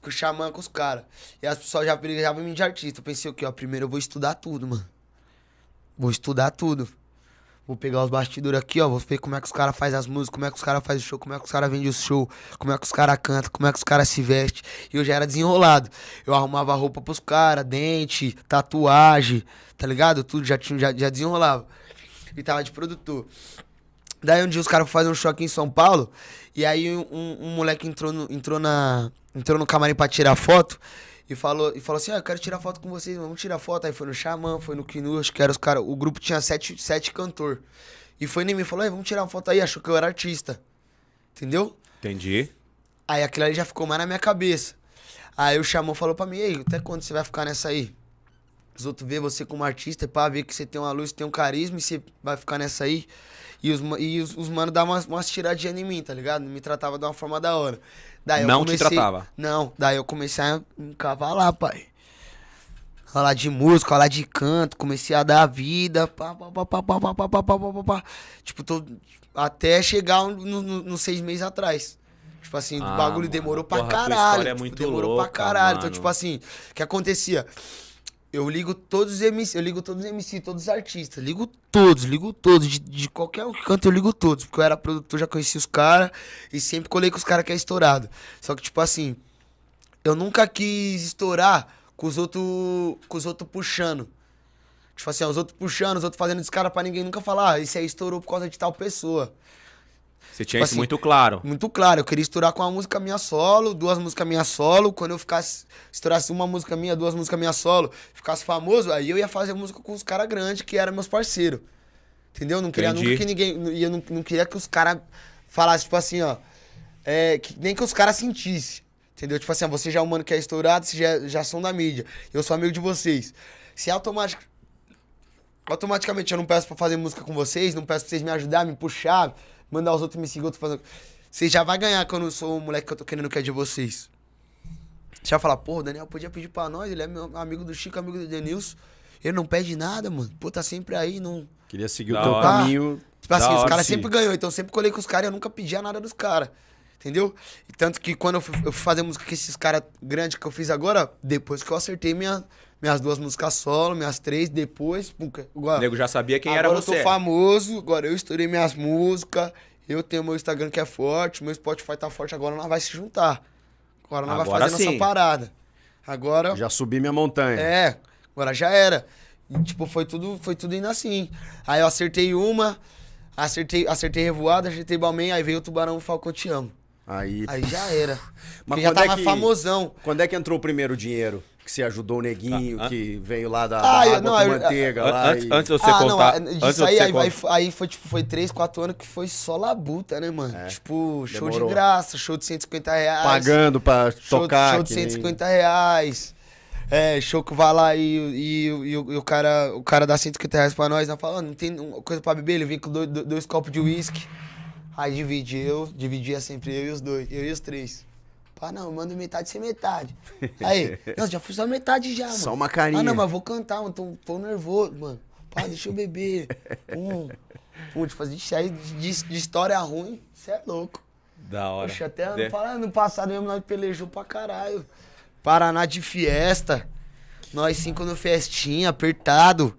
[SPEAKER 3] com o xamã com os caras. E as pessoas já brigavam em mim de artista. Eu pensei o quê? Ó, primeiro eu vou estudar tudo, mano. Vou estudar tudo. Vou pegar os bastidores aqui, ó. Vou ver como é que os caras fazem as músicas, como é que os caras fazem o show, como é que os caras vendem o show, como é que os caras cantam, como é que os caras se vestem. E eu já era desenrolado. Eu arrumava roupa pros caras, dente, tatuagem, tá ligado? Tudo já, tinha, já, já desenrolava. E tava de produtor. Daí um dia os caras fazem um show aqui em São Paulo. E aí um, um moleque entrou no, entrou, na, entrou no camarim pra tirar foto e falou, e falou assim: ah, eu quero tirar foto com vocês, vamos tirar foto. Aí foi no Xamã, foi no Kinu, acho que era os caras. O grupo tinha sete, sete cantor. E foi nem me falou: vamos tirar uma foto aí, achou que eu era artista. Entendeu? Entendi. Aí aquilo ali já ficou mais na minha cabeça. Aí o Xamã falou pra mim: ei, até quando você vai ficar nessa aí? Os outros vê você como artista, pá, ver que você tem uma luz, tem um carisma e você vai ficar nessa aí. E os, e os, os mano davam umas, umas tiradinhas em mim, tá ligado? Me tratava de uma forma da hora. Daí não comecei, te tratava? Não, daí eu comecei a encavalar, pai. Falar de música, falar de canto, comecei a dar vida, pá, pá, pá, pá, pá, pá, pá, pá, pá, pá, pá. Tipo, tô, até chegar nos no, no seis meses atrás. Tipo assim, ah, o bagulho mano, demorou pra porra, caralho. é muito demorou louca, pra caralho. Então, mano. Então, tipo assim, o que acontecia? Eu ligo todos os MC, eu ligo todos os MC, todos os artistas. Ligo todos, ligo todos. De, de qualquer canto eu ligo todos. Porque eu era produtor, já conheci os caras e sempre colei com os caras que é estourado. Só que, tipo assim, eu nunca quis estourar com os outros. Com os outros puxando. Tipo assim, ó, os outros puxando, os outros fazendo descara pra ninguém nunca falar, ah, isso aí estourou por causa de tal pessoa.
[SPEAKER 1] Você tinha tipo isso assim, muito claro.
[SPEAKER 3] Muito claro. Eu queria estourar com uma música minha solo, duas músicas minha solo. Quando eu ficasse, estourasse uma música minha, duas músicas minha solo, ficasse famoso, aí eu ia fazer música com os caras grandes, que eram meus parceiros. Entendeu? Não queria Entendi. nunca que ninguém. E eu não, não queria que os caras falassem, tipo assim, ó. É, que, nem que os caras sentissem. Entendeu? Tipo assim, ó, você já é um mano que é estourado, vocês já, já são da mídia. Eu sou amigo de vocês. Se automático, automaticamente eu não peço pra fazer música com vocês, não peço pra vocês me ajudarem me puxar mandar os outros me seguir, outros fazer. Você já vai ganhar quando eu sou o moleque que eu tô querendo que é de vocês. Você vai falar, pô, o Daniel podia pedir pra nós, ele é meu amigo do Chico, amigo do Denilson. Ele não pede nada, mano. Pô, tá sempre aí, não. Queria seguir da o tá teu hora. caminho. Tipo assim, os caras sempre ganhou, então eu sempre colei com os caras e eu nunca pedia nada dos caras. Entendeu? E tanto que quando eu fui, eu fui fazer música com esses caras grandes que eu fiz agora, depois que eu acertei minha, minhas duas músicas solo, minhas três depois. Agora, o nego
[SPEAKER 1] já sabia quem era você. Agora eu tô
[SPEAKER 3] famoso, agora eu estourei minhas músicas, eu tenho meu Instagram que é forte, meu Spotify tá forte, agora nós vai se juntar. Agora nós vai fazer sim. nossa parada. Agora...
[SPEAKER 2] Já subi minha montanha.
[SPEAKER 3] É, agora já era. E, tipo, foi tudo, foi tudo indo assim. Aí eu acertei uma, acertei, acertei revoada, acertei balmain, aí veio o Tubarão Falcão Te Amo.
[SPEAKER 2] Aí, aí já era. Mas já é tava é que, famosão. Quando é que entrou o primeiro dinheiro? que você ajudou o neguinho, ah, ah. que veio lá da, ah, água não, eu, manteiga. Eu, lá antes, e... antes de você ah, contar. Não, é, antes aí, aí, aí,
[SPEAKER 3] aí, foi tipo, foi três quatro anos que foi só labuta, né, mano? É, tipo, show demorou. de graça, show de 150 reais. Pagando pra show, tocar. Show de 150 nem... reais. É, show que vai lá e, e, e, e, o, cara, o cara dá 150 reais pra nós, nós né? fala, oh, não tem coisa pra beber, ele vem com dois, dois copos de uísque. Aí dividiu, dividia sempre eu e os dois, eu e os três. Pá, não, manda metade ser metade. Aí, não, já fui só metade já, mano. Só uma carinha. Ah, não, mas vou cantar, mano, tô, tô nervoso, mano. Pá, deixa eu beber. Um, um, tipo, assim, de, de, de história ruim, você é louco.
[SPEAKER 1] Da hora. Poxa, até ano, de...
[SPEAKER 3] ano passado mesmo nós pelejou pra caralho. Paraná de fiesta. Nós cinco no festinha, apertado.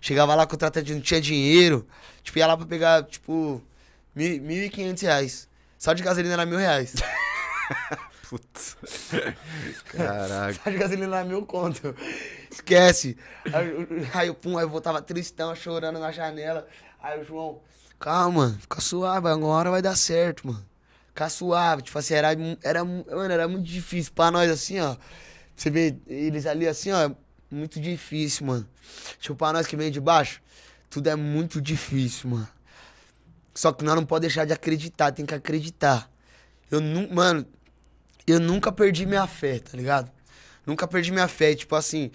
[SPEAKER 3] Chegava lá, contratante não tinha dinheiro. Tipo, ia lá pra pegar, tipo, mil, mil e quinhentos reais. Só de gasolina era mil reais. Putz. Caraca. Faz gasolina na meu conto. Esquece. Aí o pum, aí eu voltava tristão, chorando na janela. Aí o João, calma, fica suave, agora vai dar certo, mano. Fica suave. Tipo assim, era, era, mano, era muito difícil pra nós, assim, ó. Você vê eles ali, assim, ó, muito difícil, mano. Tipo, pra nós que vem de baixo, tudo é muito difícil, mano. Só que nós não podemos deixar de acreditar, tem que acreditar. Eu não, mano, eu nunca perdi minha fé, tá ligado? Nunca perdi minha fé. Tipo assim,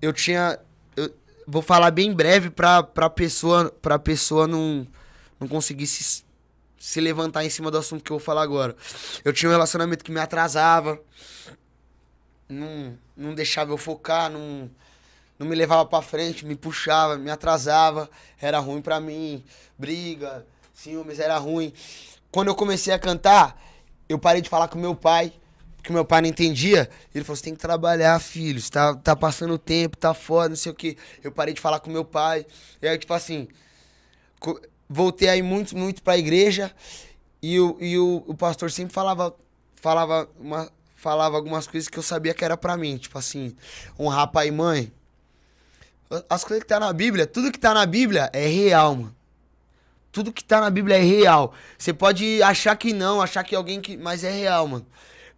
[SPEAKER 3] eu tinha. Eu vou falar bem breve pra, pra pessoa, pra pessoa não, não conseguir se, se levantar em cima do assunto que eu vou falar agora. Eu tinha um relacionamento que me atrasava, não, não deixava eu focar, não, não me levava pra frente, me puxava, me atrasava, era ruim pra mim, briga, ciúmes, era ruim. Quando eu comecei a cantar, eu parei de falar com meu pai que meu pai não entendia. Ele falou: você assim, tem que trabalhar, filho. Você tá, tá passando tempo, tá foda, não sei o quê. Eu parei de falar com meu pai. E aí, tipo assim. Voltei aí muito, muito pra igreja. E, o, e o, o pastor sempre falava, falava, uma, falava algumas coisas que eu sabia que era pra mim. Tipo assim: honrar pai e mãe. As coisas que tá na Bíblia, tudo que tá na Bíblia é real, mano tudo que tá na Bíblia é real. Você pode achar que não, achar que alguém que. Mas é real, mano.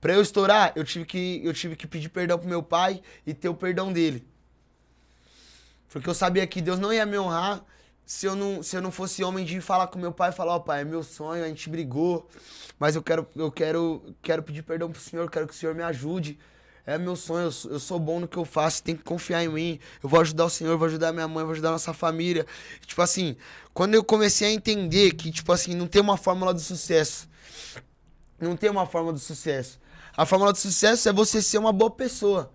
[SPEAKER 3] Pra eu estourar, eu tive que, eu tive que pedir perdão pro meu pai e ter o perdão dele. Porque eu sabia que Deus não ia me honrar se eu não, se eu não fosse homem de falar com meu pai e falar, ó oh, pai, é meu sonho, a gente brigou, mas eu quero, eu quero, quero pedir perdão pro senhor, quero que o senhor me ajude. É meu sonho, eu sou, bom no que eu faço, tem que confiar em mim. Eu vou ajudar o senhor, vou ajudar minha mãe, vou ajudar nossa família. Tipo assim, quando eu comecei a entender que, tipo assim, não tem uma fórmula do sucesso. Não tem uma fórmula do sucesso. A fórmula do sucesso é você ser uma boa pessoa.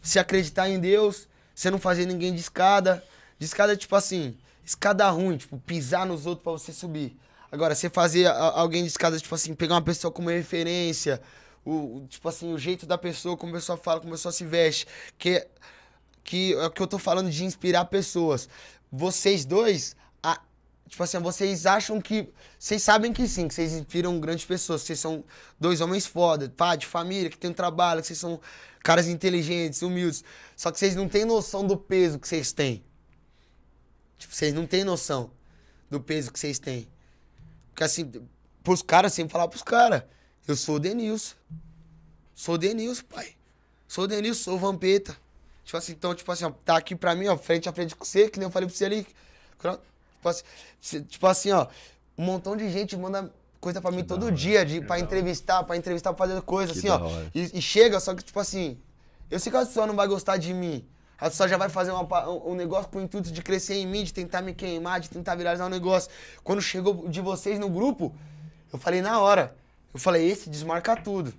[SPEAKER 3] Se acreditar em Deus, você não fazer ninguém de escada. De escada é tipo assim, escada ruim, tipo, pisar nos outros para você subir. Agora, você fazer alguém de escada, tipo assim, pegar uma pessoa como referência, o, tipo assim, o jeito da pessoa, como a pessoa fala, como a pessoa se veste, que, que é o que eu tô falando de inspirar pessoas. Vocês dois, Tipo assim, vocês acham que. Vocês sabem que sim, que vocês inspiram grandes pessoas, que vocês são dois homens foda, pá, de família, que tem um trabalho, que vocês são caras inteligentes, humildes. Só que vocês não têm noção do peso que vocês têm. Tipo, vocês não têm noção do peso que vocês têm. Porque assim, pros caras, sempre falar pros caras, eu sou o Denilson. Sou o Denilson, pai. Sou o Denilson, sou o Vampeta. Tipo assim, então, tipo assim, ó, tá aqui pra mim, ó, frente a frente com você, que nem eu falei pra você ali. Tipo assim, tipo assim, ó, um montão de gente manda coisa para mim que todo hora, dia, de para entrevistar, para entrevistar, pra fazer coisa, que assim, ó. E, e, chega, só que, tipo assim, eu sei que a pessoa não vai gostar de mim. A pessoa já vai fazer uma, um negócio com o intuito de crescer em mim, de tentar me queimar, de tentar viralizar o um negócio. Quando chegou de vocês no grupo, eu falei na hora. Eu falei, esse desmarca tudo.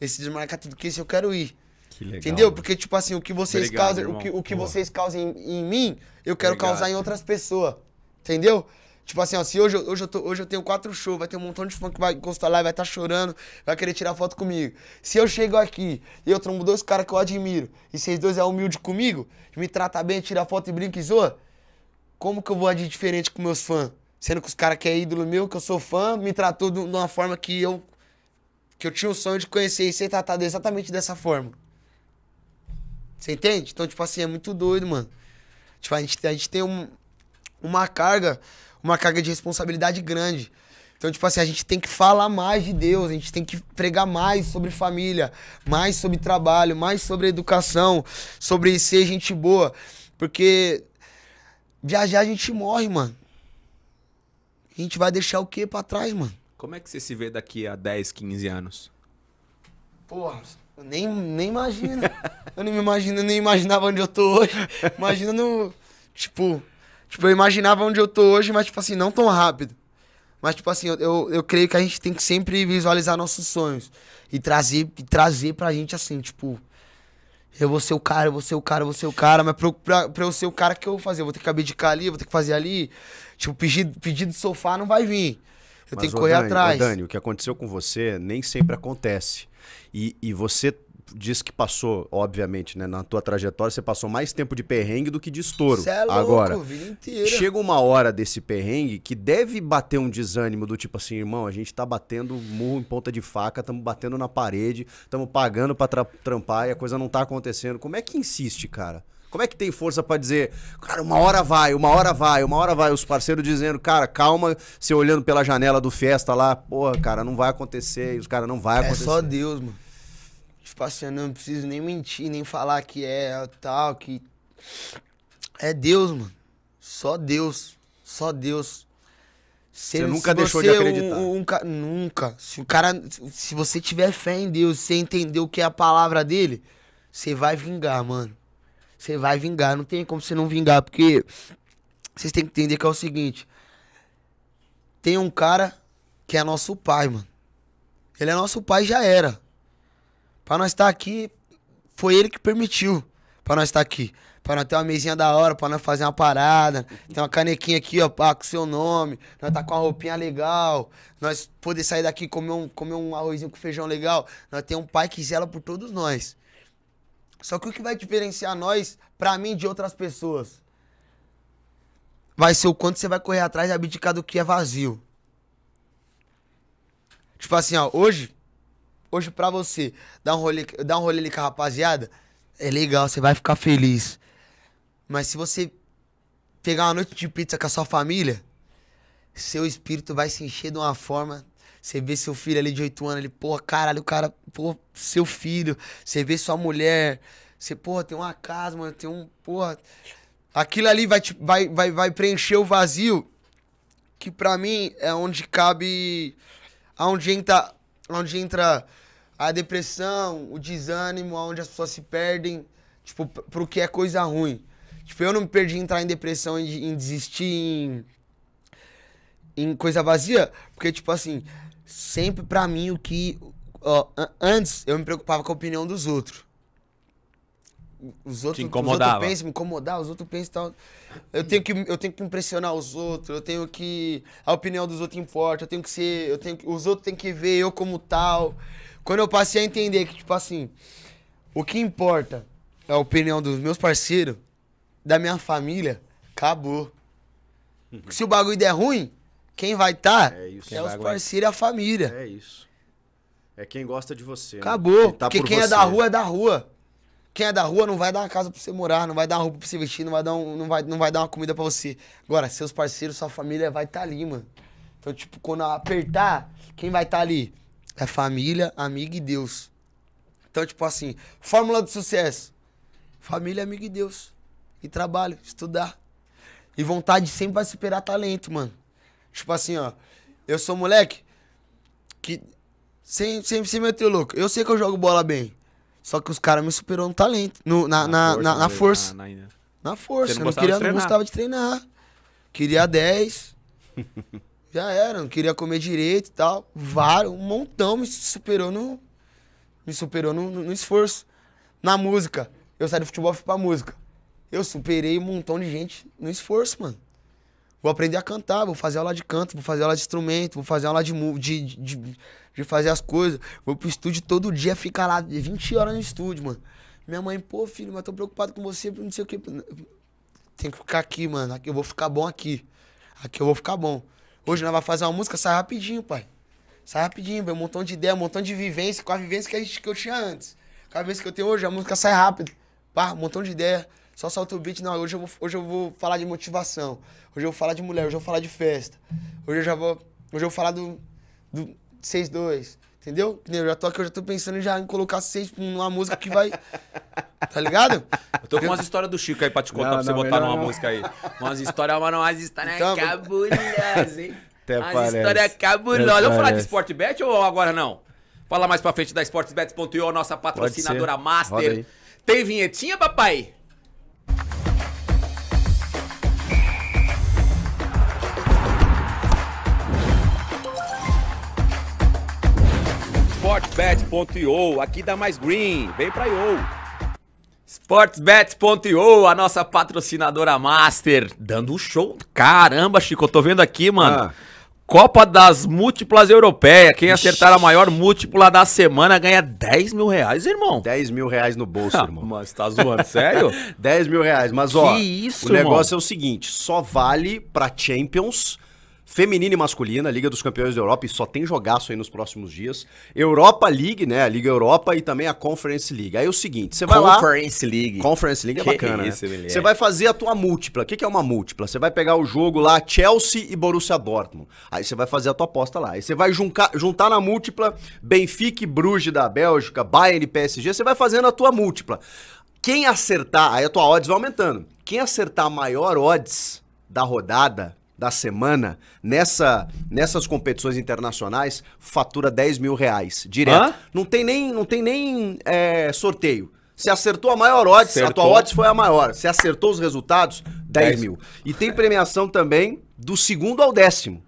[SPEAKER 3] Esse desmarca tudo, que esse eu quero ir.
[SPEAKER 5] Que legal. Entendeu?
[SPEAKER 3] Porque, tipo assim, o que vocês Obrigado, causam, o que, o que vocês causam em, em, mim, eu quero Obrigado. causar em outras pessoas. Entendeu? Tipo assim, ó, se hoje, hoje, eu tô, hoje eu tenho quatro shows, vai ter um montão de fã que vai encostar lá, vai estar tá chorando, vai querer tirar foto comigo. Se eu chego aqui e eu trombo dois caras que eu admiro, e vocês dois é humilde comigo, me trata bem, tira foto e brinca e zoa, como que eu vou agir diferente com meus fãs? Sendo que os caras que é ídolo meu, que eu sou fã, me tratou de uma forma que eu que eu tinha o sonho de conhecer e ser tratado exatamente dessa forma. Você entende? Então, tipo assim, é muito doido, mano. Tipo, a gente, a gente tem um, uma carga, uma carga de responsabilidade grande. Então, tipo assim, a gente tem que falar mais de Deus, a gente tem que pregar mais sobre família, mais sobre trabalho, mais sobre educação, sobre ser gente boa. Porque viajar a gente morre, mano. A gente vai deixar o quê para trás, mano?
[SPEAKER 1] Como é que você se vê daqui a 10, 15 anos?
[SPEAKER 3] Porra, eu nem, nem imagino. eu nem me imagino, nem imaginava onde eu tô hoje. Imagina no. Tipo, Tipo, eu imaginava onde eu tô hoje, mas, tipo assim, não tão rápido. Mas, tipo assim, eu, eu, eu creio que a gente tem que sempre visualizar nossos sonhos. E trazer, e trazer pra gente, assim, tipo... Eu vou ser o cara, eu vou ser o cara, eu vou ser o cara, mas pra, pra, pra eu ser o cara, o que eu vou fazer? Eu vou ter que abdicar ali, eu vou ter que fazer ali. Tipo, pedido, pedido de sofá não vai vir. Eu mas, tenho que correr Dani, atrás. Dani,
[SPEAKER 2] o que aconteceu com você nem sempre acontece. E, e você diz que passou, obviamente, né? Na tua trajetória, você passou mais tempo de perrengue do que de estouro. Cê é louco, Agora, chega uma hora desse perrengue que deve bater um desânimo do tipo assim, irmão, a gente tá batendo murro em ponta de faca, estamos batendo na parede, estamos pagando pra tra trampar e a coisa não tá acontecendo. Como é que insiste, cara? Como é que tem força para dizer, cara, uma hora vai, uma hora vai, uma hora vai? Os parceiros dizendo, cara, calma, você olhando pela janela do festa lá, porra, cara, não vai acontecer, os caras não vai acontecer. É só
[SPEAKER 3] Deus, mano. Tipo assim, eu ah, não preciso nem mentir, nem falar que é tal, que. É Deus, mano. Só Deus. Só Deus. Se, você nunca deixou você, de acreditar. Um, um, um, nunca. Se o cara. Se você tiver fé em Deus, você entender o que é a palavra dele, você vai vingar, mano. Você vai vingar. Não tem como você não vingar, porque vocês têm que entender que é o seguinte. Tem um cara que é nosso pai, mano. Ele é nosso pai já era. Pra nós estar tá aqui, foi ele que permitiu pra nós estar tá aqui. Pra nós ter uma mesinha da hora, pra nós fazer uma parada. Tem uma canequinha aqui, ó, pá, com seu nome. Nós tá com uma roupinha legal. Nós poder sair daqui e comer um, comer um arrozinho com feijão legal. Nós tem um pai que zela por todos nós. Só que o que vai diferenciar nós, pra mim, de outras pessoas, vai ser o quanto você vai correr atrás e abdicar do que é vazio. Tipo assim, ó, hoje, hoje pra você dar um rolê, dar um rolê ali com a rapaziada, é legal, você vai ficar feliz. Mas se você pegar uma noite de pizza com a sua família, seu espírito vai se encher de uma forma. Você vê seu filho ali de 8 anos, ele, pô, caralho, o cara, pô, seu filho. Você vê sua mulher. Você, porra, tem uma casa, mano, tem um, porra. Aquilo ali vai, te, vai, vai, vai preencher o vazio, que para mim é onde cabe. Onde entra, onde entra a depressão, o desânimo, onde as pessoas se perdem, tipo, pro que é coisa ruim. Tipo, eu não me perdi em entrar em depressão, em, em desistir, em, em coisa vazia, porque, tipo assim, sempre pra mim o que. Ó, antes eu me preocupava com a opinião dos outros. Os outros, Te incomodava. os outros pensam, me incomodar, os outros pensam tal. Eu tenho, que, eu tenho que impressionar os outros, eu tenho que. A opinião dos outros importa, eu tenho que ser. Eu tenho, os outros têm que ver eu como tal. Quando eu passei a entender que, tipo assim, o que importa é a opinião dos meus parceiros, da minha família, acabou. Porque uhum. se o bagulho der ruim, quem vai estar tá é, é os parceiros e a família.
[SPEAKER 2] É isso. É quem gosta de você. Né? Acabou. Né? Quem tá Porque quem é você. é da rua
[SPEAKER 3] é da rua. Quem é da rua não vai dar uma casa pra você morar, não vai dar uma roupa pra você vestir, não vai dar, um, não vai, não vai dar uma comida pra você. Agora, seus parceiros, sua família vai estar tá ali, mano. Então, tipo, quando apertar, quem vai estar tá ali? É família, amigo e Deus. Então, tipo assim, fórmula do sucesso. Família, amigo e Deus. E trabalho, estudar. E vontade sempre vai superar talento, mano. Tipo assim, ó. Eu sou moleque que. Sem, sem se meter louco. Eu sei que eu jogo bola bem. Só que os caras me superou no talento. No, na, na, na, na força. Na, na, né? na força. Não eu não, queria, não gostava de treinar. Queria 10. já era, não queria comer direito e tal. Vários, um montão me superou no. Me superou no, no, no esforço. Na música. Eu saí do futebol e fui pra música. Eu superei um montão de gente no esforço, mano. Vou aprender a cantar, vou fazer aula de canto, vou fazer aula de instrumento, vou fazer aula de, de, de, de fazer as coisas. Vou pro estúdio todo dia, ficar lá 20 horas no estúdio, mano. Minha mãe, pô, filho, mas tô preocupado com você, não sei o que. Tem que ficar aqui, mano. Aqui eu vou ficar bom aqui. Aqui eu vou ficar bom. Hoje nós vamos fazer uma música, sai rapidinho, pai. Sai rapidinho, vai um montão de ideia, um montão de vivência, com a vivência que, a gente, que eu tinha antes. Com a vivência que eu tenho hoje, a música sai rápido. Pá, um montão de ideia. Só solta o beat, não, hoje eu, vou, hoje eu vou falar de motivação. Hoje eu vou falar de mulher, hoje eu vou falar de festa. Hoje eu já vou, hoje eu vou falar do, do 6-2 entendeu? Eu já tô aqui, eu já tô pensando já em colocar seis numa música que vai. Tá ligado? Eu tô
[SPEAKER 1] com umas histórias do Chico aí pra te contar, não, pra você não, botar numa não. música aí.
[SPEAKER 3] Umas histórias, mano, umas histórias então,
[SPEAKER 5] cabulosas, hein?
[SPEAKER 2] Até umas parece. histórias cabulosas. Até Vamos falar de
[SPEAKER 1] Sportbet ou agora não? Fala mais pra frente da Sportsbet.io, nossa patrocinadora master. Tem vinhetinha, papai? Sportbet.io, aqui dá mais green, vem pra IO. Sportsbet.io, a nossa patrocinadora master, dando um show. Caramba, Chico, eu tô vendo aqui, mano. Ah. Copa das Múltiplas Europeias. Quem acertar a maior
[SPEAKER 2] múltipla da semana ganha 10 mil reais, irmão. 10 mil reais no bolso, ah, irmão. Mas tá zoando, sério? 10 mil reais. Mas, que ó, isso, o negócio irmão? é o seguinte: só vale pra Champions feminina e masculina, Liga dos Campeões da Europa, e só tem jogaço aí nos próximos dias. Europa League, né? A Liga Europa e também a Conference League. Aí é o seguinte, você vai lá... Conference League. Conference League é que bacana, isso, né? Você vai fazer a tua múltipla. O que, é uma múltipla? Você vai pegar o jogo lá, Chelsea e Borussia Dortmund. Aí você vai fazer a tua aposta lá. Aí você vai juntar, juntar na múltipla Benfica e Bruges da Bélgica, Bayern e PSG. Você vai fazendo a tua múltipla. Quem acertar, aí a tua odds vai aumentando. Quem acertar maior odds da rodada da semana, nessa, nessas competições internacionais, fatura 10 mil reais direto. Hã? Não tem nem, não tem nem é, sorteio. Você acertou a maior odds, acertou. a tua odds foi a maior. Você acertou os resultados, 10, 10 mil. E tem premiação também do segundo ao décimo.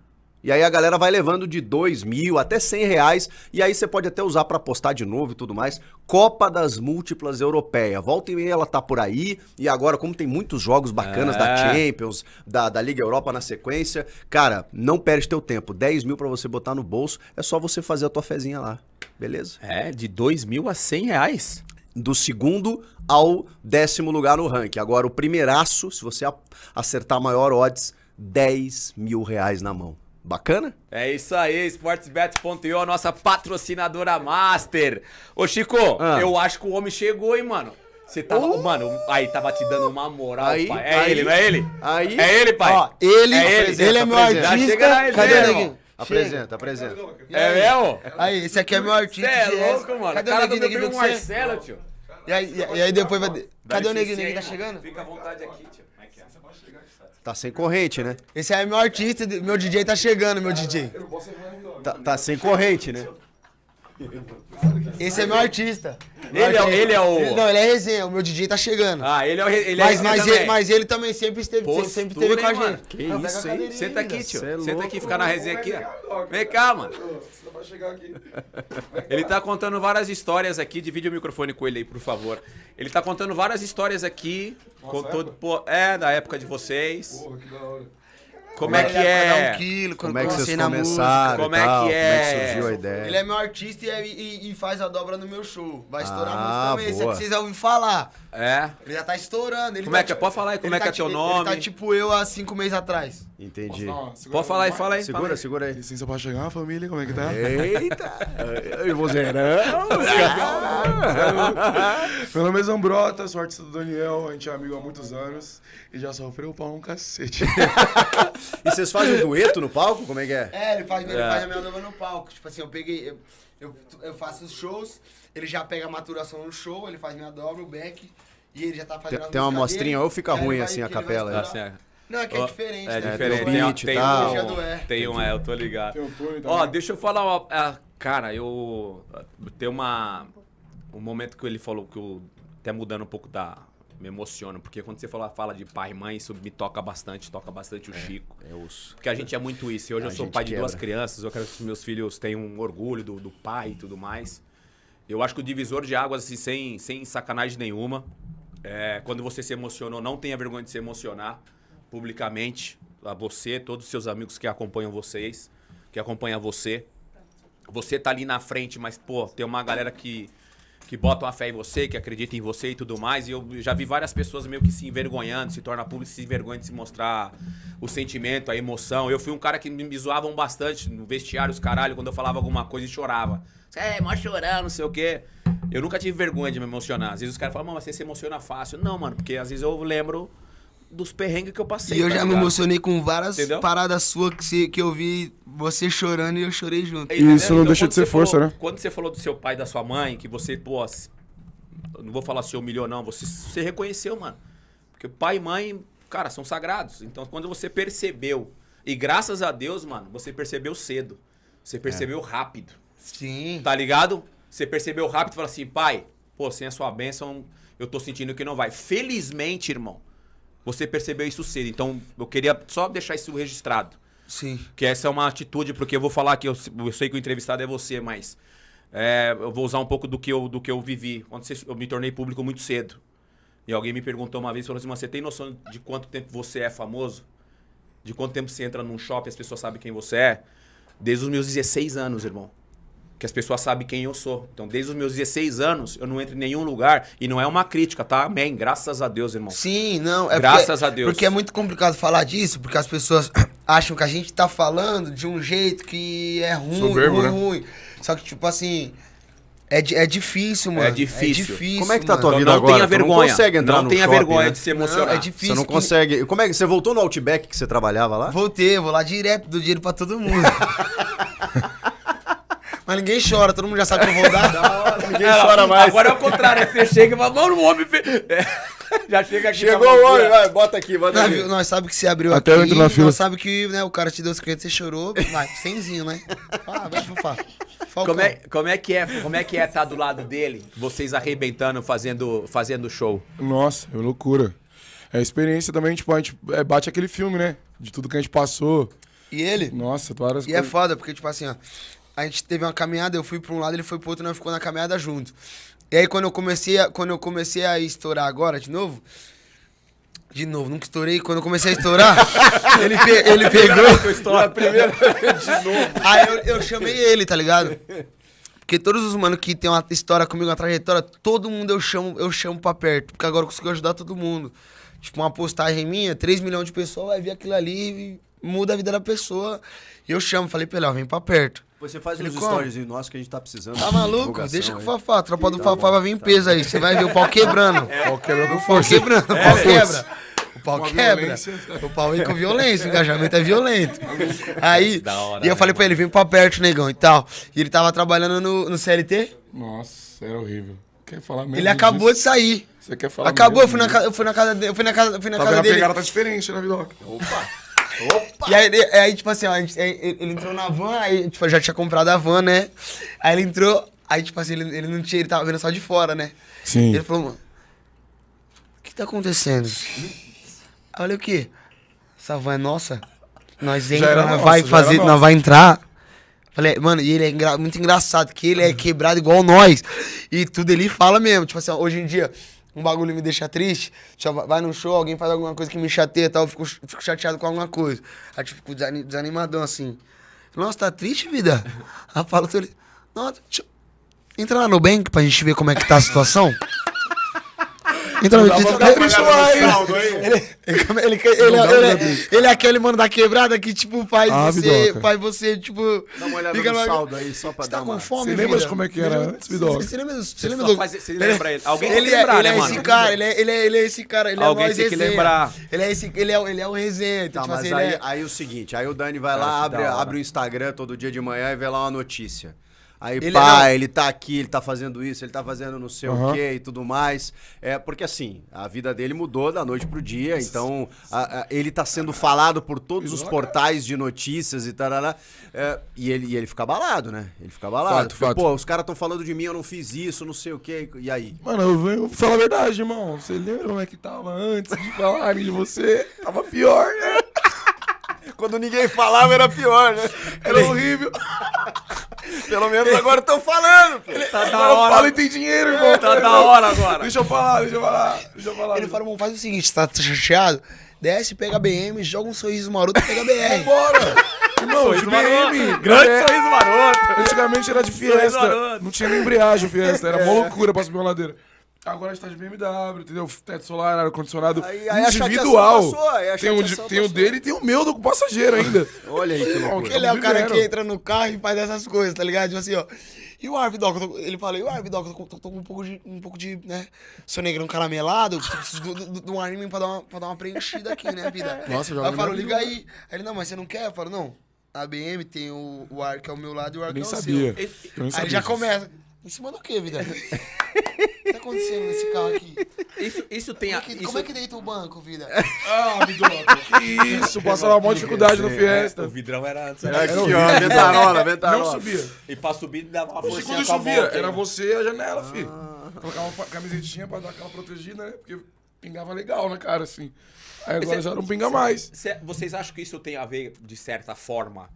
[SPEAKER 2] E aí a galera vai levando de dois mil até cem reais. E aí você pode até usar para apostar de novo e tudo mais. Copa das Múltiplas Europeia. Volta e meia ela tá por aí. E agora, como tem muitos jogos bacanas é. da Champions, da, da Liga Europa na sequência, cara, não perde teu tempo. 10 mil para você botar no bolso. É só você fazer a tua fezinha lá. Beleza? É, de dois mil a cem reais do segundo ao décimo lugar no ranking. Agora, o primeiraço, se você acertar maior odds, 10 mil reais na mão. Bacana?
[SPEAKER 1] É isso aí, sportsbet.io, a nossa patrocinadora master. Ô, Chico, ah. eu acho que o homem chegou, hein, mano. Você tava. Uh! Mano, aí tava te dando uma moral, aí, pai. É aí, ele, não é ele? Aí. É ele, pai. Ó, ele, é ele, ele é meu artista. chega na Cadê ele? Apresenta,
[SPEAKER 2] apresenta.
[SPEAKER 3] É mesmo? Aí, esse aqui é meu artista. Você é, é louco, mano. Cadê o cara do meu primo é? Marcelo, tio? E aí, e aí depois vai. Cadê o neguinho que tá chegando? Fica à vontade aqui, tio.
[SPEAKER 2] Tá sem corrente, né? Esse aí é meu artista, meu DJ tá chegando, meu DJ. Tá, tá sem corrente, né?
[SPEAKER 3] Esse é meu artista. ele, é artista. É, ele é o. Não, ele é resenha, o meu DJ tá chegando. Ah, ele é o ele mas, é mas, ele, mas ele também sempre esteve, Postura, sempre esteve com a gente. Mano. Que tá, tá isso, hein? Senta aqui, tio. É Senta aqui, fica na resenha aqui, Vem cá, mano.
[SPEAKER 1] Ele tá contando várias histórias aqui. Divide o microfone com ele aí, por favor. Ele tá contando várias histórias aqui. Nossa, contou, é, da época de vocês.
[SPEAKER 5] Porra, que da hora.
[SPEAKER 1] É é? É como
[SPEAKER 2] é que é? Um quilo, como é que vocês começaram? Como é que é? Como é que surgiu a ideia? Ele é
[SPEAKER 3] meu artista e, e, e faz a dobra no meu show. Vai estourar ah, muito também. Boa. Isso é
[SPEAKER 2] falar. É.
[SPEAKER 3] Ele já tá estourando. Ele como é tá, é que é? Tipo- pode falar aí como é que tá, é teu tipo- nome? Ele tá tipo eu há cinco meses atrás. Entendi. Posso, não, Pode falar aí, fala aí. Segura, fala aí.
[SPEAKER 4] segura aí. Licença pra chegar, família, como é que tá? Eita! eu vou zerando. Meu nome é Zambrota, sorte do Daniel, a gente é amigo há muitos anos e já sofreu pra um cacete. e
[SPEAKER 2] vocês fazem um dueto no palco? Como é que é? É, ele faz, ele é. faz a minha
[SPEAKER 3] nova no palco. Tipo assim, eu peguei... Eu... Eu, eu faço os shows, ele já pega a maturação no show, ele faz minha dobra, o back, e ele
[SPEAKER 2] já tá fazendo Tem, tem uma mostrinha ou fica é, ruim vai, assim a capela? Assim, é. Não, é que é diferente. É né? É, diferente. Tem, beat, tem,
[SPEAKER 1] Um, tem um, é, eu tô ligado. Tem um Ó, deixa eu falar uma... Ah, cara, eu... Tem uma... Um momento que ele falou que eu... Até tá mudando um pouco da, me emociona, porque quando você fala, fala de pai e mãe, isso me toca bastante, toca bastante o é, Chico. É os... Porque a gente é muito isso. E hoje a eu sou pai quebra. de duas crianças, eu quero que os meus filhos tenham um orgulho do, do pai e tudo mais. Eu acho que o divisor de águas, assim, sem, sem sacanagem nenhuma, é, quando você se emocionou, não tenha vergonha de se emocionar publicamente, a você, todos os seus amigos que acompanham vocês, que acompanham você. Você tá ali na frente, mas, pô, tem uma galera que que botam a fé em você, que acreditam em você e tudo mais. E eu já vi várias pessoas meio que se envergonhando, se torna público, se envergonhando de se mostrar o sentimento, a emoção. Eu fui um cara que me zoavam bastante no vestiário, os caralho, quando eu falava alguma coisa e chorava. É, mó chorando, não sei o quê. Eu nunca tive vergonha de me emocionar. Às vezes os caras falam, mas você se emociona fácil.
[SPEAKER 3] Não, mano, porque às vezes eu lembro dos perrengues que eu passei. E eu tá já ligado? me emocionei com várias Entendeu? paradas suas que, que eu vi você chorando e eu chorei junto. E isso então, não deixa de ser força, falou, né?
[SPEAKER 1] Quando você falou do seu pai e da sua mãe, que você, pô, não vou falar se humilhou, não, você, reconheceu, mano. Porque pai e mãe, cara, são sagrados. Então, quando você percebeu, e graças a Deus, mano, você percebeu cedo. Você percebeu é. rápido. Sim. Tá ligado? Você percebeu rápido e falou assim, pai, pô, sem a sua bênção, eu tô sentindo que não vai. Felizmente, irmão, você percebeu isso cedo. Então, eu queria só deixar isso registrado. Sim. Que essa é uma atitude, porque eu vou falar que eu, eu sei que o entrevistado é você, mas é, eu vou usar um pouco do que eu, do que eu vivi. Quando eu me tornei público muito cedo. E alguém me perguntou uma vez, falou assim, você tem noção de quanto tempo você é famoso? De quanto tempo você entra num shopping as pessoas sabem quem você é? Desde os meus 16 anos, irmão que as pessoas sabem quem eu sou. Então, desde os meus 16 anos, eu não entro em nenhum lugar. E não é uma crítica, tá? Amém. Graças a Deus, irmão. Sim, não. É Graças porque, a Deus. Porque é
[SPEAKER 3] muito complicado falar disso, porque as pessoas acham que a gente tá falando de um jeito que é ruim, Soberbo, ruim, né? ruim. Só que, tipo assim.
[SPEAKER 2] É, é difícil, mano. É difícil. É difícil como é que tá a tua mano? Então, vida não agora? a vergonha. não consegue entrar não no Tem a vergonha né? de se emocionar. Não, é difícil. Você não consegue. Como é que você voltou no Outback que você trabalhava lá? Voltei,
[SPEAKER 3] vou lá direto, do dinheiro para todo mundo. mas ninguém chora, todo mundo já sabe que eu vou dar. ninguém é, chora mais. Agora é o contrário, você chega e fala, mano, o homem.
[SPEAKER 1] já chega aqui. Chegou o homem, vai, bota aqui, bota nós, aqui. Nós sabe que se abriu Até aqui, na fila. nós
[SPEAKER 3] sabe que né, o cara te deu 50, você chorou, vai, semzinho, né? Ah, vai fofar. Como é,
[SPEAKER 1] como é que é, como é que é estar tá do lado dele, vocês arrebentando, fazendo, fazendo show?
[SPEAKER 4] Nossa, é loucura. É a experiência também, tipo, a gente é, bate aquele filme, né? De tudo que a gente passou.
[SPEAKER 3] E ele? Nossa, tu era... E é foda, porque, tipo assim, ó, a gente teve uma caminhada, eu fui para um lado, ele foi pro outro, nós ficou na caminhada junto. E aí quando eu comecei a, quando eu comecei a estourar agora de novo, de novo, nunca estourei. Quando eu comecei a estourar, ele, pe ele pegou. Na primeira de novo. Aí eu, eu, chamei ele, tá ligado? Porque todos os mano que tem uma história comigo, uma trajetória, todo mundo eu chamo, eu chamo pra perto. Porque agora eu consigo ajudar todo mundo. Tipo, uma postagem minha, 3 milhões de pessoas vai ver aquilo ali e muda a vida da pessoa. E eu chamo, falei pra ele, ó, vem pra perto. Você faz Ele uns como? stories
[SPEAKER 2] nossos que a gente tá precisando. Tá maluco? Deixa com o Fafá. A tropa do tá Fafá bom, vai vir em tá peso bom. aí. Você vai ver o pau quebrando. É. Pau quebrando
[SPEAKER 3] força. quebrando, é. pau quebra. O pau quebra. Violência. O pau vem com violência, o engajamento é violento. Aí, hora, e eu né, falei mano. pra ele, vem pra perto, negão, e tal. E ele tava trabalhando no, no CLT.
[SPEAKER 4] Nossa, era é horrível. Quer falar mesmo Ele acabou de sair. Você quer falar Acabou, mesmo, eu, fui
[SPEAKER 3] na, eu fui na casa dele, eu fui na casa, eu fui na tá casa dele. a pegada tá diferente, né, Vidoca? Opa! Opa! E aí, aí tipo assim, ó, gente, ele entrou na van, aí tipo, já tinha comprado a van, né? Aí ele entrou, aí tipo assim, ele, ele não tinha, ele tava vendo só de fora, né? Sim. Ele falou, mano, o que tá acontecendo? Aí olha o quê? Essa van é nossa? Nós entra, nossa, vai fazer, nós vai entrar. Falei, mano, e ele é engra muito engraçado, que ele é uhum. quebrado igual nós. E tudo ele fala mesmo. Tipo assim, ó, hoje em dia, um bagulho me deixa triste, tipo, vai num show, alguém faz alguma coisa que me chateia e tal, eu fico, fico chateado com alguma coisa. Aí tipo, fico desanimadão assim. Nossa, tá triste, vida? Aí eu falo, nossa, deixa... entra lá no Bank pra gente ver como é que tá a situação. Então, então ele, ele, ele, ele, é aquele mano da quebrada que, tipo, faz ah, você, faz você, tipo. Dá uma olhada no saldo aí, só pra dar. Tá com fome, Você lembra como é que era antes, Bidoca? Você lembra do. Você lembra ele? Alguém tem que é- lembrar, né, é mano? Cara, ele é, ele é, ele é esse cara, ele Alguém é o tem que lembrar. Ele é, esse, ele é, ele é o resenha. Então, tá, tipo mas assim, aí, é...
[SPEAKER 2] aí é o seguinte, aí o Dani vai lá, abre, abre o Instagram todo dia de manhã e vê lá uma notícia. Aí, ele é pá, não... ele tá aqui, ele tá fazendo isso, ele tá fazendo não sei uhum. o quê e tudo mais. É, porque assim, a vida dele mudou da noite pro dia, então a, a, ele tá sendo falado por todos os portais de notícias e tarará. É, e, ele, e ele fica abalado, né? Ele fica abalado. Fato, porque, fato. Pô, os caras estão falando de mim, eu não fiz isso, não sei o quê. E aí? Mano, eu venho falar a verdade,
[SPEAKER 4] irmão. Você lembra como é que
[SPEAKER 2] tava antes de falar de você? Tava pior, né? Quando
[SPEAKER 4] ninguém falava era pior, né? Era horrível. Pelo menos agora estão falando. Ele, tá da hora. Fala e tem dinheiro, irmão. Tá da hora agora. Deixa eu falar, deixa eu falar.
[SPEAKER 3] Deixa eu falar. Ele falou, irmão, faz o seguinte, tá chateado? Desce, pega a BM, joga um sorriso maroto e pega a BR. Bora! Irmão, sorriso BM. Grande é. sorriso maroto. Antigamente era de Fiesta.
[SPEAKER 4] Não tinha nem embreagem Fiesta. Era uma é. loucura pra subir uma ladeira. Agora está de BMW, entendeu? Teto solar, ar-condicionado é individual. tem o, é tem dele e tem o meu do passageiro ainda. Olha aí que loucura. Ele é o cara que entra
[SPEAKER 3] no carro e faz essas coisas, tá ligado? Tipo assim, ó. E o Arvidoc, ele fala, e o Arvidoc, eu tô, tô, tô, com um pouco de, um pouco de né, sonegrão caramelado, preciso de um anime pra dar, uma, pra dar uma preenchida aqui, né, vida? Nossa, já Aí eu falo, liga aí. Aí ele, não, mas você não quer? Eu falo, não. A BM tem o, o ar que é o meu lado e o ar que é o sabia. seu. Eu nem aí sabia. Aí já começa. Em cima do quê, vida? que tá acontecendo nesse carro aqui? Isso, isso tem a. Como é que, isso... como é que deita o banco, vida? ah, ah me Que isso, passava uma dificuldade no é, Fiesta. O vidrão era antes. Era aqui, ó, ventarola, ventarola. Não subia. E pra subir dava uma força. Quando
[SPEAKER 4] subia era você e a janela, ah. filho. Colocava uma camisetinha pra dar aquela protegida, né? Porque pingava legal na cara, assim. Aí agora cê, já não pinga cê, mais. Cê, vocês acham que isso tem a ver, de
[SPEAKER 1] certa forma,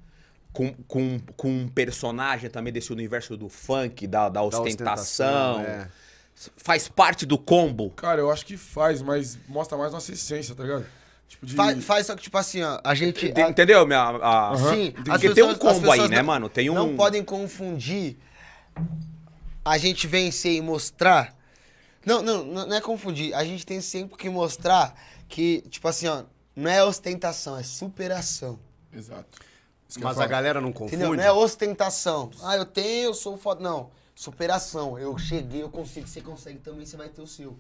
[SPEAKER 1] com, com, com um personagem também desse universo do funk, da, da ostentação? Da ostentação é faz parte do combo?
[SPEAKER 4] Cara, eu acho que faz,
[SPEAKER 3] mas mostra mais nossa essência, tá ligado? Tipo de... faz, faz, só que, tipo assim, ó, a
[SPEAKER 1] gente. a... Entendeu? Minha, a... uhum. Sim, Porque pessoas, tem um combo aí, né, não, mano? Tem um... Não podem
[SPEAKER 3] confundir a gente vencer e mostrar. Não, não, não é confundir. A gente tem sempre que mostrar que, tipo assim, ó, não é ostentação, é superação.
[SPEAKER 2] Exato. Mas a galera não confunde. Entendeu? Não é
[SPEAKER 3] ostentação. Ah, eu tenho, eu sou foda. Não superação. Eu cheguei, eu consigo, você consegue também, você vai ter o seu.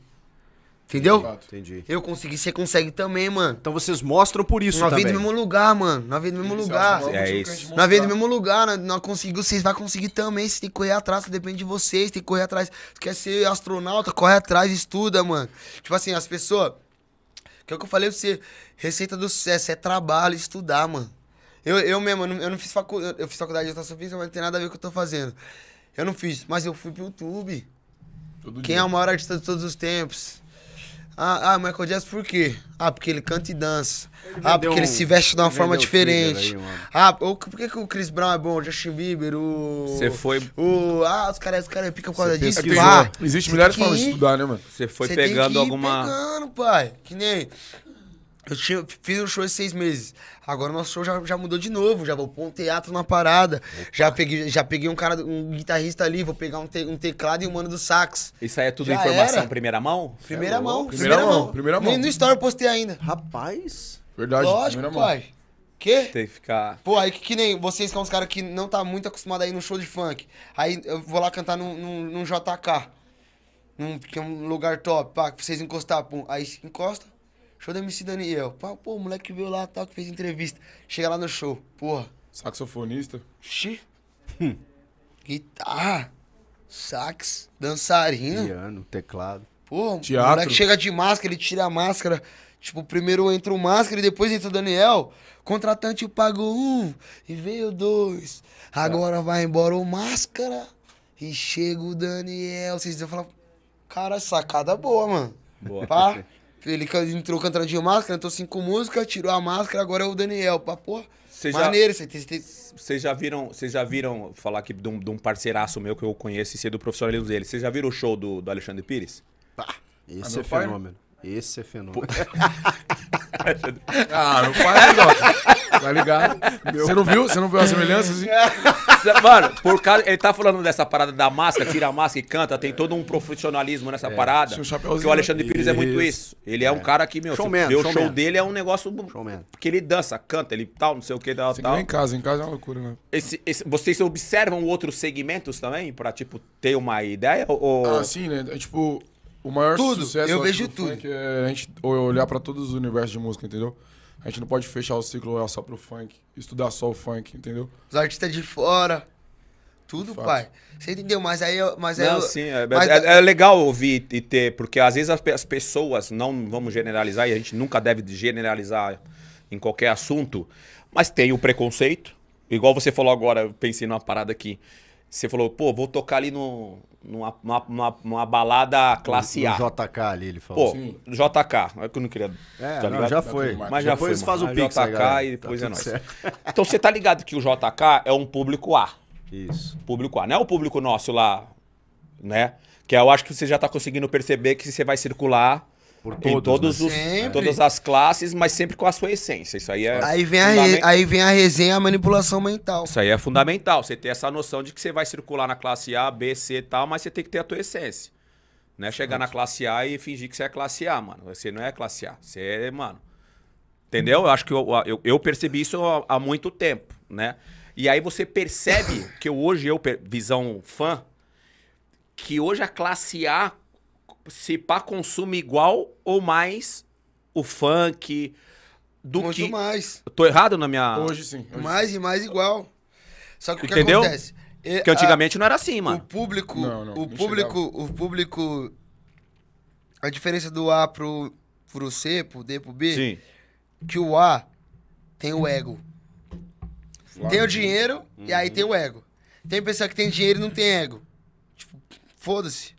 [SPEAKER 3] Entendeu? Entendi. Eu consegui, você consegue também, mano. Então vocês mostram por isso mano. também. Nós vem do mesmo lugar, mano. Nós vem do mesmo isso, lugar. É isso. Nós vem do mesmo lugar. Nós, conseguimos, vocês vão conseguir também. Você tem que correr atrás, depende de vocês. Tem que correr atrás. Quer ser astronauta, corre atrás, estuda, mano. Tipo assim, as pessoas... Que é o que eu falei pra você. Receita do sucesso é trabalho, estudar, mano. Eu, eu mesmo, eu não, eu não fiz faculdade, eu fiz faculdade de educação física, mas não tem nada a ver com o que eu tô fazendo. Eu não fiz, mas eu fui pro YouTube. Todo Quem dia. é o maior artista de todos os tempos? Ah, ah, Michael Jackson por quê? Ah, porque ele canta e dança. Ele ah, porque um... ele se veste de uma forma diferente. Aí, ah, ou, por que, que o Chris Brown é bom? O Justin Bieber, o. Você foi. O... Ah, os caras os cara picam por causa disso. Pá. É Existem milhares formas de estudar, né, mano?
[SPEAKER 1] Você foi Cê pegando alguma.
[SPEAKER 3] Pegando, pai. Que nem. Eu tinha, fiz um show de seis meses. Agora o nosso show já, já mudou de novo. Já vou pôr um teatro na parada. Já peguei, já peguei um cara, um guitarrista ali, vou pegar um, te, um teclado e um mano do sax.
[SPEAKER 1] Isso aí é tudo já informação era. primeira mão? Primeira, é mão primeira, primeira mão. mão. Primeira, mão. Nem no
[SPEAKER 3] story eu postei ainda. Rapaz. Verdade. Lógico, pai. Mão. Quê?
[SPEAKER 1] Tem que ficar.
[SPEAKER 3] Pô, aí que, que nem vocês que são é uns caras que não tá muito acostumado aí no show de funk. Aí eu vou lá cantar num, num, num JK. Num, que é um lugar top, pra vocês encostar, pum. Aí encosta show do MC Daniel. Pô, pô o moleque veio lá tal, que fez entrevista. Chega lá no show, porra. Saxofonista. Xi. Hum. Guitarra. Sax. Dançarina.
[SPEAKER 2] Piano, teclado.
[SPEAKER 3] Porra, Teatro. o moleque chega de máscara, ele tira a máscara. Tipo, primeiro entra o Máscara e depois entra o Daniel. Contratante pagou um e veio dois. Agora vai embora o Máscara e chega o Daniel. Vocês vão falar, cara, sacada boa, mano. Boa. Pá. Ele entrou cantando de máscara, cantou cinco músicas, tirou a máscara, agora é o Daniel. pô,
[SPEAKER 1] cê maneiro. Vocês tem... Cê já viram, vocês já viram falar aqui de um, de um parceiraço meu que eu conheço e sei do profissionalismo dele. Vocês já viram o show do, do Alexandre Pires? Pá, esse ah, é fenômeno. Esse é fenômeno.
[SPEAKER 4] ah, meu pai é Tá ligado?
[SPEAKER 1] Você não viu?
[SPEAKER 4] Você não viu a semelhança? Assim?
[SPEAKER 1] Mano, por causa. Ele tá falando dessa parada da máscara, tira a máscara e canta, tem todo um profissionalismo nessa é, parada. Que o Alexandre Pires é muito isso. Ele é, um é. cara que, meu, o show dele é um negócio. Showman. Porque ele dança, canta, ele tal, não sei o que, tal, Você tal. em casa,
[SPEAKER 4] em casa é uma loucura, né?
[SPEAKER 1] Esse, esse, vocês observam outros segmentos também pra, tipo,
[SPEAKER 4] ter uma ideia? Ou... Ah, sim, né? É, tipo, o maior tudo. sucesso. Eu vejo tudo. É a gente olhar pra todos os universos de música, entendeu? A gente não pode fechar o ciclo é só pro funk,
[SPEAKER 3] estudar só o funk, entendeu? Os artistas de fora. Tudo, Fato. pai. Você entendeu? Mas aí eu. Mas aí eu, sim. É, mas... é,
[SPEAKER 1] é, legal ouvir e ter, porque às vezes as, as, pessoas, não vamos generalizar, e a gente nunca deve generalizar em qualquer assunto, mas tem o preconceito. Igual você falou agora, eu pensei numa parada aqui. Você falou, pô, vou tocar ali no, numa, numa, numa balada classe A. No
[SPEAKER 2] JK ali, ele falou. Pô, Sim.
[SPEAKER 1] JK. É que eu não queria. É, tá não, já foi. Mas já depois foi. Depois faz o pix. JK aí, e tá depois tá é nóis. Então você tá ligado que o JK é um público A. Isso. Público A. Não é o público nosso lá, né? Que eu acho que você já tá conseguindo perceber que você vai circular por todos, em todos né? os, todas as classes, mas sempre com a sua essência. Isso aí é. Aí vem, a, re...
[SPEAKER 3] aí vem a resenha, a manipulação mental. Isso aí é fundamental.
[SPEAKER 1] Você ter essa noção de que você vai circular na classe A, B, C e tal, mas você tem que ter a tua essência. Não é chegar na classe A e fingir que você é classe A, mano. Você não é classe A. Você é, mano. Entendeu? Eu acho que eu, eu, eu percebi isso há, muito tempo, né? E aí você percebe que hoje eu, visão fã, que hoje a classe A se pá, consuma igual ou
[SPEAKER 3] mais
[SPEAKER 1] o funk do Muito que... mais. tô errado na minha... Hoje sim. Hoje mais
[SPEAKER 3] sim. e mais igual. Só que o que acontece... É, Porque antigamente a... não era assim, mano. O público... Não, não, o, público o público... A diferença do A pro, pro C, pro D, pro B... Sim. Que o A tem o ego.
[SPEAKER 7] Claro. Tem o dinheiro uhum. e aí uhum. tem o ego.
[SPEAKER 3] Tem pessoa que tem dinheiro e não tem ego. Tipo, foda-se.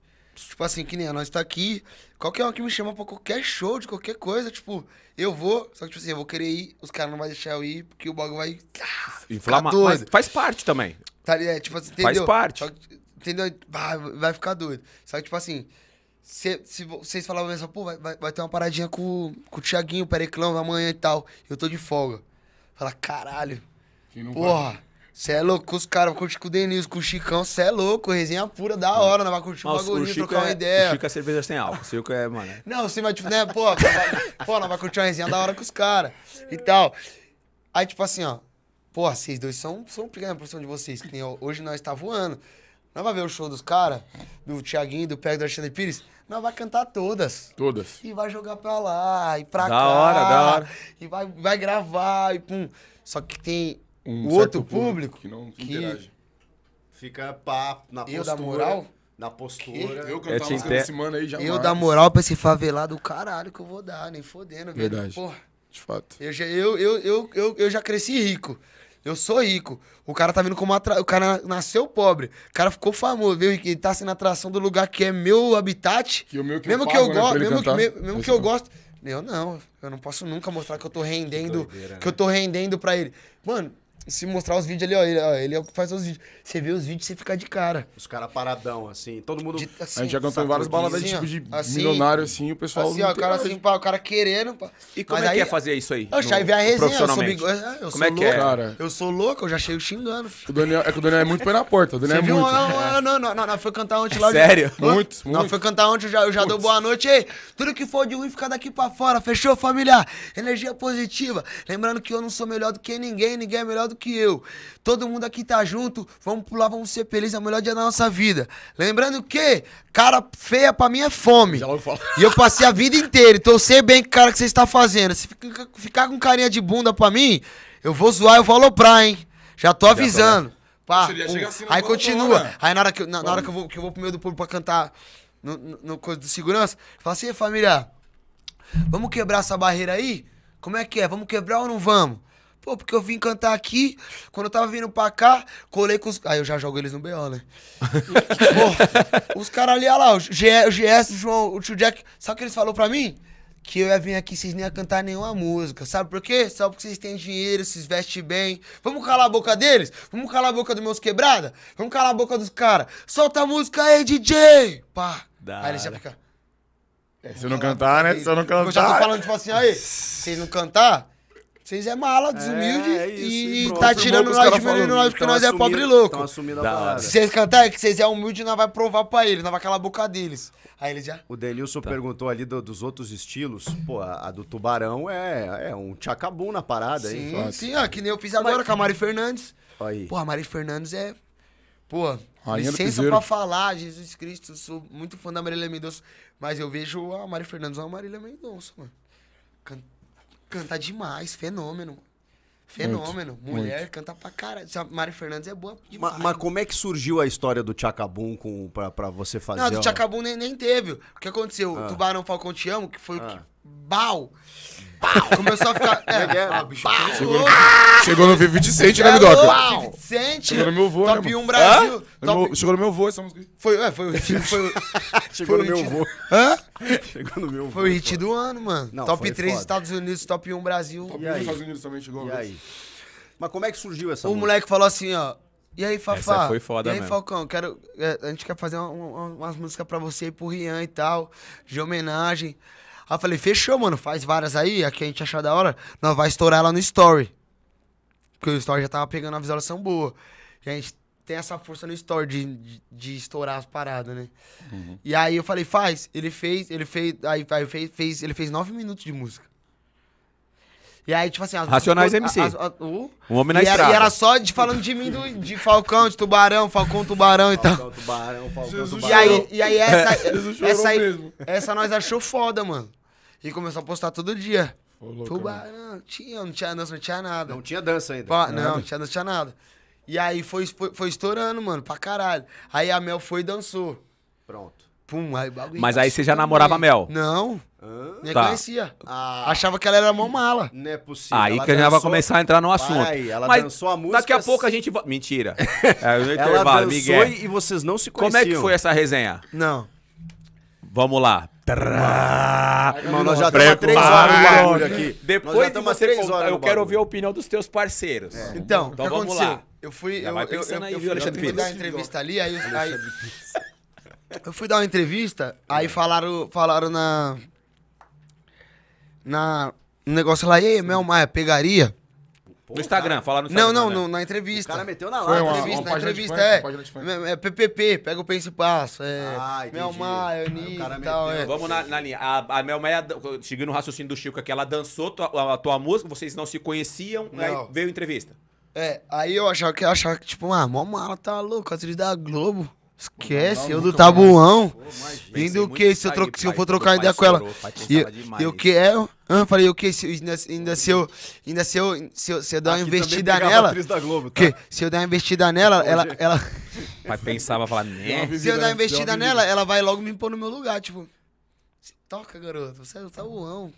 [SPEAKER 3] Tipo assim, que nem a é, nós tá aqui, qualquer um que me chama pra qualquer show, de qualquer coisa, tipo, eu vou, só que tipo assim, eu vou querer ir, os caras não vão deixar eu ir, porque o bagulho vai.
[SPEAKER 1] Ah, Inflamar. Mas faz parte também.
[SPEAKER 3] Tá, é, tipo assim, entendeu? Faz parte. Que, entendeu? Vai, vai ficar doido. Só que, tipo assim, se, se vocês falavam assim, pô, vai, vai, vai, ter uma paradinha com, com o Thiaguinho, o Pereclão, amanhã e tal, eu tô de folga. Fala, caralho. Porra. Vai? Você é louco, os caras curtir com o Denilson, com o Chicão, você é louco, resenha pura, da hora, não vai curtir Mas, um bagulho, trocar é, uma ideia. O Chico
[SPEAKER 1] é cerveja sem álcool, o Chico é, mano.
[SPEAKER 3] Não, sim, mas tipo, né, pô, pô, não vai curtir uma resenha da hora com os caras e tal. Aí, tipo assim, ó, pô, vocês dois são, são na porção de vocês, que nem hoje nós tá voando. Nós vai ver o show dos caras, do Thiaguinho, do Pego, do Alexandre Pires, nós vai cantar todas. Todas. E vai jogar
[SPEAKER 2] pra lá, e pra da cá. Da hora, da hora.
[SPEAKER 3] E vai, vai gravar, e pum. Só que tem um o outro público, público, que
[SPEAKER 2] não que interage. Fica pá na eu postura. da moral? Na postura. Que? Eu é cantar eu música desse semana aí já Eu da moral
[SPEAKER 3] pra esse favelado, caralho, que eu vou dar, nem fodendo, velho. Verdade. Porra. De fato. Eu já, eu, eu, eu, eu, eu já cresci rico. Eu sou rico. O cara tá vindo como atra... O cara nasceu pobre. O cara ficou famoso, viu? Ele tá sendo atração do lugar que é meu habitat. Que o meu que mesmo eu que eu gosto, né, mesmo, que, mesmo, que eu gosto. Eu não, eu não posso nunca mostrar que eu tô rendendo, que, que eu né? tô rendendo para ele. Mano, se mostrar os vídeos ali, ó ele, ó, ele, é o que faz os vídeos. Você vê os vídeos, você fica de cara.
[SPEAKER 2] Os caras paradão, assim, todo mundo... De, assim, a gente já assim, cantou em várias baladas, tipo, de assim, milionário, assim, o pessoal... Assim, ó, o cara, assim,
[SPEAKER 3] pá, o cara querendo... Pá. E como Mas é que é fazer isso aí? Eu já vi a resenha, eu sou, bigo... eu como é que louco, é? Cara? Eu sou
[SPEAKER 4] louco, eu já chego xingando. O Daniel, é que o Daniel é muito pé na porta, o Daniel você é viu? muito. Não,
[SPEAKER 3] não, não, não, não, foi cantar ontem lá... É sério? Muito, Não, foi cantar ontem, eu já, eu já dou boa noite, aí. tudo que for de ruim fica daqui pra fora, fechou, família? Energia positiva. Lembrando que eu não sou melhor do que ninguém, ninguém é melhor do que eu. Todo mundo aqui tá junto, vamos pular, vamos ser felizes, é o melhor dia da nossa vida. Lembrando que cara feia pra mim é fome. E eu passei a vida inteira, então eu sei bem que cara que você está fazendo. Se ficar com carinha de bunda pra mim, eu vou zoar, eu vou aloprar, hein? Já tô avisando. Pá, um... assim aí continua. Hora. Aí na hora, que, eu, na, na, hora que eu, vou, que eu vou pro meio do povo pra cantar no, no, no coisa do segurança, fala assim, família, vamos quebrar essa barreira aí? Como é que é? Vamos quebrar ou não vamos? Pô, porque eu vim cantar aqui, quando eu tava vindo pra cá, colei com os. Aí eu já jogo eles no BO, né? Pô, os caras ali, olha lá, o, G, GS, o João, o Tio Jack, sabe o que eles falaram pra mim? Que eu ia vir aqui, vocês nem iam cantar nenhuma música. Sabe por quê? Só porque vocês têm dinheiro, vocês vestem bem. Vamos calar a boca deles? Vamos calar a boca dos meus quebrada? Vamos calar a boca dos caras. Solta a música aí, DJ! Pá! Dá, aí eles já ficam.
[SPEAKER 4] É, se eu não cantar, né? Se eu não cantar.
[SPEAKER 3] Eu já tô falando, tipo assim, aí, se não cantar, vocês é mala, é, desumilde é, é isso, e, e tá tirando nós, diminuindo nós porque nós é pobre louco. Se é vocês cantarem é que vocês é humilde, nós vai provar pra eles, nós vai calar a boca deles. Aí ele já.
[SPEAKER 2] O Denilson tá. perguntou ali do, dos outros estilos. Pô, a, a, do Tubarão é, é um tchacabum na parada, sim, Sim,
[SPEAKER 3] ó, que nem eu fiz agora Mas... com a Mari
[SPEAKER 2] Fernandes. Aí. Pô, a Mari Fernandes é. Pô, Rainha licença pra
[SPEAKER 3] falar, Jesus Cristo, sou muito fã da Marília Mendonça. Mas eu vejo a Mari Fernandes a Marília Mendonça, mano. Cantando Canta demais, fenômeno. Fenômeno. Muito, Mulher muito. canta pra caralho. A Mari Fernandes é boa demais. Mas, mas,
[SPEAKER 2] como é que surgiu a história do Tchacabum com, pra, pra você fazer? Não, do Tchacabum
[SPEAKER 3] nem, nem teve. O que aconteceu? Ah. Tubarão Falcão Te Amo, que foi ah. o que. Ah. Bal! Começou a ficar. É, é, é, bicho, chegou,
[SPEAKER 2] chegou no Vivi
[SPEAKER 4] Vicente, né, Midoc? É Vivi Vicente. Chegou no meu vô, né, Top né, 1 Brasil. Top... Chegou no meu vô essa música.
[SPEAKER 3] Foi, é, foi o hit. Foi, chegou no meu vô. Hã? Chegou no meu vô. Foi o hit do ano, mano. Não, top 3 foda. Estados Unidos, top 1 Brasil. Top 1 Estados Unidos também chegou. E aí? Mas como é
[SPEAKER 2] que surgiu essa O música? moleque
[SPEAKER 3] falou assim, ó. E aí,
[SPEAKER 2] Fafá? Essa foi foda, E aí, mesmo.
[SPEAKER 3] Falcão, quero, é, a gente quer fazer uma, uma, umas músicas pra você e pro Rian e tal, de homenagem. Aí eu falei, fechou, mano, faz várias aí, a que a gente achar da hora, nós vai estourar ela no story. Porque o story já tava pegando uma visualização boa. E a gente tem essa força no story de, de, de estourar as paradas, né? Uhum. E aí eu falei, faz. Ele fez, ele fez, aí, aí fez, fez, ele fez nove minutos de música. E aí, tipo assim... As, Racionais as, MC. As, o um homem na e estrada. Era, e era só de, falando de mim, do, de Falcão, de Tubarão, Falcão, Tubarão e tal. Falcão, Tubarão, Falcão, Tubarão. E aí, e aí é, essa... essa, aí, mesmo. essa nós achou foda, mano. E começou a postar todo dia. Ô, Tubarão, não tinha, não tinha dança, não tinha nada. Não tinha dança ainda. não, não tinha dança, não tinha nada. E aí foi, foi estourando, mano, pra caralho. Aí a Mel foi e dançou. Pronto. Pum, aí bagulho.
[SPEAKER 1] Mas aí você já namorava a Mel?
[SPEAKER 2] Não. Hã? Nem Tá. conhecia. Ah, Achava que ela era mó mala. não é possível. Aí Ela
[SPEAKER 1] que a gente vai começar a entrar no assunto. Vai, ela Mas
[SPEAKER 2] dançou a música. Daqui a pouco a assim. gente. vai. Mentira.
[SPEAKER 1] É o Ela intervalo, dançou Miguel. e
[SPEAKER 2] e vocês não se Como é que foi
[SPEAKER 1] essa resenha? Não. Vamos lá. Irmão, nós já estamos há três horas no aqui. Depois de estamos há você três horas eu quero ouvir a opinião dos teus parceiros. É.
[SPEAKER 2] Então, então, o que vamos aconteceu? lá. Eu fui, eu, vai eu, eu, aí, eu fui, Alexandre eu fui dar uma
[SPEAKER 3] entrevista ali, aí eu fui dar uma entrevista, aí falaram, falaram na na, no negócio lá, e aí, Mel Maia, ah, é pegaria? no Instagram, falar no Instagram. Não, não, né? no- na entrevista. O cara meteu na Foi uma, entrevista, uma na entrevista, é. é. É, PPP, pega o Pense e Passa. É, Ah, Mel Maia, Anitta e tal. É. Vamos na,
[SPEAKER 1] na linha. A, a Mel Maia, seguindo o raciocínio do Chico aqui, ela dançou tua- a tua música, vocês não se conheciam, aí veio a entrevista.
[SPEAKER 3] É, aí eu achava que, eu achava que tipo, ah, mó mala, tá louco, atriz da Globo. Esquece, eu do Tabuão. Né? Pô, o que se eu, se eu for trocar ideia com ela? E, e o que é? Ah, falei, o que? Se, ainda, ainda, se eu, ainda se eu, se eu, se eu dar uma investida nela. Da Globo, tá? que, se eu dar uma investida nela, ela. ela...
[SPEAKER 1] Vai pensar, vai falar, né? Se eu dar uma investida nela,
[SPEAKER 3] ela vai logo me pôr no meu lugar, tipo. Toca, garoto, você é tá uão.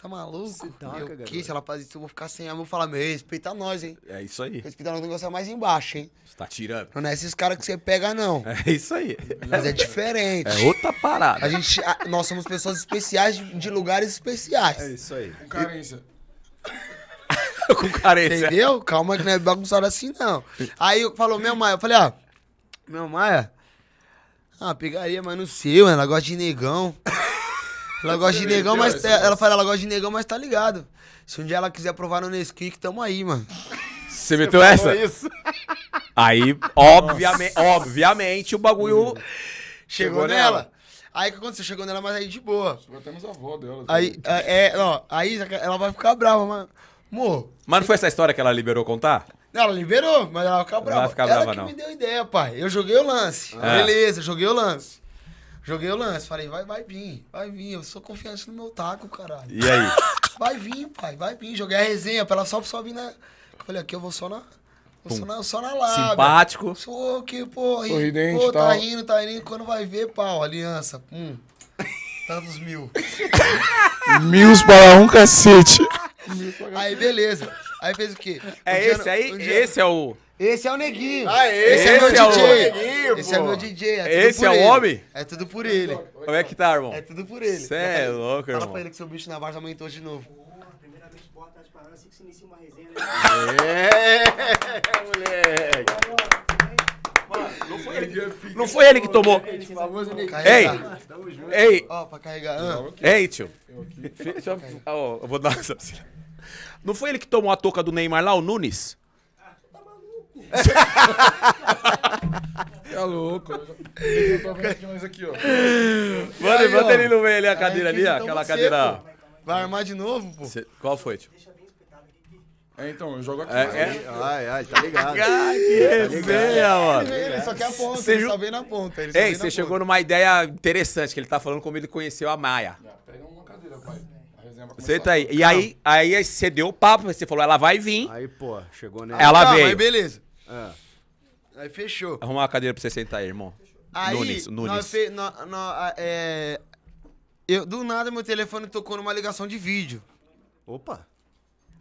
[SPEAKER 3] Tá maluco? Você taca, eu quis, se ela faz isso, eu vou ficar sem. Eu vou falar, meu, respeita nós, hein? É isso aí. Respeita nós, o negócio é mais embaixo, hein? Você tá tirando. Não é esses caras que você pega, não. É isso aí. Mas é diferente. É outra parada. A gente, a, nós somos pessoas especiais de, lugares especiais. É isso aí. Com carência. Com carência. Entendeu? Calma que não é bagunçado assim, não. Aí eu falou, meu Maia, eu falei, ó, meu Maia, ah, pegaria, mas não sei, ela gosta de negão. Ela gosta de negão, mas. Tá- ela fala, ela gosta de negão, mas tá ligado. Se um dia ela quiser provar no Nesquik, tamo aí, mano.
[SPEAKER 1] Você meteu essa? Isso. Aí, obviamente,
[SPEAKER 3] obviamente, o bagulho hum. chegou, chegou nela. nela. Aí o que aconteceu? Chegou nela, mas aí de boa. até nos dela. Assim. Aí, é, ó, aí ela vai ficar brava, mano. Amor. Mas não foi essa história
[SPEAKER 1] que ela liberou contar?
[SPEAKER 3] Não, ela liberou, mas ela vai ficar brava. Ela, vai ficar brava, ela que não. me deu ideia, pai. Eu joguei o lance. Ah. Beleza, joguei o lance. Joguei o lance, falei, vai, vai vir, vai vir, eu sou confiante no meu taco, caralho. E aí? Vai vir, pai, vai vir. Joguei a resenha pra ela só, só vir na. Falei, aqui eu vou só na. Vou só na, só na lábia. Simpático. Sou que, pô, Sorridente, pô, tá rindo, tá rindo. Quando vai ver, pau, aliança, hum. Tantos mil.
[SPEAKER 4] mil para um cacete.
[SPEAKER 3] Aí, beleza. Aí fez o quê? É um esse, aí, um esse é o. Esse é o neguinho. Ah, esse, é é esse é, meu é DJ. O... Neguinho, esse pô. é meu DJ.
[SPEAKER 2] É esse é o homem? É tudo por ele. Como é que tá, irmão? É tudo por ele. Você é louco, fala irmão. Fala
[SPEAKER 3] pra ele que seu bicho na base aumentou de novo. Primeiramente, boa tarde pra nós, assim que se inicia uma resenha. É, moleque. Mano, não, foi ele, não foi ele que, tomou. Ei! Ei! Ó, pra carregar. Ah. Ei, tio.
[SPEAKER 1] Eu, vou dar uma. Não foi ele que tomou a touca do Neymar lá, o Nunes?
[SPEAKER 4] tá louco. Eu aqui, ó. Mano, ele no meio ali, a cadeira ali, então Aquela cadeira. Vai armar de novo, pô? Cê- Qual foi, tio? É, então, eu jogo aqui. É, é. Ai, ai,
[SPEAKER 1] tá ligado. Ai, que tá resenha,
[SPEAKER 3] Ele, mano. vem, ele só quer a ponta, Cê ele ju- só vem na ponta. Ele
[SPEAKER 1] Ei, você chegou numa ideia interessante, que ele tá falando como ele conheceu a Maia. É, pega uma
[SPEAKER 2] cadeira, pai. A resenha vai começar. Senta aí. E aí,
[SPEAKER 1] aí você deu o papo, você falou, ela vai vir.
[SPEAKER 2] Aí, pô, chegou
[SPEAKER 3] nela. Ela
[SPEAKER 1] Tá, mas veio. beleza.
[SPEAKER 3] Ah. Aí fechou.
[SPEAKER 1] Arrumar uma cadeira pra você sentar aí, irmão. Aí, Nunes, Nunes.
[SPEAKER 3] Fe... é... eu, do nada meu telefone tocou numa ligação de vídeo. Opa!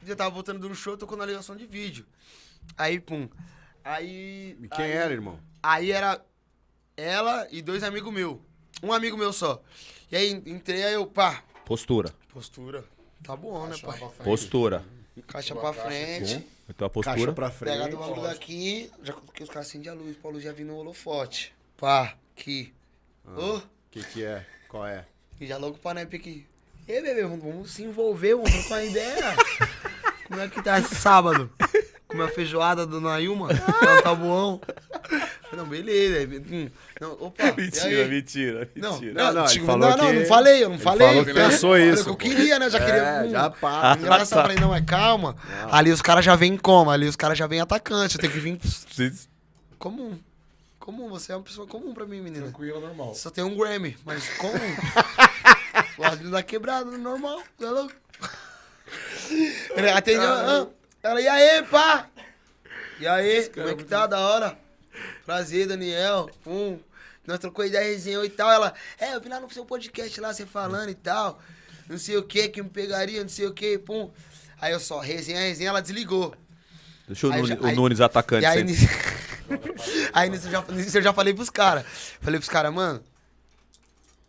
[SPEAKER 3] Eu tava voltando do show, tocou na ligação de vídeo. Aí, pum. Aí. E quem aí, era, irmão? Aí era ela e dois amigos meu. Um amigo meu só. E aí entrei, aí eu, pá. Postura. Postura. Tá bom, né, pai? Postura. Caixa pra frente. Então a postura. Caixa pra frente. Pegar do ângulo daqui, já coloquei os caras acendem a luz, O Paulo já viu no holofote. Pá, que O ah, oh. que que é? Qual é? E já logo pra Nep aqui. Ei, bebê, vamos se envolver, vamos com a ideia. Como é que tá esse sábado? com a feijoada do Nailma, um tabuão. Não, beleza. É, hum, não, opa,
[SPEAKER 7] mentira, mentira, mentira, Não, não, não, tipo, não, não, que... não, falei, eu não falei. Falou que né? pensou isso. Que eu queria, né? já queria. É, hum, já é pá. Engraçado, falei, não, é calma. Não. Ali
[SPEAKER 3] os caras já vêm em coma, ali os caras já vêm atacante. Eu tenho que vir. comum. Comum, você é uma pessoa comum pra mim, menina. Tranquila, normal. Só tem um Grammy, mas comum. o árbitro dá quebrado, normal. Não tá é louco? Atendeu. Ela, e aí, pá? E aí, como é que tá? Da hora? Prazer, Daniel. Um. Nós trocou ideia, resenhou e tal. Ela, é, eu vi lá no seu podcast lá, você falando e tal. Não sei o que, que me pegaria, não sei o que, pum. Aí eu só, resenha, resenha, ela desligou. Deixa o, Nunes, aí, o Nunes atacante. Aí, aí nisso, eu já, nisso eu já falei pros caras. Falei pros caras, mano.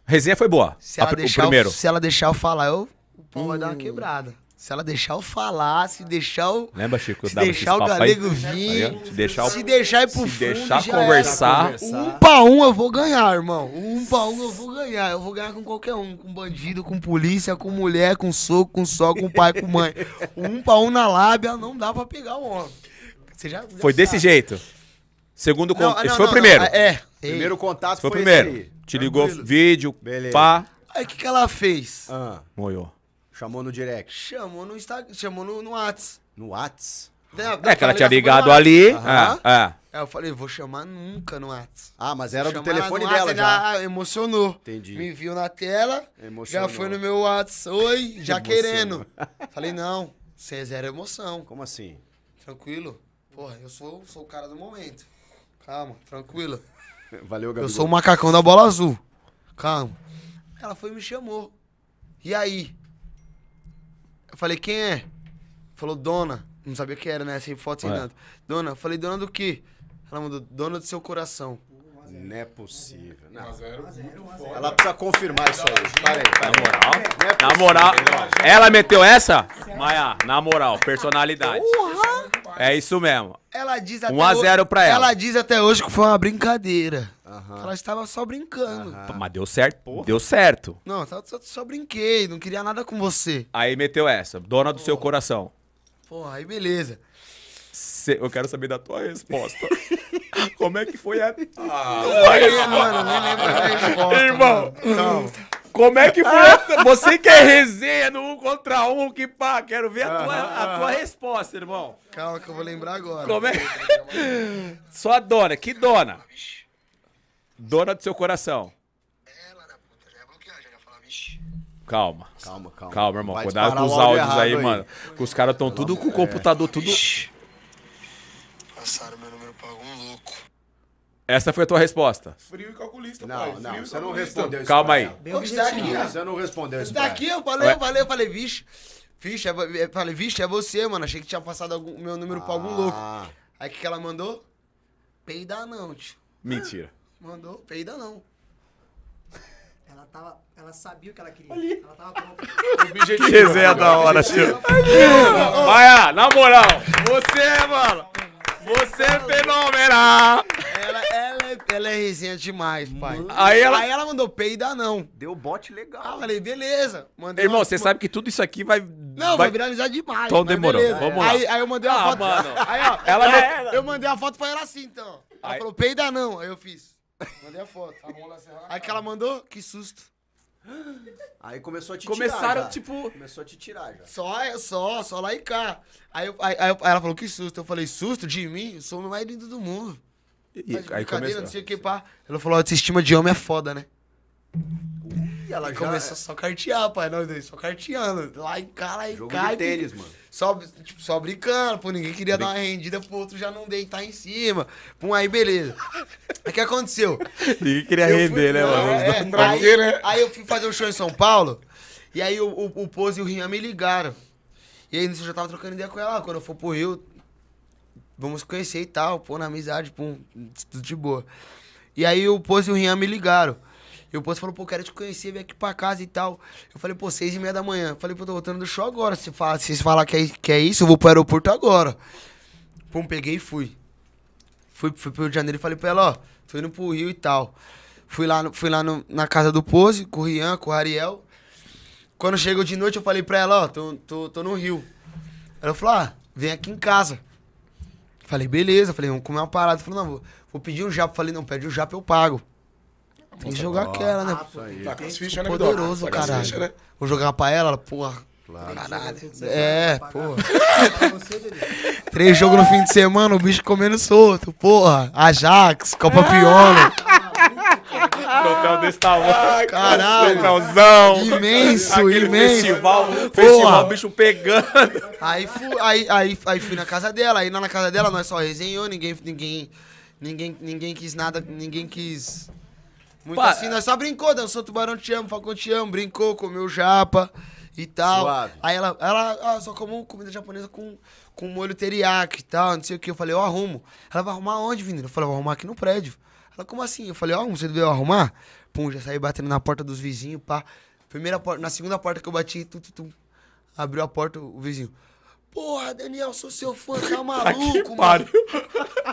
[SPEAKER 1] Resenha foi boa. Se ela, a, deixar, o primeiro. Eu, se
[SPEAKER 3] ela deixar eu falar, eu pum, hum. vai dar uma hum. quebrada. Se ela deixar eu falar, se deixar o Lembra,
[SPEAKER 1] Chico? Se deixar o galego vir. Se deixar, o, se deixar ir pro se fundo, deixar conversar. Era. Um
[SPEAKER 3] pra um eu vou ganhar, irmão. Um pra um eu vou ganhar. Eu vou ganhar com qualquer um. Com bandido, com polícia, com mulher, com soco, com sol, com pai, com mãe. Um pra um na lábia não dá pra pegar o homem. Você já, já Foi
[SPEAKER 1] sabe. desse jeito. Segundo não, con... não, Esse foi não, o primeiro. É,
[SPEAKER 3] é. Primeiro contato foi, foi primeiro.
[SPEAKER 1] Te ligou vídeo, Beleza. pá.
[SPEAKER 3] Aí o que, que ela fez? Ah. Moiou. Chamou no direct. Chamou no Instagram, chamou no, no Whats. No Whats? É, que ela tinha ligado ali. Ah, Aham. É, é. eu falei, vou chamar nunca no Whats. Ah, mas era do telefone ela dela já. Ah, emocionou. Entendi. Me viu na tela, Emocionou. já foi no meu Whats. Oi, já querendo. Falei, não, você é zero emoção. Como assim? Tranquilo. Porra, eu sou, sou o cara do momento. Calma, tranquilo.
[SPEAKER 2] Valeu, Gabriel. Eu sou o macacão
[SPEAKER 3] da bola azul. Calma. Ela foi e me chamou. E aí? Eu falei, quem é? Falou, dona. Não sabia o que era, né? Sem foto, sem é. nada. Dona, eu falei, dona do quê? Ela mandou, dona do seu coração.
[SPEAKER 2] Não é possível. Não. Ela precisa confirmar isso aí. Pera aí, para na moral. é na moral.
[SPEAKER 1] Ela meteu essa? Maia, na moral, personalidade. Uhum. É isso mesmo.
[SPEAKER 3] Ela diz até 1 a 0 para ela. Ela diz até hoje que foi uma brincadeira. Ela estava só brincando.
[SPEAKER 1] Mas deu certo, Porra. Deu certo.
[SPEAKER 3] Não, só, só, só brinquei, não queria nada com você.
[SPEAKER 1] Aí meteu essa, dona do seu coração.
[SPEAKER 3] Porra, aí beleza.
[SPEAKER 1] Cê- eu quero saber da tua resposta. Como
[SPEAKER 3] é que foi a. Ah, não lembro, mano,
[SPEAKER 5] não lembro da resposta. Irmão.
[SPEAKER 4] Não. Como é que foi a... Você que é resenha no um contra um, que pá, quero ver a tua,
[SPEAKER 1] a tua
[SPEAKER 3] resposta, irmão. Calma que eu vou lembrar agora. Como é...
[SPEAKER 1] Só a dona, que dona? dona do seu coração. Ela da né? puta, já ia bloquear, já ia falar, vixi. Calma. Calma, calma. Calma, irmão. Vai Cuidado com os áudios aí, aí, mano. Que os caras estão tudo com o computador, é. tudo. Passaram meu número pra algum louco. Essa foi a tua resposta.
[SPEAKER 4] Frio e calculista,
[SPEAKER 2] não, pai. Não, Frio você não respondeu isso. Calma aí. Bem, você, aqui, você não respondeu isso. aqui, eu falei, eu
[SPEAKER 3] falei, eu falei, vixe. Vixe, é, é, falei, vixe, é você, mano. Achei que tinha passado algum, meu número ah. pra algum ah. louco. Aí o que ela mandou? Peidar não, tio. Mentira. Mandou. Peida
[SPEAKER 7] não. Ela tava. Ela sabia o que ela queria. Ali. Ela tava pronta. É que resenha da hora, tio. Maia, na moral, você, mano.
[SPEAKER 3] Você é fenomenal! Ela, ela, é, ela é resenha demais, pai. Hum. Aí ela... Aí ela mandou Peida não. Deu bote legal. Ah, falei, beleza. Mandei Irmão, uma... você
[SPEAKER 5] sabe
[SPEAKER 1] que tudo isso aqui vai. Não, vai, vai viralizar
[SPEAKER 3] demais. Então demorou. Beleza. Vamos lá. Aí, aí eu mandei ah, uma foto. Mano. Aí, ó. Ela, ela... Eu mandei a foto pra ela assim, então. Ela aí... falou, peida não. Aí eu fiz. Mandei a foto. Aí que ela mandou, que susto.
[SPEAKER 2] Aí começou a te Começaram, tirar. Começaram,
[SPEAKER 3] tipo. Começou a te tirar já. Só, só, só lá e cá. Aí, aí, aí ela falou, que susto. Eu falei, susto de mim? Eu sou o mais lindo do mundo. E, aí começou. não sei o que, pá. Ela falou, autoestima de homem é foda, né? E ela e já. Começou só cartear, pai. Nós dois, só carteando. Lá e cara e Jogo cá. Jogo de tênis, mano. Só, tipo, só brincando, pô. Ninguém queria dar uma rendida pro outro já não deitar em cima. Pum, aí beleza. O que aconteceu? Ninguém
[SPEAKER 1] queria eu render, fui... né, mano? É, aí,
[SPEAKER 3] né? aí eu fui fazer um show em São Paulo. E aí o, o, o Pose e o Rian me ligaram. E aí eu já tava trocando ideia com ela. Ah, quando eu for pro Rio, vamos conhecer e tal. Pô, na amizade, pum, tudo de boa. E aí o Pose e o Rian me ligaram. E o Poço falou, pô, quero te conhecer, vem aqui pra casa e tal. Eu falei, pô, seis e meia da manhã. Eu falei, pô, tô voltando do show agora. Se fala, vocês falar que é, que é isso, eu vou pro aeroporto agora. Pô, peguei e fui. Fui, fui pro Rio de Janeiro e falei pra ela, ó, tô indo pro Rio e tal. Fui lá, fui lá no, na casa do Pose, com o Rian, com o Ariel. Quando chegou de noite, eu falei pra ela, ó, tô, tô, tô no Rio. Ela falou, ah, vem aqui em casa. Falei, beleza. Falei, vamos comer uma parada. Falei, não, vou, vou pedir um japa. Falei, não, pede um japa, eu pago. Né? Ah, tá Tem que jogar aquela, tá né? Tá com as fichas, né, Poderoso, caralho. Vou jogar pra ela, porra. Claro. Caralho. É, porra. Três jogos no fim de semana, o bicho comendo solto, porra. Ajax, Copa Piola.
[SPEAKER 4] Troféu desse tamanho. Caralho. Troféuzão. Imenso, imenso. Festival, festival, bicho
[SPEAKER 3] pegando. Aí fui, aí, aí, aí fui na casa dela, aí na casa dela nós só resenhou, ninguém, ninguém, ninguém, ninguém quis nada, ninguém quis muito Pá. assim, nós só brincou, dançou Tubarão Te Amo, Falcão Te Amo, brincou, comeu japa e tal. Suave. Aí ela, ela ah, só comeu comida japonesa com, com molho teriyaki e tal, não sei o que. Eu falei, eu arrumo. Ela vai arrumar onde, menino? Eu falei, eu vou arrumar aqui no prédio. Ela, como assim? Eu falei, ó, você veio arrumar? Pum, já saí batendo na porta dos vizinhos, pá. Primeira porta, na segunda porta que eu bati, tum, Abriu a porta o vizinho. Porra, Daniel, sou seu fã, tá, tá maluco, mano?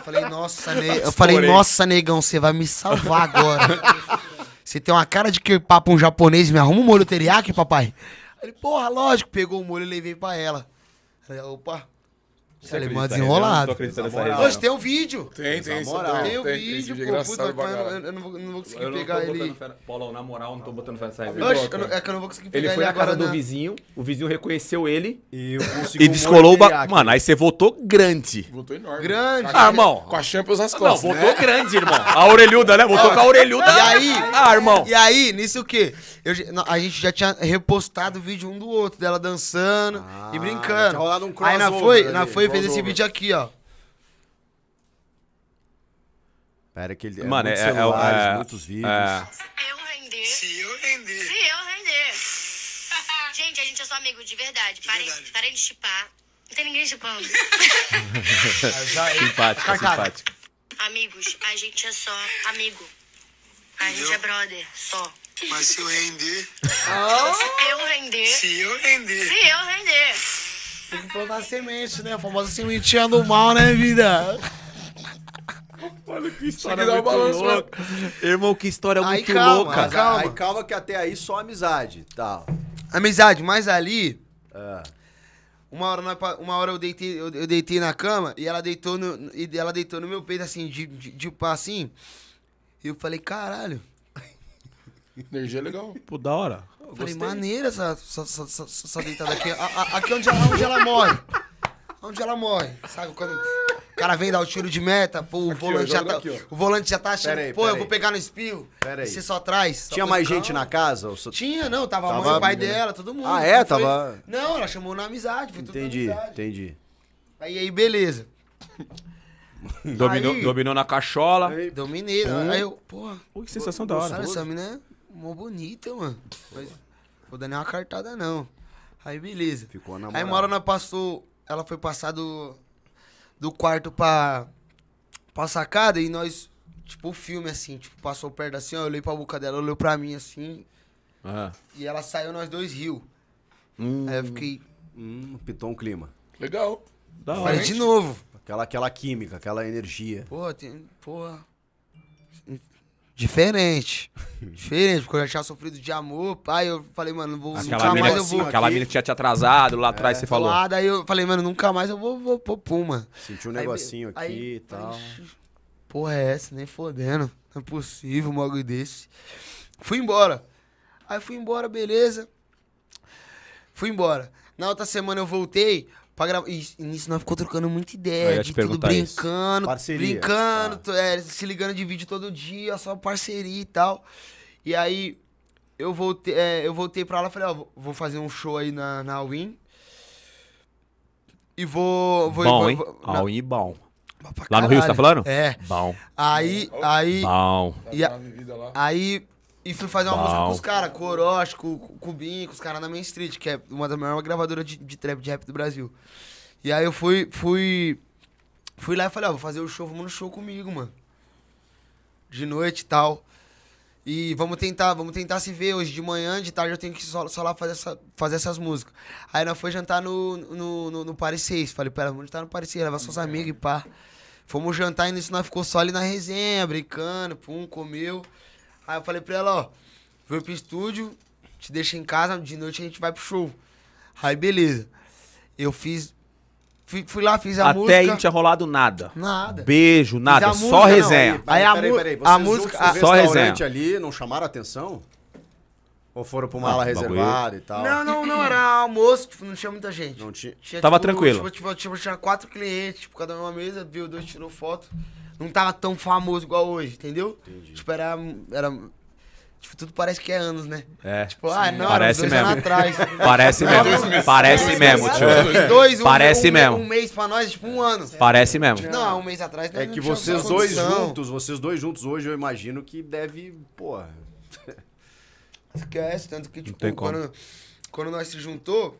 [SPEAKER 3] Falei, nossa, ne... eu falei, nossa, negão, você vai me salvar agora. Você tem uma cara de que papo um japonês, me arruma um molho teriyaki, papai? Ele, porra, lógico, pegou o molho e levei pra ela. Aí, opa, Falei, é mano, desenrolado. Hoje tem o vídeo. Tem, tem. É moral, tem o vídeo, pô. Puta, eu, eu, não, vou, não vou conseguir eu pegar ele. Fé...
[SPEAKER 1] Paulão, na moral, não tô botando fé nessa Hoje é, é que eu não vou conseguir pegar ele. Ele foi na cara do vizinho, o vizinho reconheceu ele. E, e descolou o ba... Mano, aí você votou grande. Votou
[SPEAKER 3] enorme. Grande. Ah, irmão. Com a Champions nas costas. Não, votou né? grande,
[SPEAKER 2] irmão. A orelhuda, né? Votou com a orelhuda. E aí?
[SPEAKER 3] Ah, irmão. E aí, nisso o quê? A gente já tinha repostado o vídeo um do outro, dela dançando ah, e brincando. Aí não foi, não foi fez esse vídeo aqui, ó.
[SPEAKER 2] Pera que ele... É Mano, é, é, é, muitos é, celulares, é, é, muitos vídeos. É.
[SPEAKER 6] Se eu render... Se eu render... Se eu
[SPEAKER 4] render... gente, a gente é
[SPEAKER 7] só amigo de verdade. parem, de chipar. Não tem ninguém chipando. simpática, simpática. Amigos, a gente é só amigo.
[SPEAKER 4] A
[SPEAKER 3] gente é brother, só. Mas se eu render... Oh. Se eu render... Se eu render... Se eu render... Tem que plantar semente, né? A famosa sementinha do mal, né, vida? Olha que história que muito balanço, né? louca. Irmão, que história aí, muito calma, louca. Calma. Aí
[SPEAKER 2] calma que até aí só amizade tal. Tá?
[SPEAKER 3] Amizade, mas ali... É. Uma hora, uma hora eu, deitei, eu, eu, deitei na cama e ela deitou no, e ela deitou no meu peito, assim, de, de, de pá, tipo, assim. E eu falei, caralho, Energia é legal. Pô, da hora. Eu Falei, maneira essa, essa, essa, essa deitada aqui. A- a- aqui é onde ela, onde ela morre. Onde ela morre. Sabe quando o cara vem dar o tiro de meta, pô, o, volante, já tá, aqui, o volante já tá achando, aí, pô, eu vou
[SPEAKER 2] pegar no espio Pera aí. Você só traz. Tinha mais gente na casa? Ou só- Tinha, não. Tava, a mãe, o pai né? dela, todo mundo. Ah, é? Foi- Tava-
[SPEAKER 3] Não, ela chamou na amizade. Foi Entendi, tudo na amizade. entendi.
[SPEAKER 2] Aí, aí, beleza.
[SPEAKER 1] Dominou, Aí- dominou na cachola.
[SPEAKER 3] Dominei. Aí eu, porra, Pô, que sensação da hora. sabe essa mina? Né? mó bonita, mano. Mas vou dar nem uma cartada, não. Aí, beleza. Ficou na Aí, uma hora, passou... Ela foi passar do, do quarto pra, pra sacada e nós... Tipo, o filme, assim, tipo, passou perto assim, ó, eu olhei pra boca dela, olhou pra mim, assim, ah. E ela saiu, nós dois riu.
[SPEAKER 2] Hum, Aí eu fiquei. Hum, pitou um clima. Legal. Da de novo. Aquela, aquela química, aquela energia.
[SPEAKER 3] Pô, tem. Porra. Diferente. Diferente, porque eu já tinha sofrido de amor, pai. Eu falei, mano, não vou, aquela nunca
[SPEAKER 2] mina, mais eu vou. Aquela mina
[SPEAKER 1] que tinha te atrasado lá atrás, é, você falou. Lá,
[SPEAKER 3] aí eu falei, mano, nunca mais eu vou, vou pôr Puma.
[SPEAKER 1] Sentiu um negocinho
[SPEAKER 2] aí, aqui e tal. Aí,
[SPEAKER 3] porra, é essa? Nem fodendo. Não é possível um bagulho desse. Fui embora. Aí fui embora, beleza. Fui embora. Na outra semana eu voltei, Pra gravar. E nisso nós ficou trocando muita ideia, de tudo
[SPEAKER 2] brincando, brincando,
[SPEAKER 3] ah. é, se ligando de vídeo todo dia, só parceria e tal. E aí eu voltei, é, eu voltei pra lá e falei, ó, vou fazer um show aí na, na Win. E vou. vou bom, vou, hein? Vou, na... all bom. Lá no Rio, você tá falando? É. Bom. Aí. aí bom. E, a, aí. E fui fazer uma Bom. música com os caras, com o Orochi, com, com o Cubinho, com os caras na Main Street, que é uma das maiores gravadoras de, de trap de rap do Brasil. E aí eu fui, fui. Fui lá e falei, ó, vou fazer o show, vamos no show comigo, mano. De noite e tal. E vamos tentar, vamos tentar se ver hoje de manhã, de tarde eu tenho que só, só lá fazer, essa, fazer essas músicas. Aí nós foi jantar no, no, no, no Paris 6. Falei, pera, vamos jantar no Paris 6, levar seus é. amigos e pá. Fomos jantar e nisso nós ficou só ali na resenha, brincando, pum, comeu. Aí eu falei pra ela, ó, vou pro estúdio, te deixa em casa, de noite a gente vai pro show. Aí beleza. Eu fiz. Fui, fui lá, fiz a Até música. Até aí não tinha rolado
[SPEAKER 1] nada. Nada. Beijo, nada, música, só resenha. Não, aí, aí, aí,
[SPEAKER 2] peraí, peraí, a, música. A... Só resenha. ali não chamaram atenção? Ou foram pra uma ah, ala reservada e tal? Não, não, não. Era
[SPEAKER 3] almoço, tipo, não tinha muita gente. Não tinha. tinha Tava tipo, tranquilo. Tipo, tipo, tinha tipo, quatro clientes, tipo, cada uma mesa, viu, dois tirou foto não tava tão famoso igual hoje, entendeu? Entendi. Tipo, era, era Tipo, tudo parece que é anos, né? É. Tipo, ah, não, parece dois mesmo. anos atrás. Parece mesmo. parece mesmo, tio. Dois, um, parece um, mesmo. Um mês pra nós, é, tipo, um ano. Parece mesmo. Tipo, não, um mês atrás. É que vocês dois juntos,
[SPEAKER 2] vocês dois juntos hoje, eu imagino que deve, porra...
[SPEAKER 3] Esquece, é tanto que, tipo, quando, quando nós se juntou,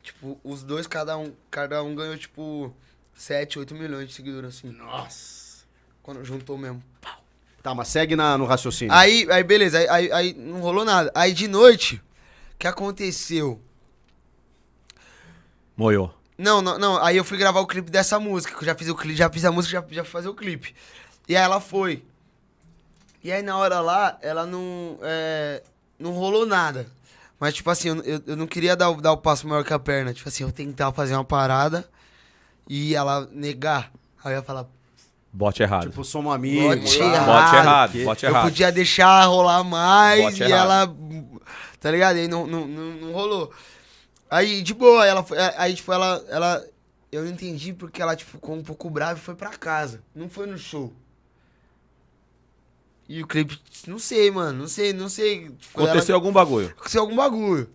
[SPEAKER 3] tipo, os dois, cada um, cada um ganhou, tipo, 7, 8 milhões de seguidores, assim. Nossa! Quando juntou mesmo.
[SPEAKER 2] Tá, mas segue na, no raciocínio. Aí,
[SPEAKER 3] aí beleza, aí, aí, aí não rolou nada. Aí de noite, o que aconteceu? Moiou. Não, não, não, aí eu fui gravar o clipe dessa música, que eu já fiz o clipe, já fiz a música, já, já fui fazer o clipe. E aí ela foi. E aí na hora lá, ela não. É, não rolou nada. Mas, tipo assim, eu, eu, eu não queria dar, dar o passo maior que a perna. Tipo assim, eu tentava fazer uma parada e ela negar. Aí eu ia falar, Bote errado. Tipo, somos amigos. Bote, errado. bote errado. Bote errado. Eu podia deixar rolar mais bote e errado. ela. Tá ligado? Aí não, não, não, não, rolou. Aí, de boa, ela é, Aí, tipo, ela. ela eu entendi porque ela, tipo, ficou um pouco brava e foi pra casa. Não foi no show. E o clipe, não sei, mano, não sei, não sei. Tipo, Aconteceu ela... algum bagulho. Aconteceu algum bagulho.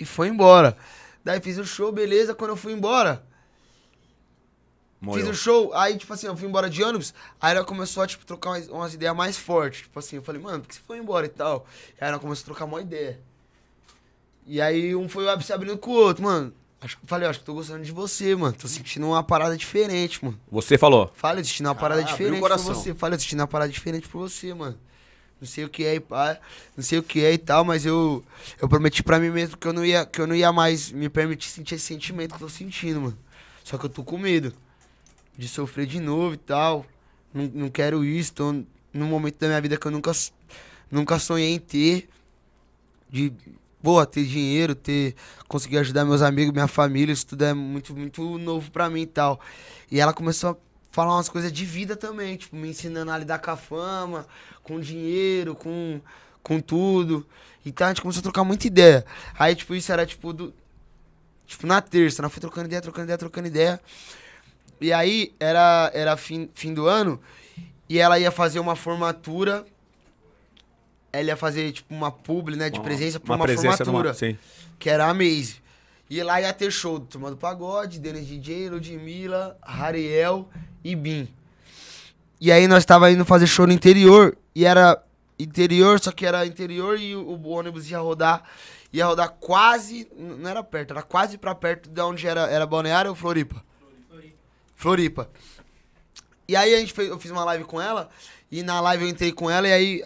[SPEAKER 3] E foi embora. Daí fiz o show, beleza. Quando eu fui embora, Morreu. Fiz um show, aí, tipo assim, eu fui embora de ônibus, aí ela começou a, tipo, trocar umas, umas ideias mais fortes. Tipo assim, eu falei, mano, por que você foi embora e tal? Aí ela começou a trocar uma ideia. E aí um foi se abrindo com o outro, mano. Acho, falei, acho que tô gostando de você, mano. Tô sentindo uma parada diferente, mano. Você falou? Falei, sentindo uma parada ah, diferente pra você. Falei, sentindo uma parada diferente pra você, mano. Não sei o que é e pá, não sei o que é e tal, mas eu, eu prometi pra mim mesmo que eu, não ia, que eu não ia mais me permitir sentir esse sentimento que eu tô sentindo, mano. Só que eu tô com medo de sofrer de novo e tal. Não, não quero isso, tô num momento da minha vida que eu nunca, nunca sonhei em ter. De, boa, ter dinheiro, ter conseguir ajudar meus amigos, minha família, isso tudo é muito, muito novo pra mim e tal. E ela começou a falar umas coisas de vida também, tipo, me ensinando a lidar com a fama, com dinheiro, com, com tudo. Então a gente começou a trocar muita ideia. Aí, tipo, isso era tipo do. Tipo, na terça, nós foi trocando ideia, trocando ideia, trocando ideia. E aí, era, era fim, fim do ano, e ela ia fazer uma formatura. Ela ia fazer, tipo, uma publi, né? De uma, presença pra uma, uma presença formatura. Numa, que era a Maze. E lá ia ter show do Tomando Pagode, Denis DJ, Ludmilla, Rariel e Bim. E aí nós tava indo fazer show no interior. E era interior, só que era interior e o, o ônibus ia rodar ia rodar quase, não era perto, era quase para perto de onde era, era Balneário ou Floripa. Floripa. E aí a gente fez, eu fiz uma live com ela, e na live eu entrei com ela, e aí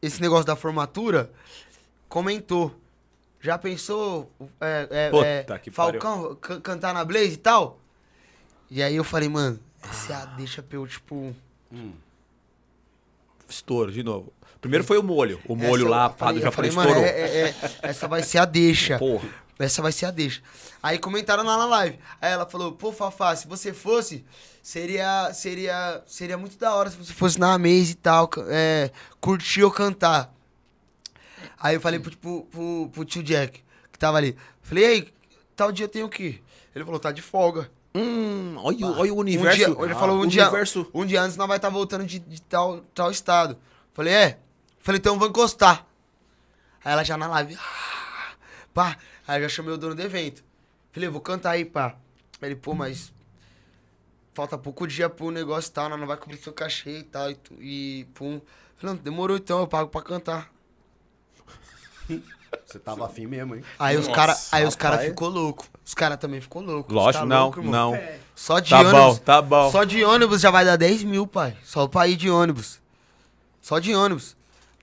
[SPEAKER 3] esse negócio da formatura comentou. Já pensou é, é, é, Falcão cantar na Blaze e tal? E aí eu falei, mano, essa é ah. deixa pra eu, tipo. Hum.
[SPEAKER 1] Estouro, de novo. Primeiro foi o molho. O molho essa lá, eu falei, pá, do eu Japão falei, estourou. Mano, é,
[SPEAKER 3] é, essa vai ser a deixa. Porra. Essa vai ser a deixa. Aí comentaram lá na live. Aí ela falou: "Pô, Fafá, se você fosse, seria seria seria muito da hora se você fosse na mesa e tal, é, curtir ou cantar". Aí eu falei pro, pro, tipo, pro, pro tio Jack, que tava ali. Falei: tal dia tem tenho que Ele falou: "Tá de folga". Hum, olha, olha o universo. Um dia, ele ah, falou: "Um ah, dia, universo. um dia antes nós vai estar tá voltando de, de tal tal estado". Falei: "É". Falei: "Então eu vou encostar". Aí ela já na live: ah, pá. Aí eu já chamei o dono do evento. Falei, vou cantar aí, pá. Ele, pô, mas falta pouco dia pro negócio e tal, né? não vai cobrir seu cachê e tal, e, e pum. Falei, não, demorou então, eu pago pra cantar.
[SPEAKER 2] Você tava afim mesmo, hein? Aí Nossa, os cara, aí os cara ficou
[SPEAKER 3] louco. Os cara também ficou louco. Lógico, tá não, louco, não. É. Só de tá ônibus. Bom, tá bom. Só de ônibus já vai dar 10 mil, pai. Só pra ir de ônibus. Só de ônibus.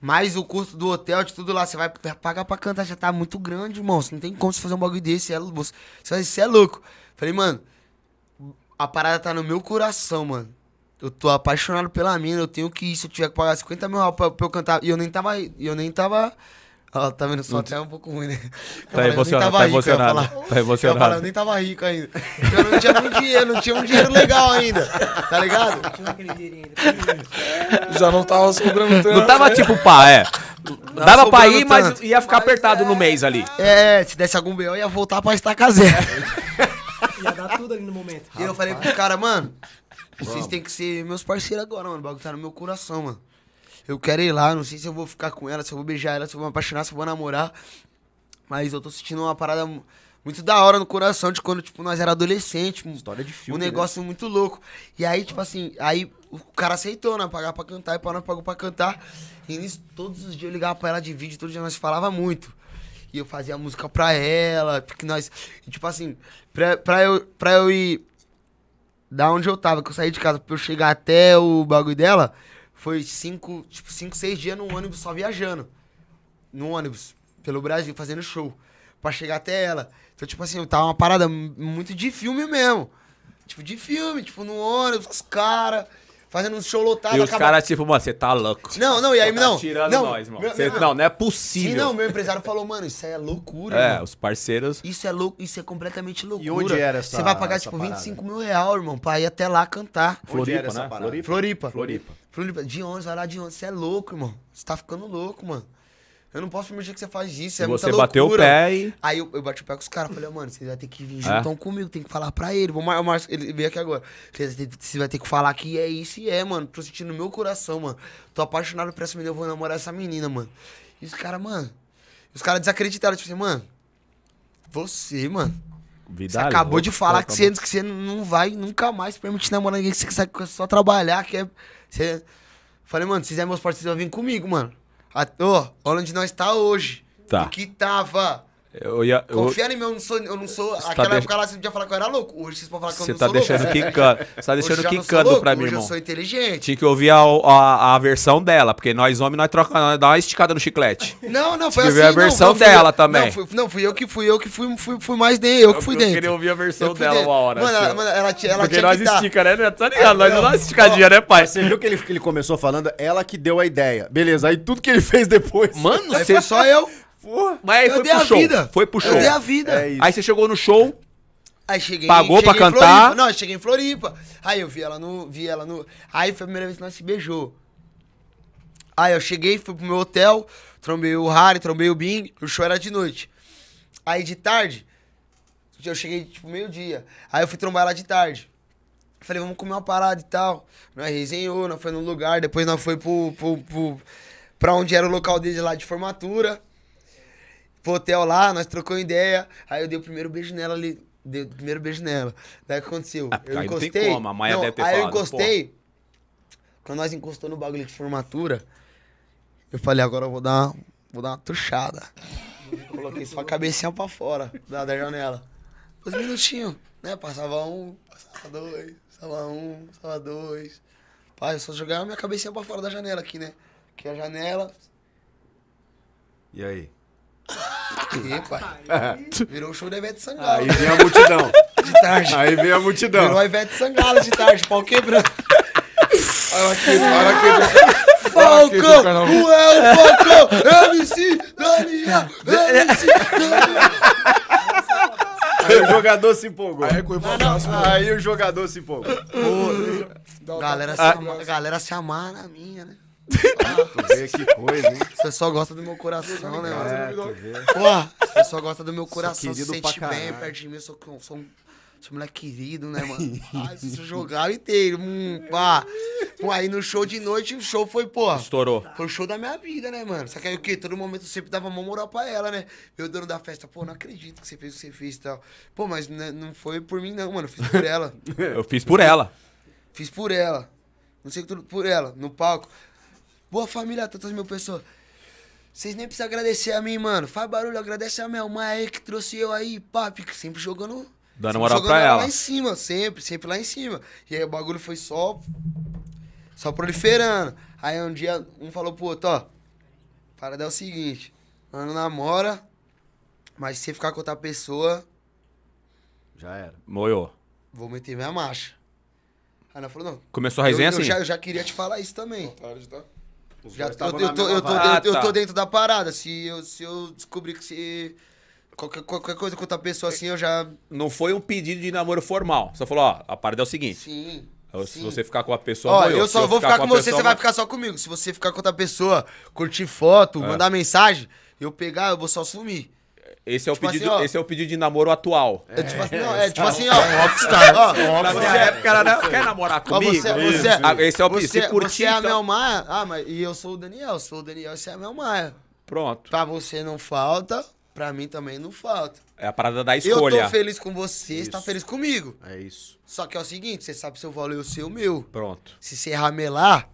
[SPEAKER 3] Mas o custo do hotel, de tudo lá, você vai pagar pra cantar, já tá muito grande, irmão. Você não tem como você fazer um bagulho desse. É, você, você é louco. Falei, mano, a parada tá no meu coração, mano. Eu tô apaixonado pela mina, eu tenho que ir. Se eu tiver que pagar 50 mil reais pra, pra eu cantar. E eu nem tava. Eu nem tava ela tá vendo só até um pouco ruim, né? Tá emocionado, tá emocionado. Tá eu tá emocionado. Eu nem tava rico ainda. Eu então, não tinha um dinheiro, não tinha um dinheiro legal ainda, tá ligado? Não tinha aquele dinheiro ainda. Já não tava sobrando tanto. Não tava tipo
[SPEAKER 1] pá, é. Não Dava pra ir, tanto. mas ia ficar mas apertado é... no mês ali.
[SPEAKER 3] É, se desse algum B.O. ia voltar pra estacar zero. ia dar
[SPEAKER 7] tudo ali no momento.
[SPEAKER 3] E eu falei pro cara, mano, vocês têm que ser meus parceiros agora, mano. O bagulho tá no meu coração, mano. Eu quero ir lá, não sei se eu vou ficar com ela, se eu vou beijar ela, se eu vou me apaixonar, se eu vou namorar. Mas eu tô sentindo uma parada muito da hora no coração de quando, tipo, nós era adolescente. História de filme. Um né? negócio né? muito louco. E aí, tipo assim, aí o cara aceitou, né? Pagar pra cantar e para não pagou pra cantar. E nisso, todos os dias eu ligava pra ela de vídeo, todos os dias nós falava muito. E eu fazia música pra ela, porque nós. E, tipo assim, pra, pra, eu, pra eu ir. Da onde eu tava, que eu saí de casa, pra eu chegar até o bagulho dela, foi cinco, tipo, cinco, seis dias num ônibus só viajando. num ônibus, pelo Brasil, fazendo show. Pra chegar até ela. Então, tipo assim, eu tava uma parada muito de filme mesmo. Tipo, de filme, tipo, no ônibus, os caras fazendo um show lotado. E os acaba... caras,
[SPEAKER 1] tipo, mano, você tá louco. Não, não, e aí, tá não. tirando não, nós, mano. cê, não, não é possível. Sim, não,
[SPEAKER 3] meu empresário falou, mano, isso é loucura. É, mano.
[SPEAKER 1] os parceiros. Isso
[SPEAKER 3] é louco, isso é completamente loucura. E onde era essa Você vai pagar, tipo, parada? 25 mil real, irmão, pra ir até lá cantar. Floripa, né? Floripa. Floripa. Floripa. Floripa. De onde vai lá de onde Você é louco, irmão. Você tá ficando louco, mano. Eu não posso permitir que você faz isso. É você bateu o pé e. Aí eu, eu bati o pé com os caras. Falei, mano, vocês vão ter que vir é? juntão comigo. Tem que falar pra ele. Vou, mar... Ele veio aqui agora. Você vai ter que falar que é isso e é, mano. Tô sentindo no meu coração, mano. Tô apaixonado por essa menina. Eu vou namorar essa menina, mano. E os caras, mano. Os caras desacreditaram. Tipo assim, mano. Você, mano.
[SPEAKER 2] Vidal, você acabou de falar que você,
[SPEAKER 3] que você não vai nunca mais permitir namorar ninguém. Que você quer só trabalhar. Que é... Você... Falei, mano, se fizer é meus parceiros, vão vir comigo, mano. Ator, olha onde nós está hoje. Tá. O que tava. Eu ia, eu... em mim, eu não sou. Eu não sou tá aquela tá época de... lá você podia falar que eu era louco. Hoje vocês podem falar que eu não tá sou deixando louco. É. Quicando. Você tá deixando quicando pra mim, irmão. eu sou inteligente.
[SPEAKER 1] Tinha que ouvir a, a, a versão dela, porque nós homens, nós trocamos, dá uma esticada no chiclete.
[SPEAKER 3] Não, não, foi Tive assim. a versão não, dela eu, também. Não fui, não fui, eu que fui, eu que fui, fui,
[SPEAKER 2] fui mais dentro, eu que fui dentro. Eu queria ouvir a
[SPEAKER 3] versão dela uma hora. Mano, assim. ela, mano, ela, ela, porque nós estica, né? Tá ligado? Nós não é, dá uma esticadinha,
[SPEAKER 2] né, pai? Você viu que ele, que ele começou falando? Ela que deu a ideia. Beleza, aí tudo que ele fez depois. Mano, foi só eu.
[SPEAKER 3] Porra. Mas aí foi pro show. vida. Foi pro show. Eu dei a vida. É Aí você chegou no show. Aí cheguei. Pagou cheguei pra cantar? Floripa. Não, eu cheguei em Floripa. Aí eu vi ela no. Vi ela no. Aí foi a primeira vez que nós se beijou. Aí eu cheguei, fui pro meu hotel, trombei o Harry, trombei o Bing, o show era de noite. Aí de tarde, eu cheguei tipo meio-dia. Aí eu fui trombar ela de tarde. Falei, vamos comer uma parada e tal. Nós resenhou, nós foi num lugar, depois nós foi pro, pro, pro, pra onde era o local dele lá de formatura pro hotel lá, nós trocamos ideia. Aí eu dei o primeiro beijo nela ali. Dei o primeiro beijo nela. Daí o que aconteceu? Ah, eu encostei. Não tem como, a Maia não, deve ter aí falado, eu encostei. Pô. Quando nós encostou no bagulho de formatura, eu falei, agora eu vou dar uma, vou dar uma tuchada. Coloquei só a cabecinha pra fora da, da janela. Dois minutinhos, né? Passava um, passava dois, passava um, passava dois. Pai, eu só jogava minha cabecinha pra fora da janela aqui, né? Que a janela.
[SPEAKER 2] E aí? Epa, Virou o show da Ivete Sangalo. Aí vem a multidão. De tarde. Aí vem a multidão. Virou a Ivete Sangalo de
[SPEAKER 3] tarde, pau quebrando. Olha aqui, olha aqui. Falcão, Joel é
[SPEAKER 5] Falcão, MC Daniel,
[SPEAKER 2] MC Daniel.
[SPEAKER 3] Aí o jogador
[SPEAKER 2] se empolgou. Aí, não, aí o jogador se empolgou.
[SPEAKER 3] Pô, galera, se ah. ama, galera se amar na minha, né? Ah, tu vê que coisa, hein? Você só gosta do meu coração, né, mano? É, você só gosta do meu coração, se sente bem perto de mim, eu sou, sou um esse moleque querido, né, mano? Ah, isso jogava inteiro. Hum, pá. Pô, aí no show de noite, o show foi, pô. Estourou. Foi o show da minha vida, né, mano? Só que aí o quê? Todo momento eu sempre dava uma moral pra ela, né? Meu dono da festa, pô, não acredito que você fez o que você fez e tal. Pô, mas né, não foi por mim, não, mano. Eu fiz por ela. eu fiz por ela. Fiz por ela. Não sei o que tudo por ela, no palco. Boa família, tantas mil pessoas. Vocês nem precisam agradecer a mim, mano. Faz barulho, agradece a minha mãe aí que trouxe eu aí, papi, sempre jogando. Dando moral pra ela. Lá em cima, sempre, sempre lá em cima. E aí o bagulho foi só. Só proliferando. Aí um dia um falou pro outro, ó. Parada é o seguinte, não namora, mas se você ficar com outra pessoa. Já era. Moiou. Vou meter minha marcha. Aí ela falou, não. Começou a resenha eu, assim? Eu já, eu já queria te falar isso também. Boa tarde, tá? Os já eu, eu, tô, eu, tô, eu, ah, tô tá. dentro da parada. Se eu, se eu descobrir que se. Qualquer, qualquer coisa com outra pessoa assim, eu já. Não foi
[SPEAKER 1] um pedido de namoro formal. Você falou, ó, a parada é o seguinte. Sim. Se Sim. você ficar com a pessoa, Ó, eu, eu só vou ficar, ficar com, com você, pessoa, você vai
[SPEAKER 3] ficar só comigo. Se você ficar com outra pessoa, curtir foto, é. mandar mensagem, eu pegar, eu vou só sumir. Esse é, tipo o assim, pedido, assim, esse
[SPEAKER 1] é o pedido de namoro atual. É, tipo, assim, ó. é, tipo é. assim, é ó. Um rockstar. Ó, é um rockstar. época não,
[SPEAKER 3] quer namorar comigo? Você, você, é, ah, esse é o pedido. Você, curtir, você é a então? Melmaia. Ah, mas e eu sou o Daniel. Sou o Daniel, você é a Melmaia. Pronto. Pra você não falta, pra mim também não falta.
[SPEAKER 1] É a parada da
[SPEAKER 2] escolha. Eu tô feliz
[SPEAKER 3] com você, isso. você tá feliz comigo. É isso. Só que é o seguinte, você sabe seu o seu sei o
[SPEAKER 2] meu. Pronto.
[SPEAKER 3] Se você ramelar,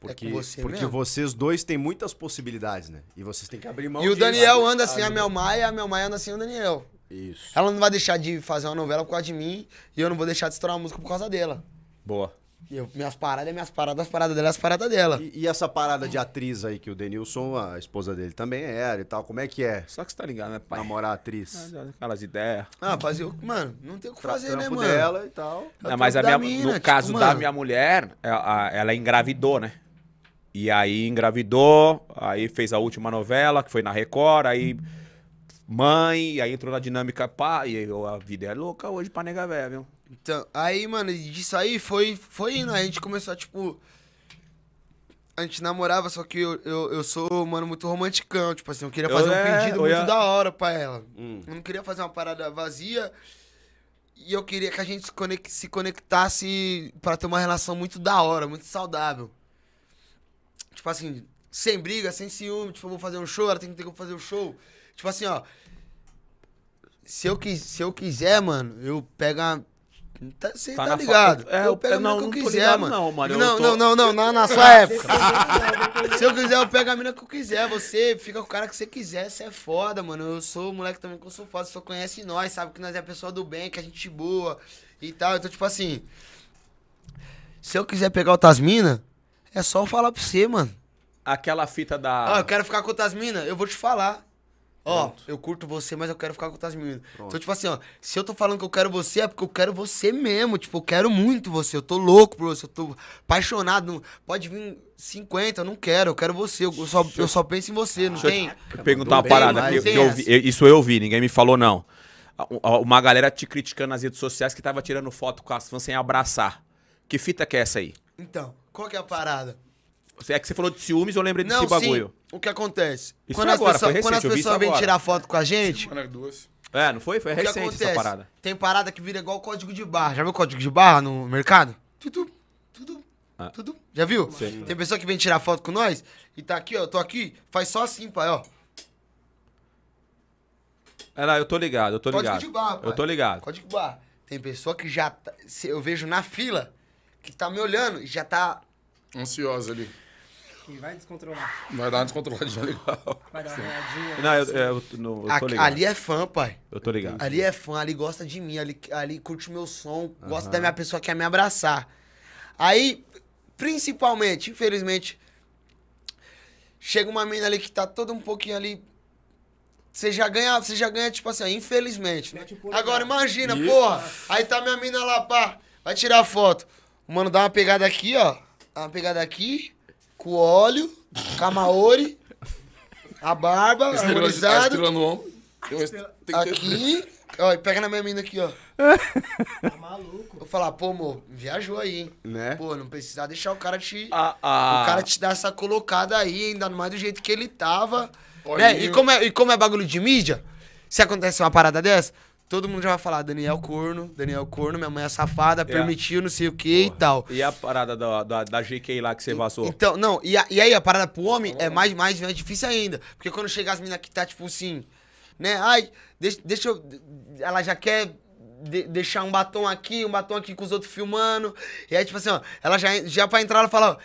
[SPEAKER 2] é porque, é você porque mesmo. vocês dois têm muitas possibilidades, né? E vocês têm que abrir mão E o Daniel anda ah, sem assim, a Mel Maia, a
[SPEAKER 3] Mel Maia anda sem assim, o Daniel. Isso. Ela não vai deixar de fazer uma novela por causa de mim e eu não vou deixar de estourar uma música por causa dela. Boa. Eu, minhas paradas, minhas paradas, as
[SPEAKER 2] paradas dela, as paradas dela. E, e, essa parada de atriz aí, que o Denilson, a esposa dele também era e tal, como é que é? Só que você tá ligado, né, pai? Namorar atriz. Ah, aquelas ideias.
[SPEAKER 3] Ah, fazer o... Mano, não tem o que fazer, né, mano? dela e tal. É não, mas a minha, mina, no tipo, caso mano... da
[SPEAKER 1] minha mulher, ela, é, ela engravidou, né? E aí engravidou, aí fez a última novela, que foi na Record, aí mãe, aí entrou na dinâmica,
[SPEAKER 3] pá, e a vida é louca hoje pra nega velha, viu? Então, aí, mano, disso aí foi, foi indo, a gente começou, tipo... A gente namorava, só que eu, eu, eu sou, mano, muito romanticão, tipo assim, eu queria fazer eu, um é, pedido muito ia... da hora pra ela. Hum. Eu não queria fazer uma parada vazia, e eu queria que a gente se, se conectasse para ter uma relação muito da hora, muito saudável tipo assim, sem briga, sem ciúme, tipo, eu vou fazer um show, ela tem que ter que fazer o um show. Tipo assim, ó. Se eu, quis, se eu quiser, mano, eu pego a. Tá, você tá, tá ligado? Fa... É, eu pego a é, mina não, que eu quiser, mano. Não, mano não, tô... não, não, não, não, na sua época. se eu quiser, eu pego a mina que eu quiser. Você fica com o cara que você quiser, você é foda, mano. Eu sou o moleque também que eu sou foda, só conhece nós, sabe que nós é a pessoa do bem, que a é gente boa e tal. Então, tipo assim. Se eu quiser pegar outras minas, é só eu falar pra você, mano. Aquela fita da. Ah, eu quero ficar com outras minas, eu vou te falar. Ó, eu curto você, mas eu quero ficar com outras meninas. Pronto. Então, tipo assim, ó, se eu tô falando que eu quero você, é porque eu quero você mesmo. Tipo, eu quero muito você. Eu tô louco por você, eu tô apaixonado. Pode vir 50, eu não quero, eu quero você. Eu só, eu só penso em você, não Deixa tem? Eu perguntar uma parada. eu, eu
[SPEAKER 1] isso eu ouvi, ninguém me falou, não. Uma galera te criticando nas redes sociais que tava tirando foto com as fãs sem abraçar. Que fita que é essa aí?
[SPEAKER 3] Então. Qual que é a parada?
[SPEAKER 1] É que você falou de ciúmes, eu lembrei desse Não, bagulho.
[SPEAKER 3] Sim, o que acontece? Isso quando, agora, as pessoa, recente, quando as pessoas vêm tirar foto com a gente.
[SPEAKER 4] É, não foi? Foi recente essa parada.
[SPEAKER 3] Tem parada que vira igual código de barra. Já viu código de barra no mercado? Tudo, tudo, ah. tudo. Já viu? Sim. Tem pessoa que vem tirar foto com nós e tá aqui, ó. Tô aqui, faz só assim, pai, ó.
[SPEAKER 1] É lá, eu tô ligado, eu tô ligado. Código de barra, pai. Eu tô ligado.
[SPEAKER 3] Código de barra. Tem pessoa que já. Tá, eu vejo na fila que tá me olhando e já tá ansiosa ali.
[SPEAKER 7] vai descontrolar.
[SPEAKER 4] Vai dar uma descontroladinha
[SPEAKER 3] legal. Vai dar uma readinha. Não, eu, é, eu, eu, não, eu tô ligado. Ali é fã, pai. Eu tô ligado. Ali é fã, ali gosta de mim, ali, ali curte o meu som, uhum. gosta da minha pessoa, quer me abraçar. Aí, principalmente, infelizmente, chega uma menina ali que tá toda um pouquinho ali. Você já ganha, você já ganha, tipo assim, infelizmente. Né? Agora imagina, Isso. porra. Aí tá minha mina lá, pá, vai tirar foto. Mano, dá uma pegada aqui, ó. É uma pegada aqui, com óleo, com a barba, estrela, harmonizado. A no ombro. Aqui, ó, e pega na minha mina aqui, ó. Tá maluco. Vou falar, pô, amor, viajou aí, hein? Né? Pô, não precisar deixar o cara te. Ah, ah. O cara te dar essa colocada aí, ainda mais do jeito que ele tava. Né? E, como é, e como é bagulho de mídia, se acontece uma parada dessa, todo mundo já vai falar Daniel Corno, Daniel Corno, minha mãe é safada, é. permitiu, não sei o que e tal.
[SPEAKER 1] E a parada da, da, da GK lá que você vazou? Então,
[SPEAKER 3] não, e, a, e aí a parada pro homem é mais, mais, mais difícil ainda. Porque quando chegar as meninas que tá, tipo assim, né? Ai, deixa, deixa eu. Ela já quer. De, deixar um batom aqui, um batom aqui com os outros filmando. E aí, tipo assim, ó, ela já, já pra entrar, ela fala, ó,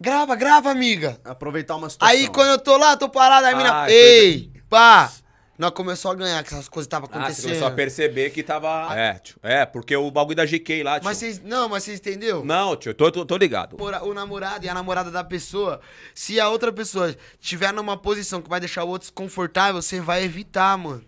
[SPEAKER 3] grava, grava, amiga.
[SPEAKER 2] Aproveitar uma
[SPEAKER 3] situação. Aí quando eu tô lá, tô parado, aí a mina, ei, pá, nós começou a ganhar, que essas coisas estavam acontecendo. Ah, você começou a
[SPEAKER 1] perceber que tava. É, tio. É, porque o bagulho da GK lá, tio. Mas vocês. Não, mas você entendeu? Não, tio, tô, tô, tô ligado.
[SPEAKER 3] o namorado e a namorada da pessoa. Se a outra pessoa tiver numa posição que vai deixar o outro desconfortável, você vai evitar, mano.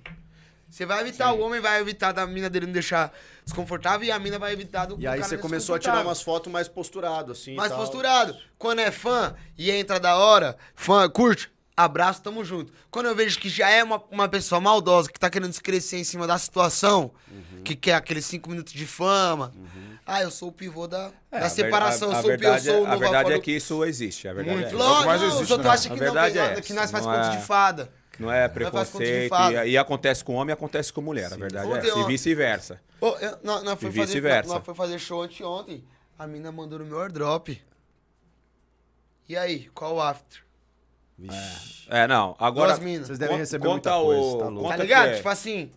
[SPEAKER 3] Você vai evitar, Sim. o homem vai evitar da mina dele não deixar desconfortável e a mina vai evitar do E aí você começou a tirar umas
[SPEAKER 2] fotos mais posturado, assim. Mais
[SPEAKER 3] posturado. Quando é fã e entra da hora, fã, curte, abraço, tamo junto. Quando eu vejo que já é uma, uma pessoa maldosa, que tá querendo se crescer em cima da situação, uhum. que quer aqueles cinco minutos de fama, uhum. ah, eu sou o pivô da, é, da separação, a, a, a eu sou verdade, o pivô, eu sou o novo é- A verdade é que
[SPEAKER 1] isso existe, a verdade Muito. é. Logo, mas não, existe, os outros que não, é é que nós faz ponto é- de fada. Não é preconceito. E, e, acontece com homem, acontece com mulher, Sim. a verdade é ontem, é. e vice-versa. Oh, não, não, foi e vice-versa. Nós
[SPEAKER 3] foi fazer show anteontem, a mina mandou no meu airdrop. E aí, qual o after?
[SPEAKER 1] Vixe. É, não. Agora. Duas minas. Vocês devem receber conta muita coisa, o, tá louco. Tá ligado? que é. Tipo assim.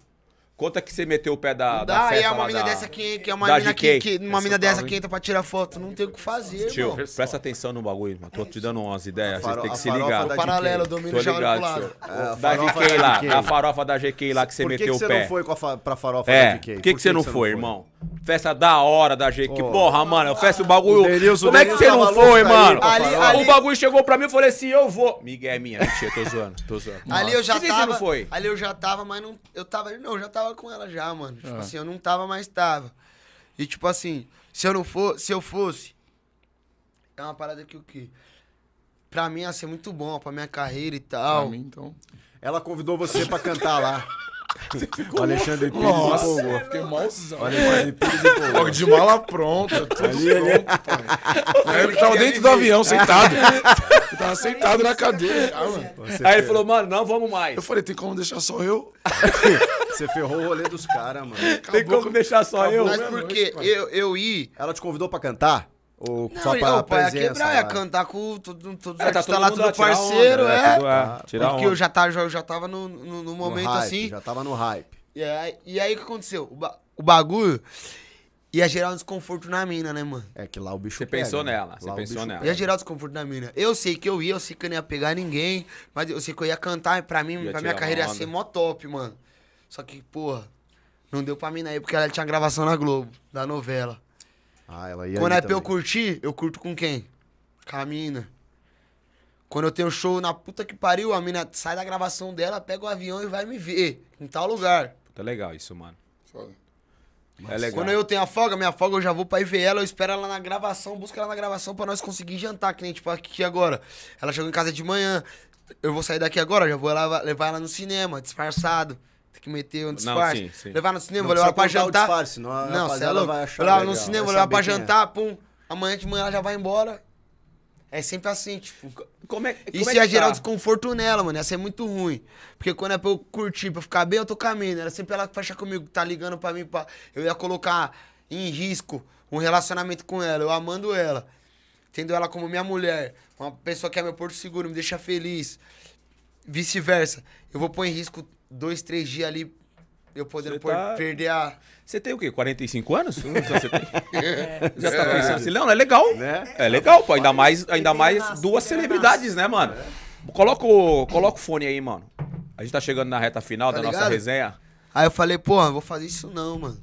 [SPEAKER 1] Conta que você meteu o pé da. da Dá, e é uma mina da- dessa aqui, que é uma da mina que, que uma mina dessa que
[SPEAKER 3] entra pra tirar foto. Não tem o que fazer, mano. Tio, irmão.
[SPEAKER 1] presta atenção no bagulho, mano. Tô te dando umas ideias. Vocês têm que se ligar. da- Paralelo, eu Tô já olho pro ligado, tio. lado. É, Da GK lá, da a farofa da GK lá que você Por que meteu que o você não foi pra farofa é, da GK? por que você não foi, irmão? Festa da hora da jeito Que oh. porra, mano. Festa o bagulho. O Como é que você não foi, mano? Ali, ali... O
[SPEAKER 3] bagulho chegou pra mim e falei assim: eu vou. Miguel é minha. Mentira, tô zoando. Tô
[SPEAKER 1] zoando. ali eu já que tava. Você não foi? Ali
[SPEAKER 3] eu já tava, mas não. Eu tava. Não, eu já tava com ela já, mano. Tipo ah. assim, eu não tava, mas tava. E tipo assim, se eu não for, se eu fosse. É uma parada que o que? Pra mim ia ser muito bom, pra minha
[SPEAKER 2] carreira e tal. Pra mim, então. Ela convidou você pra cantar lá. O Alexandre Pires Nossa, empolgou. Fiquei malzão. O Alexandre Pires empolgou. Logo de mala pronta, tudo ali, pronto,
[SPEAKER 5] pai. É- Aí ele tava dentro do é- avião, sentado. Ele tava sentado na cadeira.
[SPEAKER 4] Ah, Aí ele falou,
[SPEAKER 2] mano, não vamos mais. Eu falei, tem como deixar só eu? Você ferrou o rolê dos caras, mano. Acabou tem como deixar só eu? Mas porque eu, eu ir. Ela te convidou pra cantar? Ou não, só pra não, é presença? É quebrar, é
[SPEAKER 3] cantar com todo, todo é, tá todo lá, tudo parceiro, onda, é. tudo, né? é tirar porque onda. eu já tava, eu já tava no, no, no momento no hype, assim. Já tava no hype. E aí, e aí o que aconteceu? O, ba o bagulho ia gerar um desconforto na mina, né, mano? É que
[SPEAKER 2] lá o bicho Você pensou né? nela, você pensou nela. Ia
[SPEAKER 3] gerar um desconforto na mina. Eu sei que eu ia, eu sei que eu não ia pegar ninguém, mas eu sei que eu ia cantar, pra mim, ia pra minha carreira ia ser mó top, mano. Só que, porra, não deu pra mina aí, porque ela tinha gravação na Globo, da novela.
[SPEAKER 2] Ah, ela ia Quando é pra eu
[SPEAKER 3] curtir, eu curto com quem? Com a mina. Quando eu tenho show na puta que pariu, a mina sai da gravação dela, pega o avião e vai me ver em tal lugar. Tá legal
[SPEAKER 1] isso, mano. Foda. é legal. Quando
[SPEAKER 3] eu tenho a folga, minha folga eu já vou pra ir ver ela, eu espero ela na gravação, busco ela na gravação pra nós conseguir jantar, que nem tipo aqui agora. Ela chegou em casa de manhã, eu vou sair daqui agora, já vou levar ela no cinema, disfarçado. Tem que meter um disfarce. Não, sim, sim. Levar no cinema, levar pra jantar. Disfarce, não, não você é louco. Vai achar levar legal, no cinema, levar pra é. jantar, é. pum. Amanhã de manhã ela já vai embora. É sempre assim, tipo. Como é, como Isso é ia tá? gerar desconforto nela, mano. Ia ser muito ruim. Porque quando é pra eu curtir, pra eu ficar bem, eu tô caminhando. Era sempre ela que fecha comigo, tá ligando pra mim. Pra... Eu ia colocar em risco um relacionamento com ela. Eu amando ela. Tendo ela como minha mulher. Uma pessoa que é meu porto seguro, me deixa feliz. Vice-versa. Eu vou pôr em risco dois, três dias ali eu podendo tá... perder a. Você tem o quê? 45 anos? Você tem? É. Já tá é. pensando assim,
[SPEAKER 1] não, é legal. Né? É legal, pô. Ainda mais, ainda mais duas celebridades, né, mano? Coloca o, coloca o fone aí, mano. A gente tá chegando na reta final tá da ligado? nossa resenha.
[SPEAKER 3] Aí eu falei, pô, não vou fazer isso não, mano.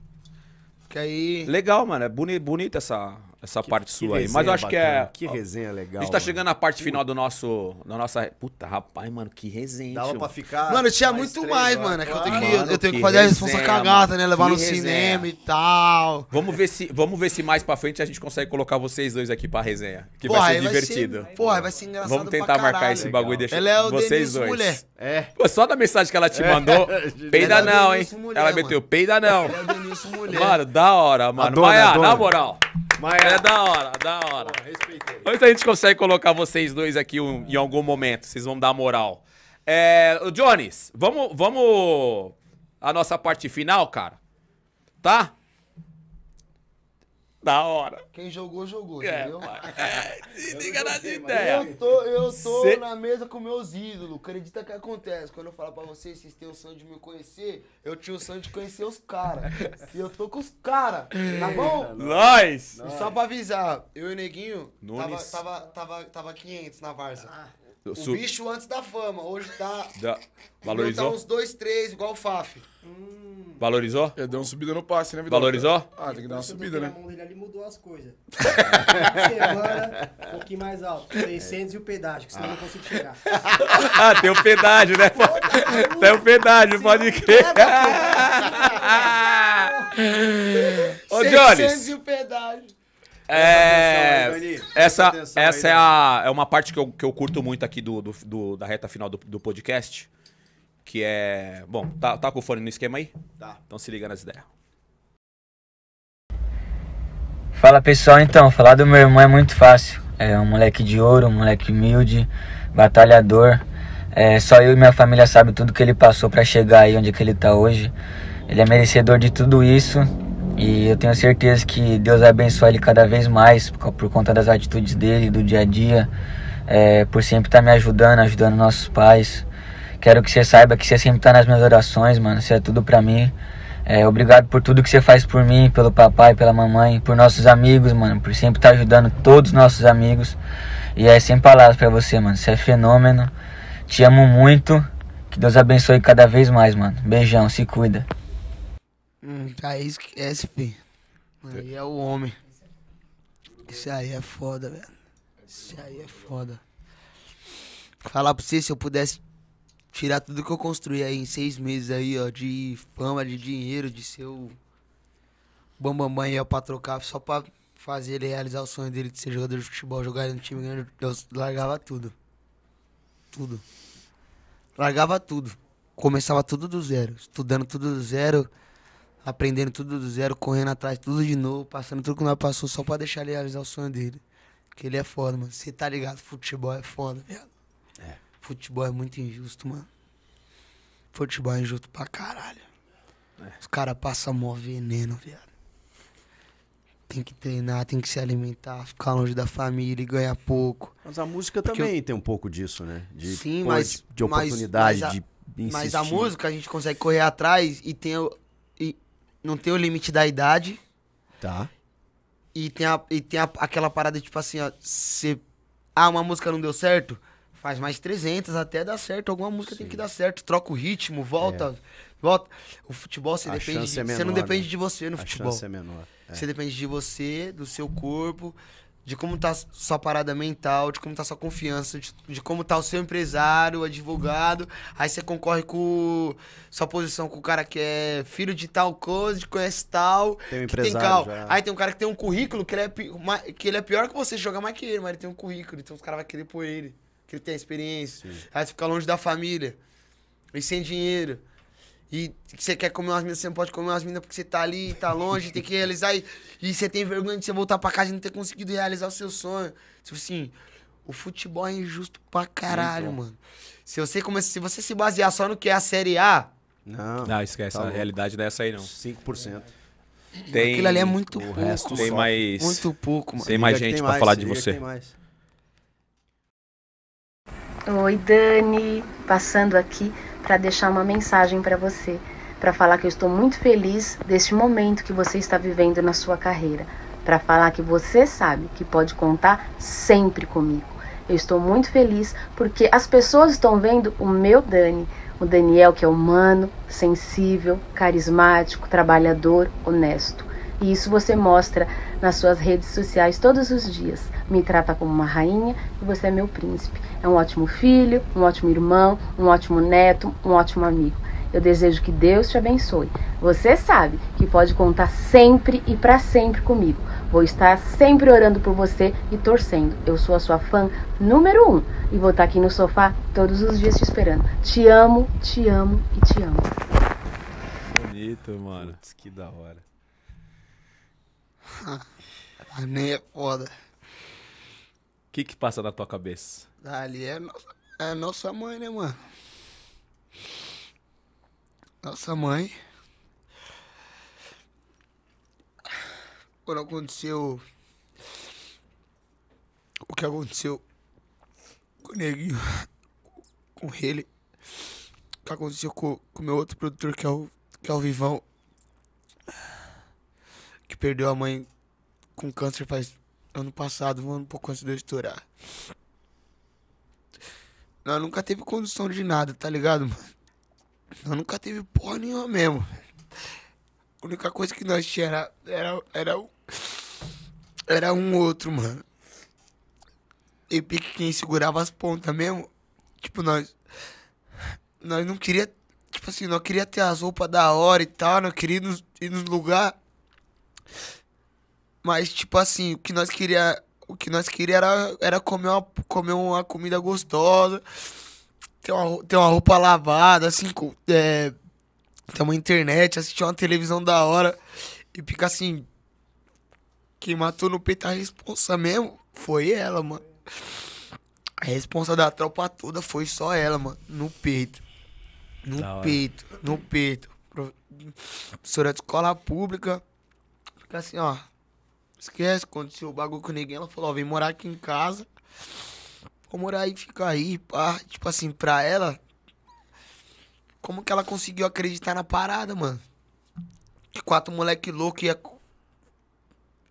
[SPEAKER 1] Porque aí. Legal, mano. É bonita essa, essa que, parte sua aí. Mas eu acho bacana. que é. Que resenha legal. A gente tá mano. chegando na parte final do nosso. Da nossa. Puta, rapaz, mano, que resenha. Dava pra ficar.
[SPEAKER 3] Mano, tinha muito três, mais, mano. É que eu tenho que, mano, eu tenho que, fazer resenha, a responsa cagada, né? Levar no resenha. cinema e tal.
[SPEAKER 1] Vamos ver, se, vamos ver se mais pra frente a gente consegue colocar vocês dois aqui pra resenha. Que porra, vai ser divertido. Vai ser, porra, vai ser engraçado. Vamos tentar marcar esse legal. bagulho e deixar é vocês Denise dois. Mulher. É. Pô, só da mensagem que ela
[SPEAKER 7] te é, mandou. Peida não, hein?
[SPEAKER 1] Ela meteu peida não. É mano, da hora, mano. Vai, ah, na moral. Mas é da hora, da hora. Pô, a gente consegue colocar vocês dois aqui um, em algum momento. Vocês vão dar moral. É, Jones, vamos, vamos a nossa parte final,
[SPEAKER 3] cara. Tá? Da hora. Quem jogou, jogou, é, entendeu? É, se liga nas Eu tô, eu tô Cê... na mesa com meus ídolos. Acredita que acontece. Quando eu falo pra vocês, vocês têm o sonho de me conhecer, eu tinha o sonho de conhecer os caras. e eu tô com os caras, tá bom? Nós! Só pra avisar, eu e o Neguinho tava, tava, tava, tava 500 na Varsa. Ah. O Su... bicho antes da fama. Hoje tá. Da... Valorizou? Tá uns dois, três, igual o Faf. Hum.
[SPEAKER 4] Valorizou? Eu deu uma subida no passe, né, Vidal? Valorizou? Ah, tem que dar uma subida, né?
[SPEAKER 7] Mão dele ali mudou as coisas. semana, um pouquinho mais alto. 600 e o pedágio, que senão ah. eu não consigo chegar.
[SPEAKER 1] ah, tem o pedágio, né? tem o pedágio, pode crer. Ô, Johnny. 600
[SPEAKER 3] e o pedágio. É, atenção, essa atenção, essa aí, é, a,
[SPEAKER 1] é uma parte que eu, que eu curto muito aqui do, do, do da reta final do, do, podcast. Que é. Bom, tá, tá com o fone no esquema aí? Tá. Então se liga nas ideias.
[SPEAKER 6] Fala pessoal, então, falar do meu irmão é muito fácil. É um moleque de ouro, um moleque humilde, batalhador. É, só eu e minha família sabe tudo que ele passou para chegar aí onde que ele tá hoje. Ele é merecedor de tudo isso e eu tenho certeza que Deus abençoe ele cada vez mais por, por conta das atitudes dele, do dia a dia, é, por sempre estar tá me ajudando, ajudando nossos pais. Quero que você saiba que você sempre está nas minhas orações, mano. Você é tudo para mim. É, obrigado por tudo que você faz por mim, pelo papai, pela mamãe, por nossos amigos, mano. Por sempre estar tá ajudando todos os nossos amigos. E é sem palavras para você, mano. Você é fenômeno. Te amo muito. Que Deus abençoe cada vez mais, mano. Beijão, se cuida.
[SPEAKER 3] Hum, aí tá, é é esquece, Aí é o homem. Isso aí é foda, velho. Isso aí é foda. Falar pra você, se eu pudesse tirar tudo que eu construí aí em seis meses aí, ó, de fama, de dinheiro, de ser o bambambam aí, ó, pra trocar, só pra fazer ele realizar o sonho dele de ser jogador de futebol, jogar no time grande, eu largava tudo. Tudo. Largava tudo. Começava tudo do zero. Estudando tudo do zero aprendendo tudo do zero, correndo atrás, tudo de novo, passando tudo que nós passou só pra deixar ele realizar o sonho dele. Que ele é foda, mano. Você tá ligado, futebol é foda, viado. É. Futebol é muito injusto, mano. Futebol é injusto pra caralho. É. Os caras passam mó veneno, viado. Tem que treinar, tem que se alimentar, ficar longe da família e ganhar pouco.
[SPEAKER 2] Mas a música Porque também eu... tem um pouco disso, né? De, Sim, mas. De oportunidade, mas, mas a, de insistir. Mas a música
[SPEAKER 3] a gente consegue correr atrás e tem não tem o limite da idade. Tá. E tem, a, e tem a, aquela parada, tipo assim, ó. Se, ah, uma música não deu certo? Faz mais 300 até dar certo. Alguma música Sim. tem que dar certo. Troca o ritmo, volta. É. volta. O futebol, você a depende. é menor, você não depende né? de você no a futebol. Chance é menor. É. Você depende de você, do seu corpo de como tá sua parada mental, de como tá sua confiança, de, de como tá o seu empresário, advogado. Aí você concorre com sua posição com o cara que é filho de tal coisa, de conhece tal, tem um que tem cal. Já. Aí tem um cara que tem um currículo que ele é, que ele é pior que você, joga mais que ele, mas ele tem um currículo, então os caras vão querer por ele, que ele tem experiência. Sim. Aí você fica longe da família, e sem dinheiro. E você quer comer umas minas, você não pode comer umas minas porque você tá ali, tá longe, tem que realizar. E, e você tem vergonha de você voltar pra casa e não ter conseguido realizar o seu sonho. Tipo assim, o futebol é injusto pra caralho, mano. Se você, começa, se você se basear só no que é a Série A. Não, não esquece, tá a
[SPEAKER 1] realidade não é essa aí, não.
[SPEAKER 2] 5%. Tem... Aquilo ali é muito o pouco. Resto tem só. mais. Muito pouco, mano. Tem mais gente tem pra mais, falar de você.
[SPEAKER 7] Oi, Dani. Passando aqui para deixar uma mensagem para você, para falar que eu estou muito feliz deste momento que você está vivendo na sua carreira, para falar que você sabe que pode contar sempre comigo. Eu estou muito feliz porque as pessoas estão vendo o meu Dani, o Daniel que é humano, sensível, carismático, trabalhador, honesto. E isso você mostra nas suas redes sociais todos os dias. Me trata como uma rainha e você é meu príncipe. É um ótimo filho, um ótimo irmão, um ótimo neto, um ótimo amigo. Eu desejo que Deus te abençoe. Você sabe que pode contar sempre e para sempre comigo. Vou estar sempre orando por você e torcendo. Eu sou a sua fã número um e vou estar aqui no sofá todos os dias te esperando. Te amo, te amo e te amo.
[SPEAKER 2] Bonito, mano. Putz, que da hora. Ah, nem é foda.
[SPEAKER 1] O que que passa na tua cabeça?
[SPEAKER 3] Ali é nossa, é nossa mãe, né, mano? Nossa mãe. Quando aconteceu. O que aconteceu com o neguinho, com ele. O que aconteceu com o meu outro produtor, que é o, que é o Vivão que perdeu a mãe com câncer faz ano passado, um ano pouco antes de eu estourar. Nós nunca teve condição de nada, tá ligado, mano? Nós nunca teve porra nenhuma mesmo. A única coisa que nós tinha era, era, era, um, era um outro, mano. E pique quem segurava as pontas mesmo. Tipo, nós. Nós não queria. Tipo assim, nós queria ter as roupas da hora e tal, nós queria ir nos, nos lugar. Mas, tipo assim, o que nós queria, o que nós queria era, era comer, uma, comer uma comida gostosa, ter uma, ter uma roupa lavada, assim, com, é, ter uma internet, assistir uma televisão da hora e ficar assim. Quem matou no peito a responsa mesmo foi ela, mano. A responsa da tropa toda foi só ela, mano. No peito. No da peito. Hora. No peito. Professora de escola pública. Fica assim, ó. Esquece, aconteceu o bagulho com ninguém. Ela falou, ó, vem morar aqui em casa. Vou morar aí, ficar aí, pá. Tipo assim, pra ela. Como que ela conseguiu acreditar na parada, mano? Que quatro moleque louco ia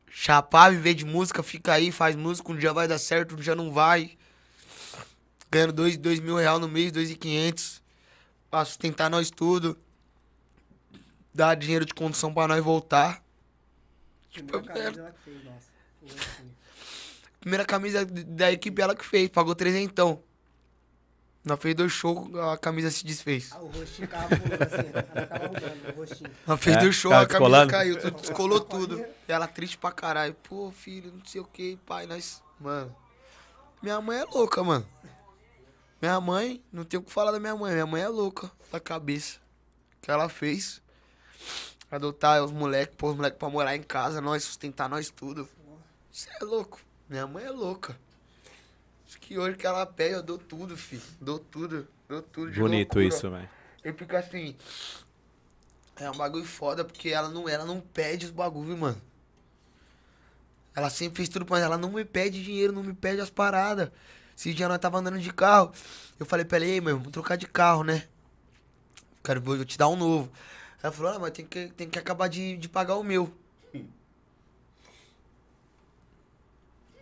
[SPEAKER 3] chapar, viver de música, fica aí, faz música, um dia vai dar certo, um dia não vai. Ganhando dois, dois mil reais no mês, dois e quinhentos. Pra sustentar nós tudo. Dar dinheiro de condução pra nós voltar
[SPEAKER 7] primeira tipo, é camisa ela que fez, nossa. Assim.
[SPEAKER 3] Primeira camisa da equipe ela que fez, pagou trezentão. Nós fez dois shows, a camisa se desfez. Ah, o rostinho tava pulando assim, né? ela tava rodando, o rostinho. Nós fez é, dois shows, a camisa caiu, tudo, descolou tudo. Ela triste pra caralho. Pô, filho, não sei o que, pai, nós. Mano. Minha mãe é louca, mano. Minha mãe, não tem o que falar da minha mãe. Minha mãe é louca da cabeça. que ela fez. Pra adotar os moleques, pôr os moleques pra morar em casa, nós sustentar nós tudo. Você é louco. Minha mãe é louca. Acho que hoje que ela pega, eu dou tudo, filho. Dou tudo. Dou tudo de Bonito loucura. isso, velho. Eu fico assim. É um bagulho foda, porque ela não, ela não pede os bagulho, mano. Ela sempre fez tudo pra ela. não me pede dinheiro, não me pede as paradas. Esse dia nós tava andando de carro. Eu falei pra ela, ei, meu, vamos trocar de carro, né? Quero, vou te dar um novo. Ela falou, ah, mas tem que, tem que acabar de, de pagar o meu.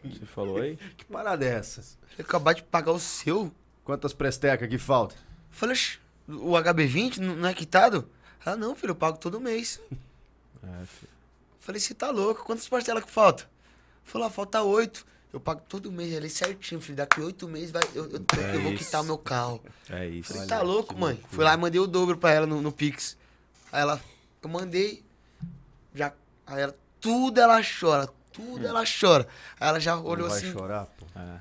[SPEAKER 3] Você falou aí? que parada é essa? Tem que acabar de pagar o seu? Quantas prestecas que falta? falei, o HB20 não é quitado? Ela, não, filho, eu pago todo mês. É, filho. falei, você tá louco? Quantas parcelas que falta? Falou, ah, falta oito. Eu pago todo mês ali certinho, filho. Daqui oito meses vai, eu, eu, é eu vou quitar o meu carro. É isso. Falei, tá louco, mãe? Loucura. Fui lá e mandei o dobro pra ela no, no Pix. Aí ela, eu mandei, já. Aí ela, tudo ela chora, tudo hum. ela chora. Aí ela já olhou vai assim. Vai
[SPEAKER 2] chorar, pô. É.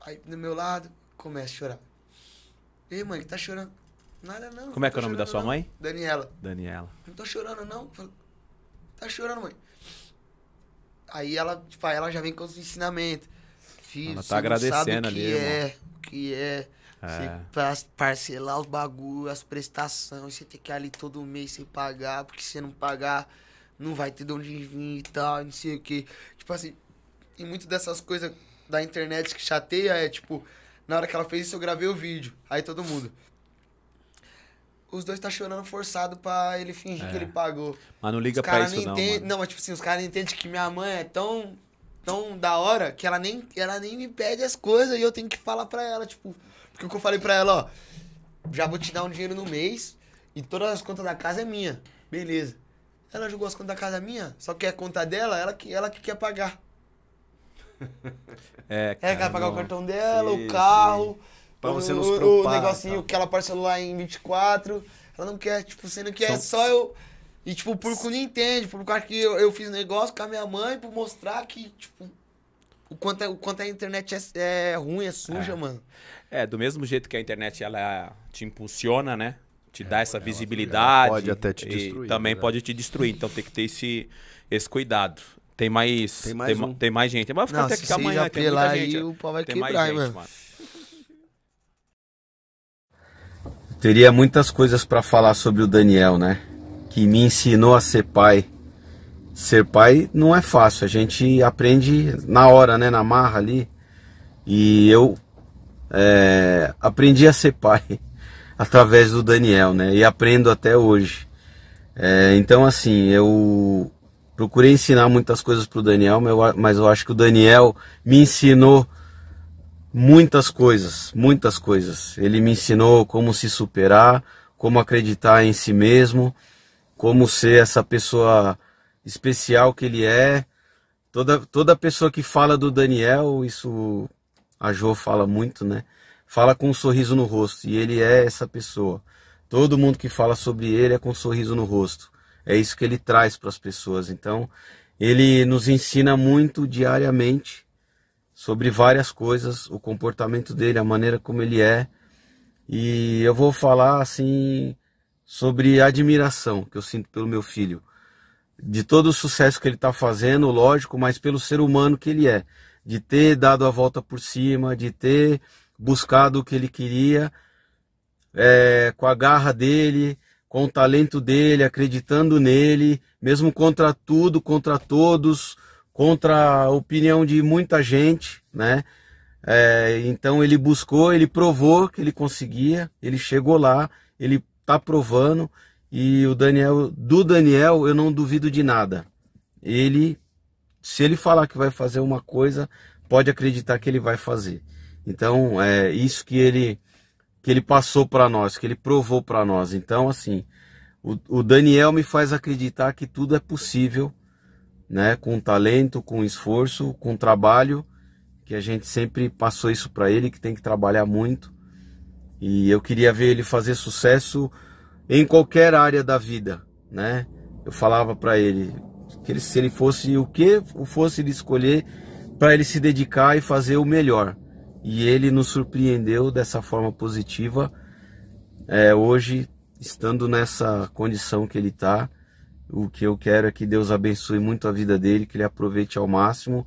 [SPEAKER 3] Aí do meu lado, começa a chorar. Ei, mãe, tá chorando? Nada não. Como é que é o
[SPEAKER 1] nome da sua não. mãe? Daniela. Daniela.
[SPEAKER 3] Não tô chorando, não. Tá chorando, mãe. Aí ela, tipo, ela já vem com os ensinamentos. Filho, ela tá agradecendo sabe o que ali, é, irmão. o que é. É. Você parcelar os bagulho as prestações, você tem que ir ali todo mês sem pagar, porque se não pagar, não vai ter de onde vir e tal, não sei o que. Tipo assim, e muito dessas coisas da internet que chateia é tipo, na hora que ela fez isso, eu gravei o vídeo. Aí todo mundo. Os dois tá chorando forçado pra ele fingir é. que ele pagou.
[SPEAKER 1] Mas não liga os pra isso, não. Entende... Mano.
[SPEAKER 3] Não, mas tipo assim, os caras entendem que minha mãe é tão tão da hora que ela nem, ela nem me pede as coisas e eu tenho que falar pra ela, tipo, porque eu falei pra ela, ó, já vou te dar um dinheiro no mês e todas as contas da casa é minha. Beleza. Ela jogou as contas da casa minha, só que a conta dela, ela que, ela que quer pagar. É, é cara, ela quer pagar o cartão dela, sim, o carro, Pra o, você nos preocupar, o negocinho tá. que ela parcelou lá em 24. Ela não quer, tipo, sendo que é só eu. E, tipo, o público não entende. Por causa que eu, eu fiz negócio com a minha mãe pra mostrar que, tipo, o quanto, é, o quanto a internet é, é ruim, é suja, é. mano. É, do mesmo
[SPEAKER 1] jeito que a internet ela te impulsiona, né? Te é, dá essa visibilidade. Pode até te destruir. também né? pode te destruir. Então tem que ter esse, esse cuidado. Tem mais. Tem mais, tem, um. tem mais gente. Mas fica até que amanhã tem muita aí, gente. O pau vai tem quebrar, mais gente, mano.
[SPEAKER 6] mano. Teria muitas coisas para falar sobre o Daniel, né? Que me ensinou a ser pai. Ser pai não é fácil, a gente aprende na hora, né? Na marra ali. E eu é, aprendi a ser pai através do Daniel, né? E aprendo até hoje. É, então, assim, eu procurei ensinar muitas coisas para o Daniel, mas eu acho que o Daniel me ensinou muitas coisas, muitas coisas. Ele me ensinou como se superar, como acreditar em si mesmo, como ser essa pessoa especial que ele é. Toda, toda pessoa que fala do Daniel, isso a Jo fala muito, né? Fala com um sorriso no rosto e ele é essa pessoa. Todo mundo que fala sobre ele é com um sorriso no rosto. É isso que ele traz para as pessoas. Então, ele nos ensina muito diariamente sobre várias coisas, o comportamento dele, a maneira como ele é. E eu vou falar assim sobre a admiração que eu sinto pelo meu filho, de todo o sucesso que ele está fazendo, lógico, mas pelo ser humano que ele é de ter dado a volta por cima, de ter buscado o que ele queria, é, com a garra dele, com o talento dele, acreditando nele, mesmo contra tudo, contra todos, contra a opinião de muita gente, né? É, então ele buscou, ele provou que ele conseguia, ele chegou lá, ele tá provando e o Daniel, do Daniel eu não duvido de nada. Ele se ele falar que vai fazer uma coisa, pode acreditar que ele vai fazer. Então, é isso que ele que ele passou para nós, que ele provou para nós. Então, assim, o, o, Daniel me faz acreditar que tudo é possível, né? Com talento, com esforço, com trabalho, que a gente sempre passou isso para ele, que tem que trabalhar muito. E eu queria ver ele fazer sucesso em qualquer área da vida, né? Eu falava para ele, que ele, se ele fosse o que fosse ele escolher para ele se dedicar e fazer o melhor. E ele nos surpreendeu dessa forma positiva. É, hoje, estando nessa condição que ele está, o que eu quero é que Deus abençoe muito a vida dele, que ele aproveite ao máximo,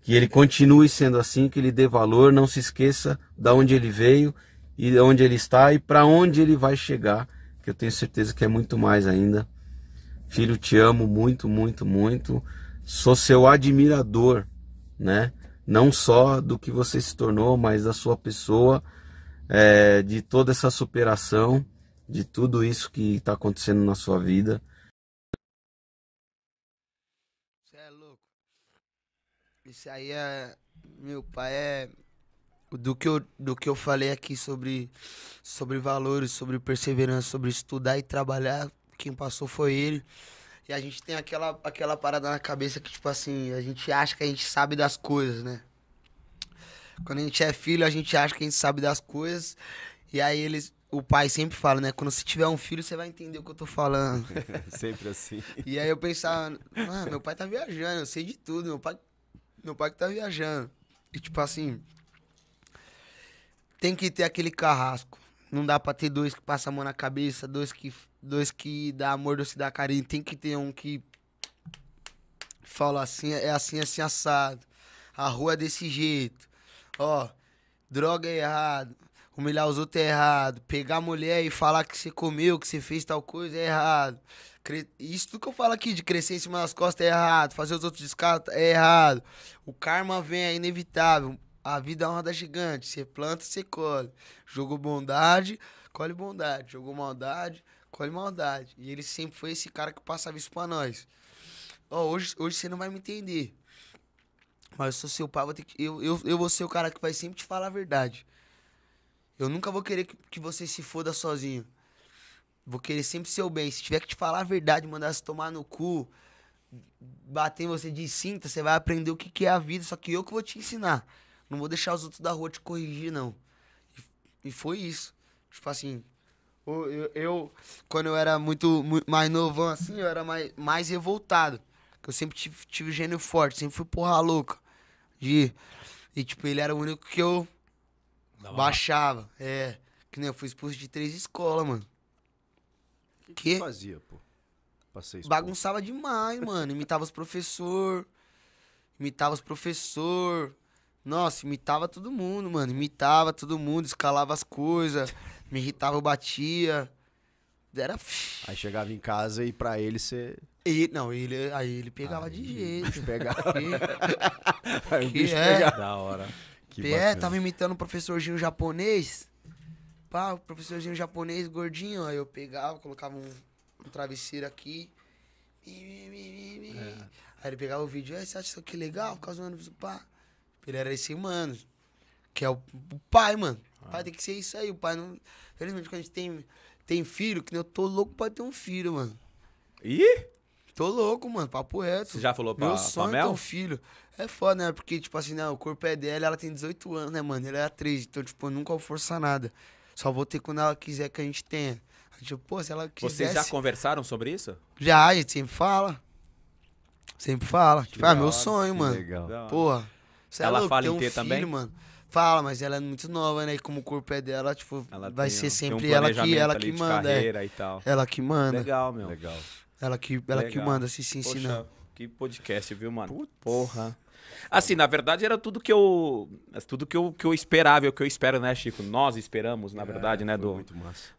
[SPEAKER 6] que ele continue sendo assim, que ele dê valor, não se esqueça de onde ele veio e de onde ele está e para onde ele vai chegar, que eu tenho certeza que é muito mais ainda Filho, te amo muito, muito, muito. Sou seu admirador, né? Não só do que você se tornou, mas da sua pessoa, é, de toda essa superação, de tudo isso que está acontecendo na sua vida.
[SPEAKER 3] Você é louco. Isso aí é. Meu pai é do que eu, do que eu falei aqui sobre, sobre valores, sobre perseverança, sobre estudar e trabalhar, quem passou foi ele. E a gente tem aquela, aquela parada na cabeça que, tipo assim, a gente acha que a gente sabe das coisas, né? Quando a gente é filho, a gente acha que a gente sabe das coisas. E aí eles. O pai sempre fala, né? Quando você tiver um filho, você vai entender o que eu tô falando.
[SPEAKER 2] sempre assim.
[SPEAKER 3] E aí eu pensava, mano, ah, meu pai tá viajando, eu sei de tudo, meu pai, meu pai que tá viajando. E tipo assim, tem que ter aquele carrasco. Não dá pra ter dois que passam a mão na cabeça, dois que dois que dá amor, dois que dá carinho. Tem que ter um que fala assim, é assim, assim, assado. A rua é desse jeito. Ó, droga é errado. Humilhar os outros é errado. Pegar a mulher e falar que você comeu, que você fez tal coisa é errado. Isso tudo que eu falo aqui de crescer em cima das costas é errado. Fazer os outros descartos é errado. O karma vem, é inevitável. A vida é uma roda gigante. Você planta, você colhe. Jogou bondade, colhe bondade. Jogou maldade, qual maldade. E ele sempre foi esse cara que passava isso pra nós. Ó, oh, hoje, hoje você não vai me entender. Mas eu sou seu pai, vou ter que, eu, eu, eu vou ser o cara que vai sempre te falar a verdade. Eu nunca vou querer que, que você se foda sozinho. Vou querer sempre seu bem. Se tiver que te falar a verdade, mandar se tomar no cu, bater em você de cinta, você vai aprender o que, que é a vida. Só que eu que vou te ensinar. Não vou deixar os outros da rua te corrigir, não. E, e foi isso. Tipo assim, eu, eu, quando eu era muito, muito, mais novão, assim, eu era mais, mais revoltado. Que eu sempre tive, tive gênio forte, sempre fui porra louca. De, e, tipo, ele era o único que eu baixava. É. Que nem eu fui expulso de três escolas, mano. O que, que, que
[SPEAKER 2] fazia, pô? Passei
[SPEAKER 3] Bagunçava demais, mano. Imitava os professor. Imitava os professor. Nossa, imitava todo mundo, mano. Imitava todo mundo, escalava as
[SPEAKER 2] coisas me irritava, eu batia. Era. Aí chegava em casa e pra ele você. E, não, ele, aí ele pegava aí, de jeito. O bicho pegava. que, aí o bicho é? pegava. Da hora. Que é, tava
[SPEAKER 3] imitando o professorzinho japonês. Pá, o professorzinho japonês gordinho. Aí eu pegava, colocava um, um travesseiro aqui. É. Aí ele pegava o vídeo. É, você acha isso aqui legal? do zoando. Pá. Ele era esse mano. Que é o pai, mano. É. Pai, tem que ser isso aí. O pai não. Felizmente, quando a gente tem, tem filho, que nem eu tô louco pra ter um filho, mano. Ih? Tô louco, mano. Papo reto. Você já falou pra Meu sonho pra é Mel? ter um filho. É foda, né? Porque, tipo assim, né? O corpo é dela, ela tem 18 anos, né, mano? Ela é atriz. Então, tipo, eu nunca vou forçar nada. Só vou ter quando ela quiser que a gente tenha. Tipo, pô, se ela quiser. Vocês já
[SPEAKER 1] conversaram sobre isso?
[SPEAKER 3] Já, a gente sempre fala. Sempre fala. Tipo, ah, meu sonho, que mano. Legal. Porra. É ela é louco, fala ter em um filho, também? mano fala, mas ela é muito nova, né? E como o corpo é dela, tipo, ela vai tem, ser sempre um ela que ela que manda. É. Ela que manda. Legal, meu. Legal. Ela que, ela Legal. que manda se, se ensina
[SPEAKER 1] que podcast, viu, mano? Putz. Porra. Assim, na verdade, era tudo que eu. Tudo que eu, que eu esperava, o que eu espero, né, Chico? Nós esperamos, na é, verdade, é, né? Do,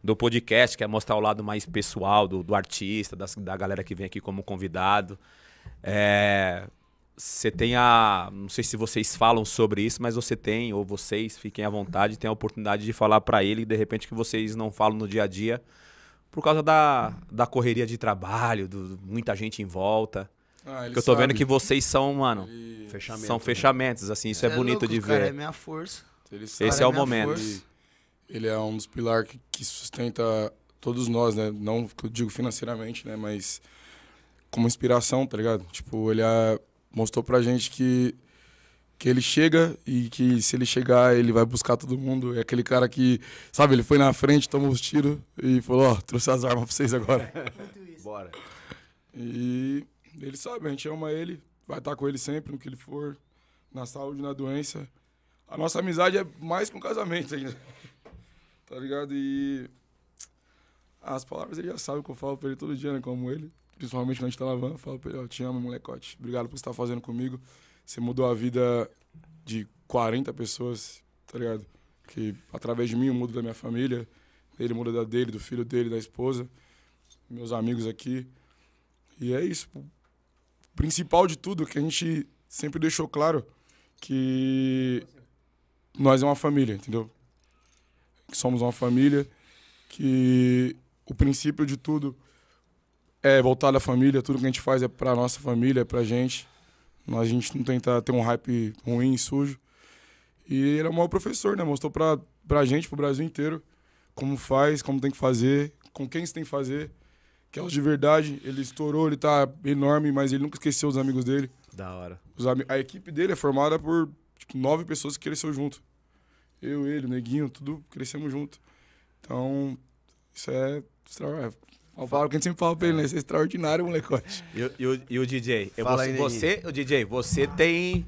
[SPEAKER 1] do podcast, que é mostrar o lado mais pessoal do, do artista, das, da galera que vem aqui como convidado. É, você tem a. Não sei se vocês falam sobre isso, mas você tem, ou vocês fiquem à vontade, tem a oportunidade de falar para ele, de repente, que vocês não falam no dia a dia, por causa da, da correria de trabalho, do, muita gente em volta. Ah, eu tô sabe. vendo que vocês são, mano, ele... fechamento, são né? fechamentos, assim, isso é, é bonito louco, de ver. Cara, é minha
[SPEAKER 3] força. Esse é, o momento.
[SPEAKER 4] Ele é um dos pilares que, que sustenta todos nós, né? Não que eu digo financeiramente, né? Mas como inspiração, tá ligado? Tipo, ele é mostrou pra gente que, que ele chega e que se ele chegar, ele vai buscar todo mundo. É aquele cara que, sabe, ele foi na frente, tomou os tiros e falou, ó, oh, trouxe as armas pra vocês agora.
[SPEAKER 2] É, Bora.
[SPEAKER 4] E ele sabe, a gente ama ele, vai estar com ele sempre, no que ele for, na saúde, na doença. A nossa amizade é mais que um casamento ainda. tá ligado? E as palavras ele já sabe que eu falo pra ele todo dia, né? Como ele principalmente na Estelavan, tá eu falo pra ele, ó, te amo, molecote. Obrigado por estar tá fazendo comigo. Você mudou a vida de 40 pessoas, tá ligado? Que através de mim eu mudo da minha família, ele muda da dele, do filho dele, da esposa, meus amigos aqui. E é isso. O principal de tudo que a gente sempre deixou claro que nós é uma família, entendeu? Que somos uma família, que o princípio de tudo é, voltado à família, tudo que a gente faz é pra nossa família, é pra gente. A gente não tenta ter um hype ruim, sujo. E ele é o maior professor, né? Mostrou pra, pra gente, pro Brasil inteiro, como faz, como tem que fazer, com quem se tem que fazer. Que é os de verdade. Ele estourou, ele tá enorme, mas ele nunca esqueceu os amigos dele. Da hora. Os, a equipe dele é formada por tipo, nove pessoas que cresceu junto. Eu, ele, o Neguinho, tudo crescemos junto. Então, isso é, é falo falo que a gente sempre fala pra ele, né? Você é extraordinário, molecote. E, e, e o DJ? Fala você, aí, você,
[SPEAKER 1] o DJ, você tem.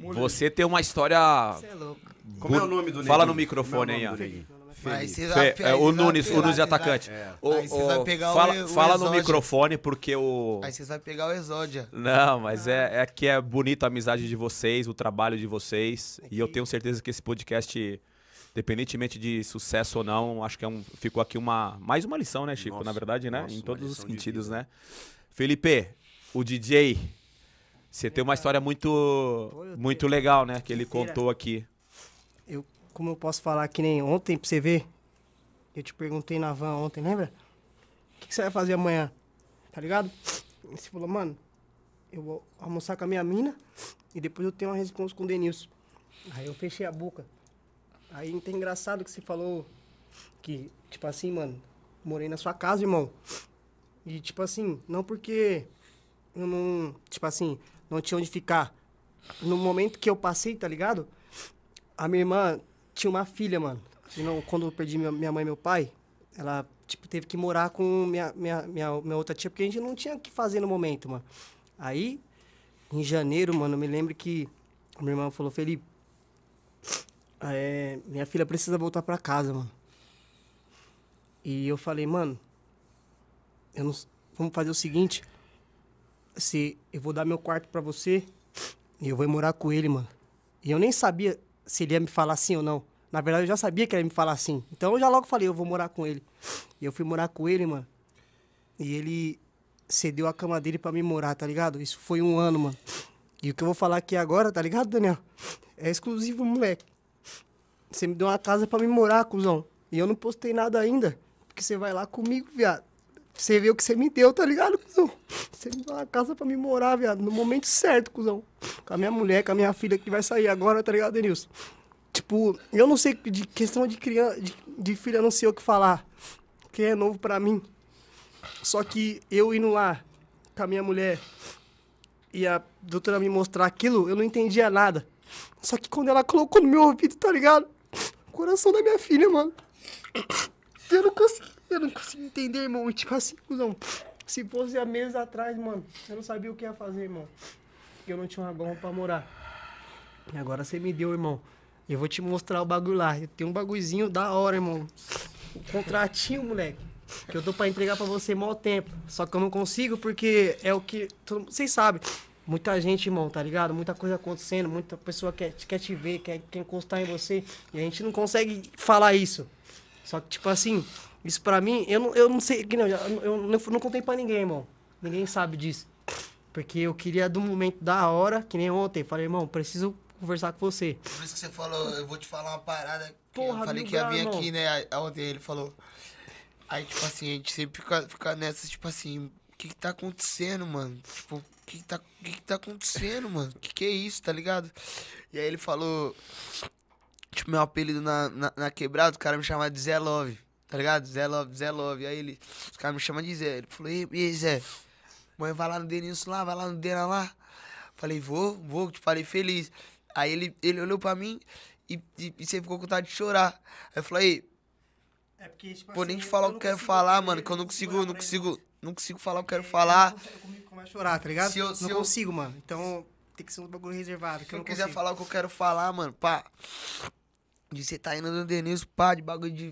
[SPEAKER 1] você tem uma história. Você é louco. Como é o nome do Fala neguinho? no é microfone aí, ó. é, o Nunes, pegar, o Nunes atacante. Vai, é. O, aí vocês vão pegar fala, o, Fala no microfone, porque o. Aí
[SPEAKER 3] vocês vão pegar o Exódia.
[SPEAKER 1] Não, mas ah. é, é que é bonita a amizade de vocês, o trabalho de vocês. É que... E eu tenho certeza que esse podcast independentemente de sucesso ou não, acho que é um, ficou aqui uma mais uma lição, né, Chico? Nossa, na verdade, né? Nossa, em todos os sentidos, né? Felipe, o DJ, você é, tem uma história muito, muito legal, né? Que ele contou aqui.
[SPEAKER 7] Eu, como eu posso falar que nem ontem, pra você ver, eu te perguntei na van ontem, lembra? O que, que você vai fazer amanhã? Tá ligado? E você falou, mano, eu vou almoçar com a minha mina e depois eu tenho uma resposta com o Denilson. Aí eu fechei a boca. Aí tem engraçado que você falou que, tipo assim, mano, morei na sua casa, irmão. E, tipo assim, não porque eu não, tipo assim, não tinha onde ficar. No momento que eu passei, tá ligado? A minha irmã tinha uma filha, mano. Não, quando eu perdi minha, minha mãe e meu pai, ela, tipo, teve que morar com minha, minha, minha, minha outra tia, porque a gente não tinha o que fazer no momento, mano. Aí, em janeiro, mano, eu me lembro que minha irmã falou, Felipe, é, minha filha precisa voltar para casa, mano. E eu falei, mano, eu não, vamos fazer o seguinte. Se eu vou dar meu quarto para você e eu vou morar com ele, mano. E eu nem sabia se ele ia me falar assim ou não. Na verdade, eu já sabia que ele ia me falar assim. Então eu já logo falei, eu vou morar com ele. E eu fui morar com ele, mano. E ele cedeu a cama dele para me morar, tá ligado? Isso foi um ano, mano. E o que eu vou falar aqui agora, tá ligado, Daniel? É exclusivo, moleque. Você me deu uma casa para me morar, cuzão. E eu não postei nada ainda. Porque você vai lá comigo, viado. Você vê o que você me deu, tá ligado, cuzão? Você me deu uma casa pra me morar, viado. No momento certo, cuzão. Com a minha mulher, com a minha filha que vai sair agora, tá ligado, Denilson? Tipo, eu não sei, de questão de criança, de, de filha, não sei o que falar. Que é novo pra mim. Só que eu indo lá com a minha mulher e a doutora me mostrar aquilo, eu não entendia nada. Só que quando ela colocou no meu ouvido, tá ligado? coração da minha filha, mano. Eu não consigo, eu não consigo entender, irmão. E, tipo assim, cuzão. Se fosse há meses atrás, mano, eu não sabia o que ia fazer, irmão. Porque eu não tinha uma goma pra morar. E agora você me deu, irmão. Eu vou te mostrar o bagulho lá. Eu tenho um bagulhozinho da hora, irmão. O contratinho, moleque. Que eu tô pra entregar pra você maior tempo. Só que eu não consigo porque é o que. Vocês sabem. Muita gente, irmão, tá ligado? Muita coisa acontecendo, muita pessoa quer, quer te ver, quer, quer encostar em você. E a gente não consegue falar isso. Só que, tipo assim, isso pra mim, eu não, eu não sei, não, eu, não, eu não, não contei pra ninguém, irmão. Ninguém sabe disso. Porque eu queria do momento da hora, que nem ontem, falei, irmão, preciso conversar com você. Por
[SPEAKER 3] isso que você falou, eu vou te falar uma parada. Porra, eu falei que ia ah, vir aqui, né? Ontem ele falou. Aí, tipo assim, a gente sempre fica, fica nessa, tipo assim, o que, que tá acontecendo, mano? Tipo, que, que, tá, que, que tá acontecendo, mano? Que que é isso, tá ligado? E aí ele falou. Tipo, meu apelido na, na, na quebrada, o cara me chamava de Zé Love, tá ligado? Zé Love, Zé Love. Aí ele, os caras me chamam de Zé. Ele falou, e aí, Zé? Mãe, vai lá no Denilson lá, vai lá no Dena lá. Falei, vou, vou, te tipo, falei feliz. Aí ele, ele olhou pra mim e, e, e você ficou com vontade de chorar. Aí eu falei,
[SPEAKER 7] é porque, tipo, pô, nem assim, te falar o que eu quero falar, mano, que eu não consigo, não
[SPEAKER 3] consigo, não consigo falar o que eu quero é, falar
[SPEAKER 7] começo a chorar, tá ligado? Se eu, se não eu... consigo, mano.
[SPEAKER 3] Então tem que ser um bagulho reservado. Se eu, quiser consigo. falar o que eu quero falar, mano, pá. De você tá indo no Denilson, pá, de bagulho de.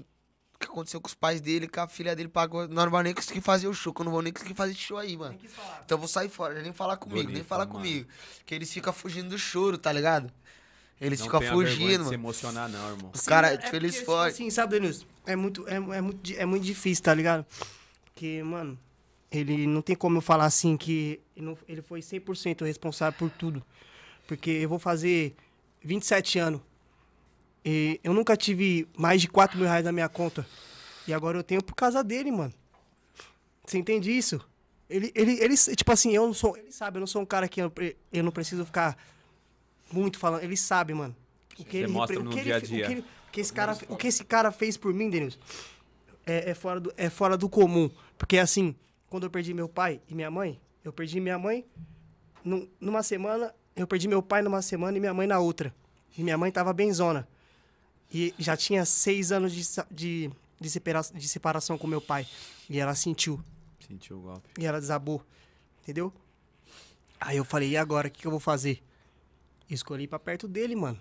[SPEAKER 3] O que aconteceu com os pais dele, com a filha dele, pagou. Nós não vamos nem conseguir fazer o show, que eu não vou nem conseguir fazer esse show aí, mano. Então eu vou sair fora, nem falar comigo, Bonito, nem falar mano. comigo. Que eles ficam fugindo do choro,
[SPEAKER 7] tá ligado? Eles não ficam fugindo, mano. Não se emocionar, não, irmão. Os caras, é tipo, eles tipo fogem. Sim, sabe, Denilson? É muito, é, é, muito, é muito difícil, tá ligado? Porque, mano, ele não tem como eu falar assim que ele foi 100% responsável por tudo. Porque eu vou fazer 27 anos. E eu nunca tive mais de 4 mil reais na minha conta. E agora eu tenho por causa dele, mano. Você entende isso? Ele, ele, ele, tipo assim, eu não sou. Ele sabe, eu não sou um cara que eu, eu não preciso ficar muito falando. Ele sabe, mano. O que ele mostra no dia a dia. O que, esse cara, o que esse cara fez por mim, Denilson, é, é, fora do, é fora do comum. Porque assim, quando eu perdi meu pai e minha mãe, eu perdi minha mãe num, numa semana, eu perdi meu pai numa semana e minha mãe na outra. E minha mãe tava benzona. E já tinha seis anos de, de, de, de separação com meu pai. E ela sentiu. Sentiu o golpe. E ela desabou. Entendeu? Aí eu falei, e agora? O que, que eu vou fazer? Escolhi para perto dele, mano.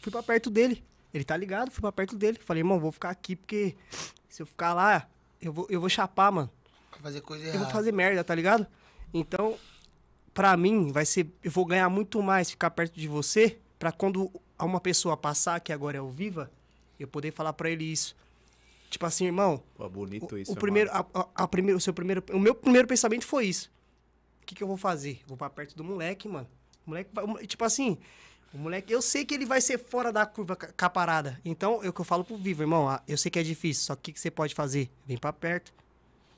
[SPEAKER 7] Fui para perto dele. Ele tá ligado, fui pra perto dele. Falei, irmão, vou ficar aqui porque se eu ficar lá, eu vou, eu vou chapar, mano.
[SPEAKER 3] Fazer coisa errada. Eu vou
[SPEAKER 7] fazer merda, tá ligado? Então, pra mim, vai ser. Eu vou ganhar muito mais ficar perto de você pra quando uma pessoa passar, que agora é o Viva, eu poder falar pra ele isso. Tipo assim, irmão. Pô, bonito o, isso. O, primeiro, a, a, a, primeiro, o, seu primeiro, o meu primeiro pensamento foi isso. O que, que eu vou fazer? Vou pra perto do moleque, mano. O moleque vai. Tipo assim, o moleque. Eu sei que ele vai ser fora da curva com a parada. Então, é o que eu falo pro viva irmão. Ah, eu sei que é difícil, só que o que você pode fazer? Vem pra perto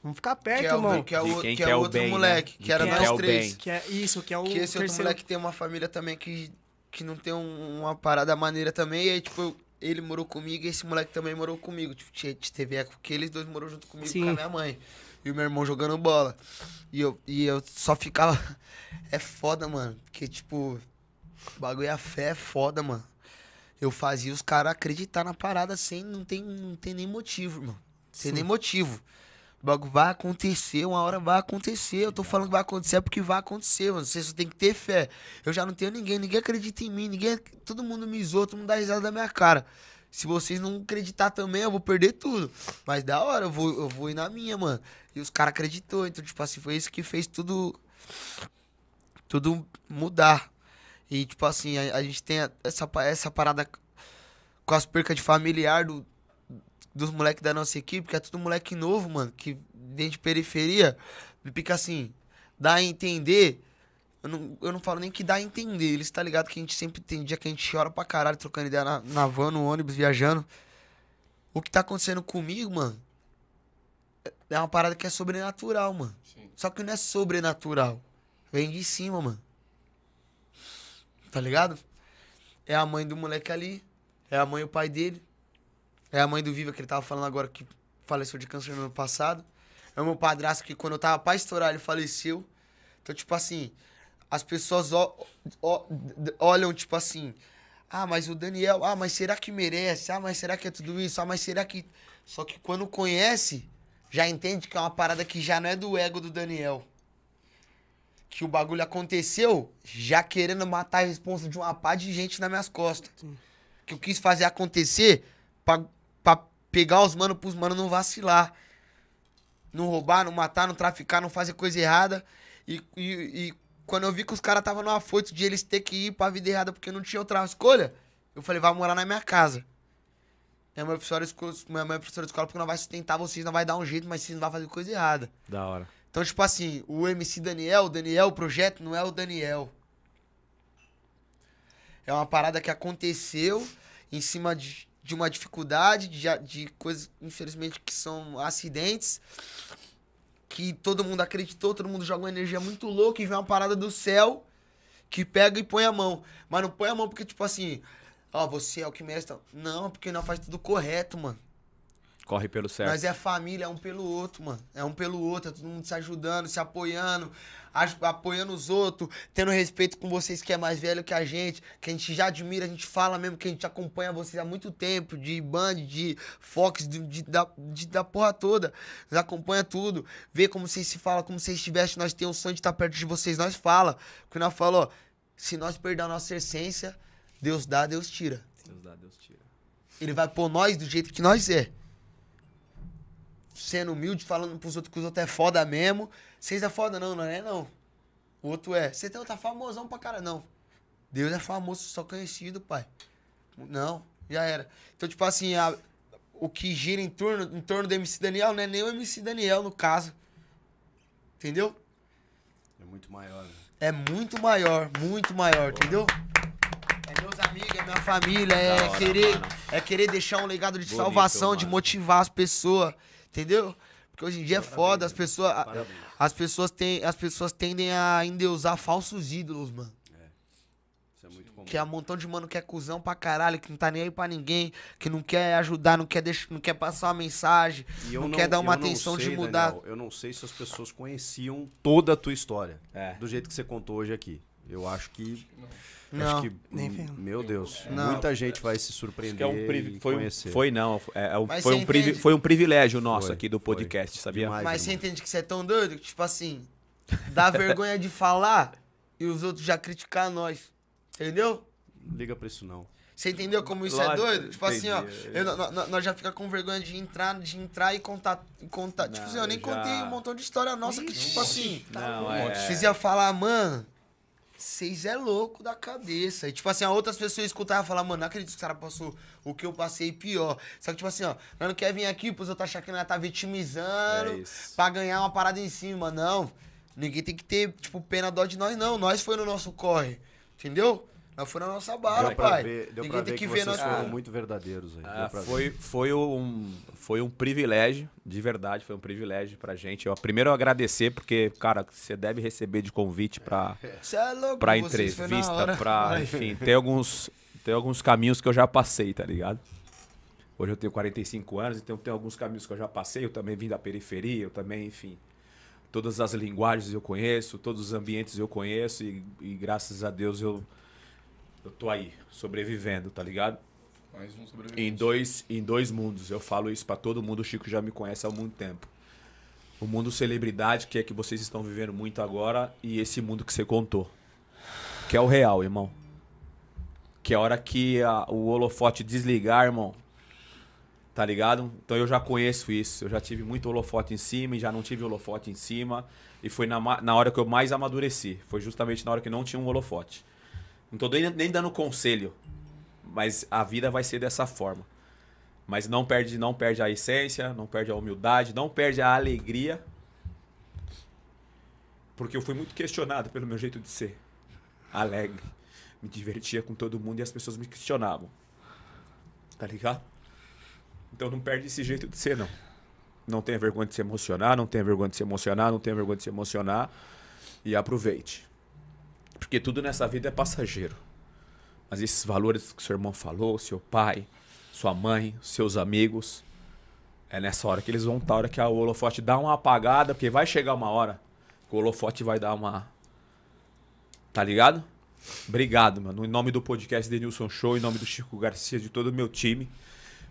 [SPEAKER 7] Vamos ficar perto, que é o, Que é o, que é outro bem, né? moleque, né? que era nós três. Que é isso, que é o Que esse terceiro. outro moleque
[SPEAKER 3] tem uma família também que, que não tem um, uma parada maneira também. E aí, tipo, ele morou comigo e esse moleque também morou comigo. Tipo, teve época que eles dois morou junto comigo Sim. com a minha mãe. E o meu irmão jogando bola. E eu, e eu só ficava... É foda, mano. Porque, tipo, o bagulho a fé é foda, mano. Eu fazia os caras acreditar na parada sem... Não tem, não tem nem motivo, irmão. Sem Sim. nem motivo. O bagulho vai acontecer, uma hora vai acontecer. Eu tô é. falando que vai acontecer é porque vai acontecer, mano. Você só tem que ter fé. Eu já não tenho ninguém, ninguém acredita em mim, ninguém. Todo mundo me zoa, todo mundo dá risada da minha cara. Se vocês não acreditar também, eu vou perder tudo. Mas da hora, eu vou, eu vou ir na minha, mano. E os caras acreditou, então, tipo assim, foi isso que fez tudo. Tudo mudar. E, tipo assim, a, a gente tem essa, essa parada com as percas de familiar do, dos moleques da nossa equipe, que é tudo moleque novo, mano, que vem de periferia, me pica assim, dá a entender. Eu não, eu não falo nem que dá a entender. Eles tá ligado que a gente sempre tem dia que a gente chora pra caralho, trocando ideia na, na van, no ônibus, viajando. O que tá acontecendo comigo, mano, é, é uma parada que é sobrenatural, mano. Sim. Só que não é sobrenatural. Vem de cima, mano. Tá ligado? É a mãe do moleque ali. É a mãe e o pai dele. É a mãe do Viva, que ele tava falando agora que faleceu de câncer no ano passado. É o meu padrasto que quando eu tava pra estourar, ele faleceu. Então, tipo assim, as pessoas olham, tipo assim, ah, mas o Daniel, ah, mas será que merece? Ah, mas será que é tudo isso? Ah, mas será que. Só que quando conhece, já entende que é uma parada que já não é do ego do Daniel. Que o bagulho aconteceu já querendo matar a responsa de uma pá de gente nas minhas costas. Que eu quis fazer acontecer pra pegar os manos pros manos não vacilar. Não roubar, não matar, não traficar, não fazer coisa errada. E, e, e quando eu vi que os caras estavam numa foto de eles ter que ir pra vida errada porque não tinha outra escolha, eu falei, vai morar na minha casa. Minha mãe é professora de escola, minha mãe é professora de escola porque não vai sustentar vocês, não vai dar um jeito, mas vocês não vai fazer coisa errada. Da hora. Então, tipo assim, o MC Daniel, o Daniel, o projeto não é o Daniel. É uma parada que aconteceu em cima de, de uma dificuldade, de, de coisas, infelizmente, que são acidentes. Que todo mundo acreditou, todo mundo joga uma energia muito louca e vem uma parada do céu que pega e põe a mão. Mas não põe a mão porque, tipo assim, ó, você é o que merece. Não, porque não faz tudo correto, mano.
[SPEAKER 1] Corre pelo certo. Mas é
[SPEAKER 3] família, é um pelo outro, mano. É um pelo outro, é todo mundo se ajudando, se apoiando apoiando os outros, tendo respeito com vocês que é mais velho que a gente, que a gente já admira, a gente fala mesmo, que a gente acompanha vocês há muito tempo, de Band, de Fox, de, de, da, de, da porra toda. Nos acompanha tudo, vê como vocês se falam, como vocês estivessem, nós temos o sonho de estar perto de vocês, nós fala. Porque nós falou, se nós perder a nossa essência, Deus dá, Deus tira.
[SPEAKER 1] Deus dá, Deus tira.
[SPEAKER 3] Ele vai pôr nós do jeito que nós é sendo humilde, falando pros outros que os outros é foda mesmo, vocês é foda, não, não é não. O outro é, você tá, tá famosão pra cara, não. Deus é famoso, só conhecido, pai. Não, já era. Então, tipo assim, a, o que gira em torno, em torno do MC Daniel não é nem o MC Daniel, no caso. Entendeu?
[SPEAKER 2] É muito maior. Né?
[SPEAKER 3] É muito maior, muito maior, Boa. entendeu? É meus amigos, é minha família, é hora, querer, é querer deixar um legado de Bonito, salvação, mano. de motivar as pessoas, entendeu? Porque hoje em dia é Parabéns, é foda, as pessoas, as, pessoas têm, as pessoas tendem a endeusar falsos ídolos, mano. É. Isso é muito comum. Que é um montão de mano que é cuzão pra caralho, que não tá nem aí pra ninguém, que não quer ajudar, não quer, deixar, não quer passar uma mensagem, não, não, quer dar uma atenção sei, de mudar.
[SPEAKER 2] Daniel, eu não sei se as pessoas conheciam toda a tua história, é. do jeito que você contou hoje aqui. Eu acho que... Não. Não, que, nem hum, vendo. Meu Deus, não. muita gente vai se surpreender. É um privi... foi, foi
[SPEAKER 1] não, é, é foi, um privi... foi um privilégio nosso foi, aqui do podcast, foi. sabia? Demais, Mas
[SPEAKER 3] você entende que você é tão doido que, tipo assim, dá vergonha de falar e os outros já criticar nós. Entendeu?
[SPEAKER 2] Liga pra isso não.
[SPEAKER 3] Você entendeu como isso Lógico, é doido? Tipo entendi, assim, ó, é. eu, nós, nós já fica com vergonha de entrar, de entrar e contar. contar. Tipo não, tipo assim, eu nem já... contei um montão de história nossa Ixi, que, tipo assim, não, tá, é... vocês iam falar, mano vocês é louco da cabeça. E, tipo assim, outras pessoas escutavam falar, mano, não acredito que o cara passou o que eu passei pior. Só que, tipo assim, ó, não quer vir aqui eu outros achando que ela tá vitimizando é pra ganhar uma parada em cima. Não. Ninguém tem que ter, tipo, pena dó de nós, não. Nós foi no nosso corre. Entendeu? Nós fomos na nossa bala, deu pai. Ver, deu Ninguém tem ver que, que
[SPEAKER 2] ver nós... foram ah. muito verdadeiros aí. Ah, foi, foi,
[SPEAKER 1] um, foi um privilégio, de verdade, foi um privilégio pra gente. Eu, primeiro eu agradecer, porque, cara, você deve receber de convite pra, é louco, pra entrevista, pra. Enfim, tem alguns, tem alguns caminhos que eu já passei, tá ligado? Hoje eu tenho 45 anos, então tem alguns caminhos que eu já passei. Eu também vim da periferia, eu também, enfim todas as linguagens eu conheço, todos os ambientes eu conheço e, e, graças a Deus eu eu tô aí, sobrevivendo, tá ligado? Mais um sobrevivente. Em dois, em dois mundos. Eu falo isso para todo mundo, o Chico já me conhece há muito tempo. O mundo celebridade, que é que vocês estão vivendo muito agora, e esse mundo que você contou. Que é o real, irmão. Que é a hora que a, o holofote desligar, irmão. Tá ligado? Então eu já conheço isso. Eu já tive muito holofote em cima e já não tive holofote em cima. E foi na, na hora que eu mais amadureci. Foi justamente na hora que não tinha um holofote. Não tô nem, nem dando conselho. Mas a vida vai ser dessa forma. Mas não perde, não perde a essência, não perde a humildade, não perde a alegria. Porque eu fui muito questionado pelo meu jeito de ser. Alegre. Me divertia com todo mundo e as pessoas me questionavam. Tá ligado? Então não perde esse jeito de ser, não. Não tenha vergonha de se emocionar, não tenha vergonha de se emocionar, não tenha vergonha de se emocionar. E aproveite. Porque tudo nessa vida é passageiro. Mas esses valores que seu irmão falou, seu pai, sua mãe, seus amigos, é nessa hora que eles vão estar, tá, hora que o holofote dá uma apagada, porque vai chegar uma hora que o holofote vai dar uma. Tá ligado? Obrigado, mano. Em nome do podcast Denilson Show, em nome do Chico Garcia, de todo o meu time,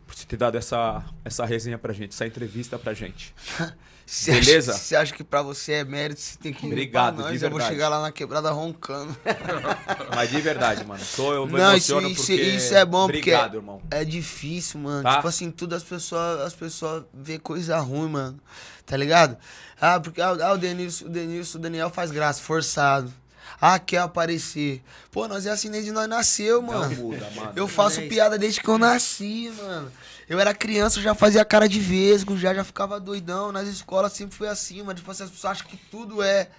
[SPEAKER 1] por você ter dado essa, essa resenha pra gente, essa entrevista pra gente. Cê Beleza? Você
[SPEAKER 3] acha, acha, que pra você é mérito, você tem que. Obrigado, nós, de verdade. Eu vou chegar lá na quebrada roncando. Mas de verdade, mano. Tô, eu Não, isso, porque... isso é bom, Obrigado, porque. irmão. É difícil, mano. Tá? Tipo assim, tudo as pessoas as pessoas vê coisa ruim, mano. Tá ligado? Ah, porque ah, ah, o, Denilson, o Denilson, o Daniel faz graça, forçado. Ah, quer aparecer. Pô, nós é assim desde nós nasceu, mano. Não
[SPEAKER 5] muda, mano. Eu faço piada
[SPEAKER 3] desde que eu nasci, mano. Eu era criança, eu já fazia cara de vesgo, já, já ficava doidão. Nas escolas sempre foi assim, mano. Tipo assim, as pessoas acham que tudo é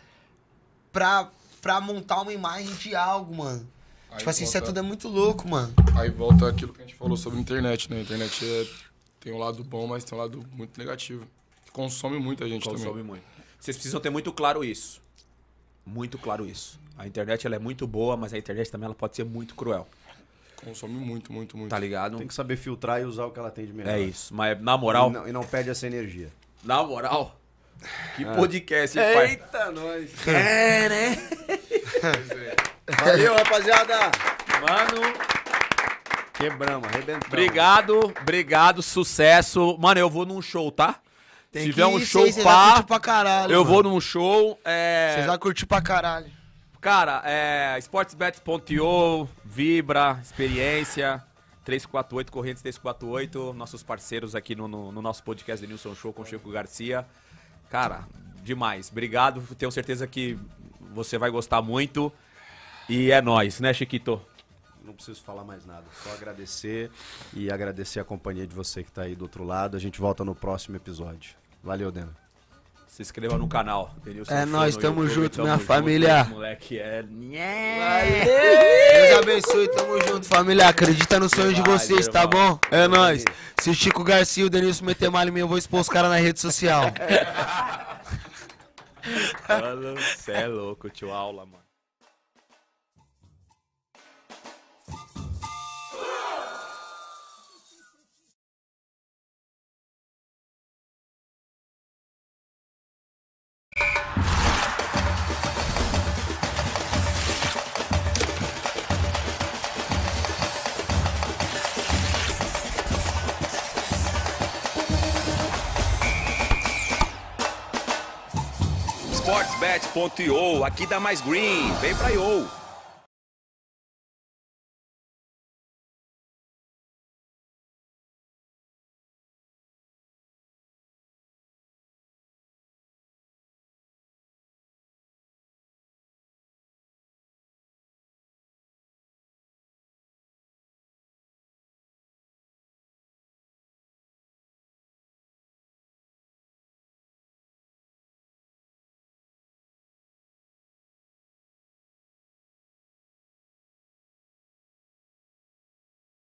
[SPEAKER 3] pra, pra montar uma imagem de algo, mano. Aí tipo assim, volta... isso é tudo é
[SPEAKER 4] muito louco, mano. Aí volta aquilo que a gente falou sobre internet, né? A internet é... tem um lado bom, mas tem um lado muito negativo. Consome muita gente Consome também. Consome muito. Vocês precisam ter muito
[SPEAKER 1] claro isso. Muito claro isso. A internet ela é muito boa, mas a internet também ela pode ser muito
[SPEAKER 2] cruel. Consome muito, muito, muito. Tá ligado? Tem que saber filtrar e usar o que ela tem de melhor. É isso. Mas na moral. E não, e não perde essa energia.
[SPEAKER 1] Na moral. Que ah. podcast, hein, pai? Eita, nós. É, né? É.
[SPEAKER 2] Valeu, rapaziada. Mano.
[SPEAKER 1] Quebramos, arrebentamos. Obrigado, obrigado, sucesso. Mano, eu vou num show, tá? Tem Se tiver um ir, show, pá. Pra eu mano. vou num show. É... Vocês vão curtir
[SPEAKER 3] pra caralho.
[SPEAKER 1] Cara, é sportsbet.io, Vibra, Experiência, 348, Correntes 348, nossos parceiros aqui no, no, no nosso podcast do Nilson Show com o Chico Garcia. Cara, demais. Obrigado, tenho certeza que você vai gostar muito. E é nós, né, Chiquito?
[SPEAKER 2] Não preciso falar mais nada, só agradecer e agradecer a companhia de você que está aí do outro lado. A gente volta no próximo episódio. Valeu, Dena. Se inscreva no canal. Denilson é nós, tamo YouTube, junto, tamo minha junto, família.
[SPEAKER 3] Moleque, é.
[SPEAKER 1] Deus
[SPEAKER 3] abençoe, tamo junto, família. Acredita no sonho de vocês, tá bom? É nós. Se o Chico Garcia e o Denilson meter mal em mim, eu vou expor os caras na rede social.
[SPEAKER 1] Você é louco, tio Aula, mano.
[SPEAKER 5] sportsbet.io, aqui dá mais green, vem pra IO.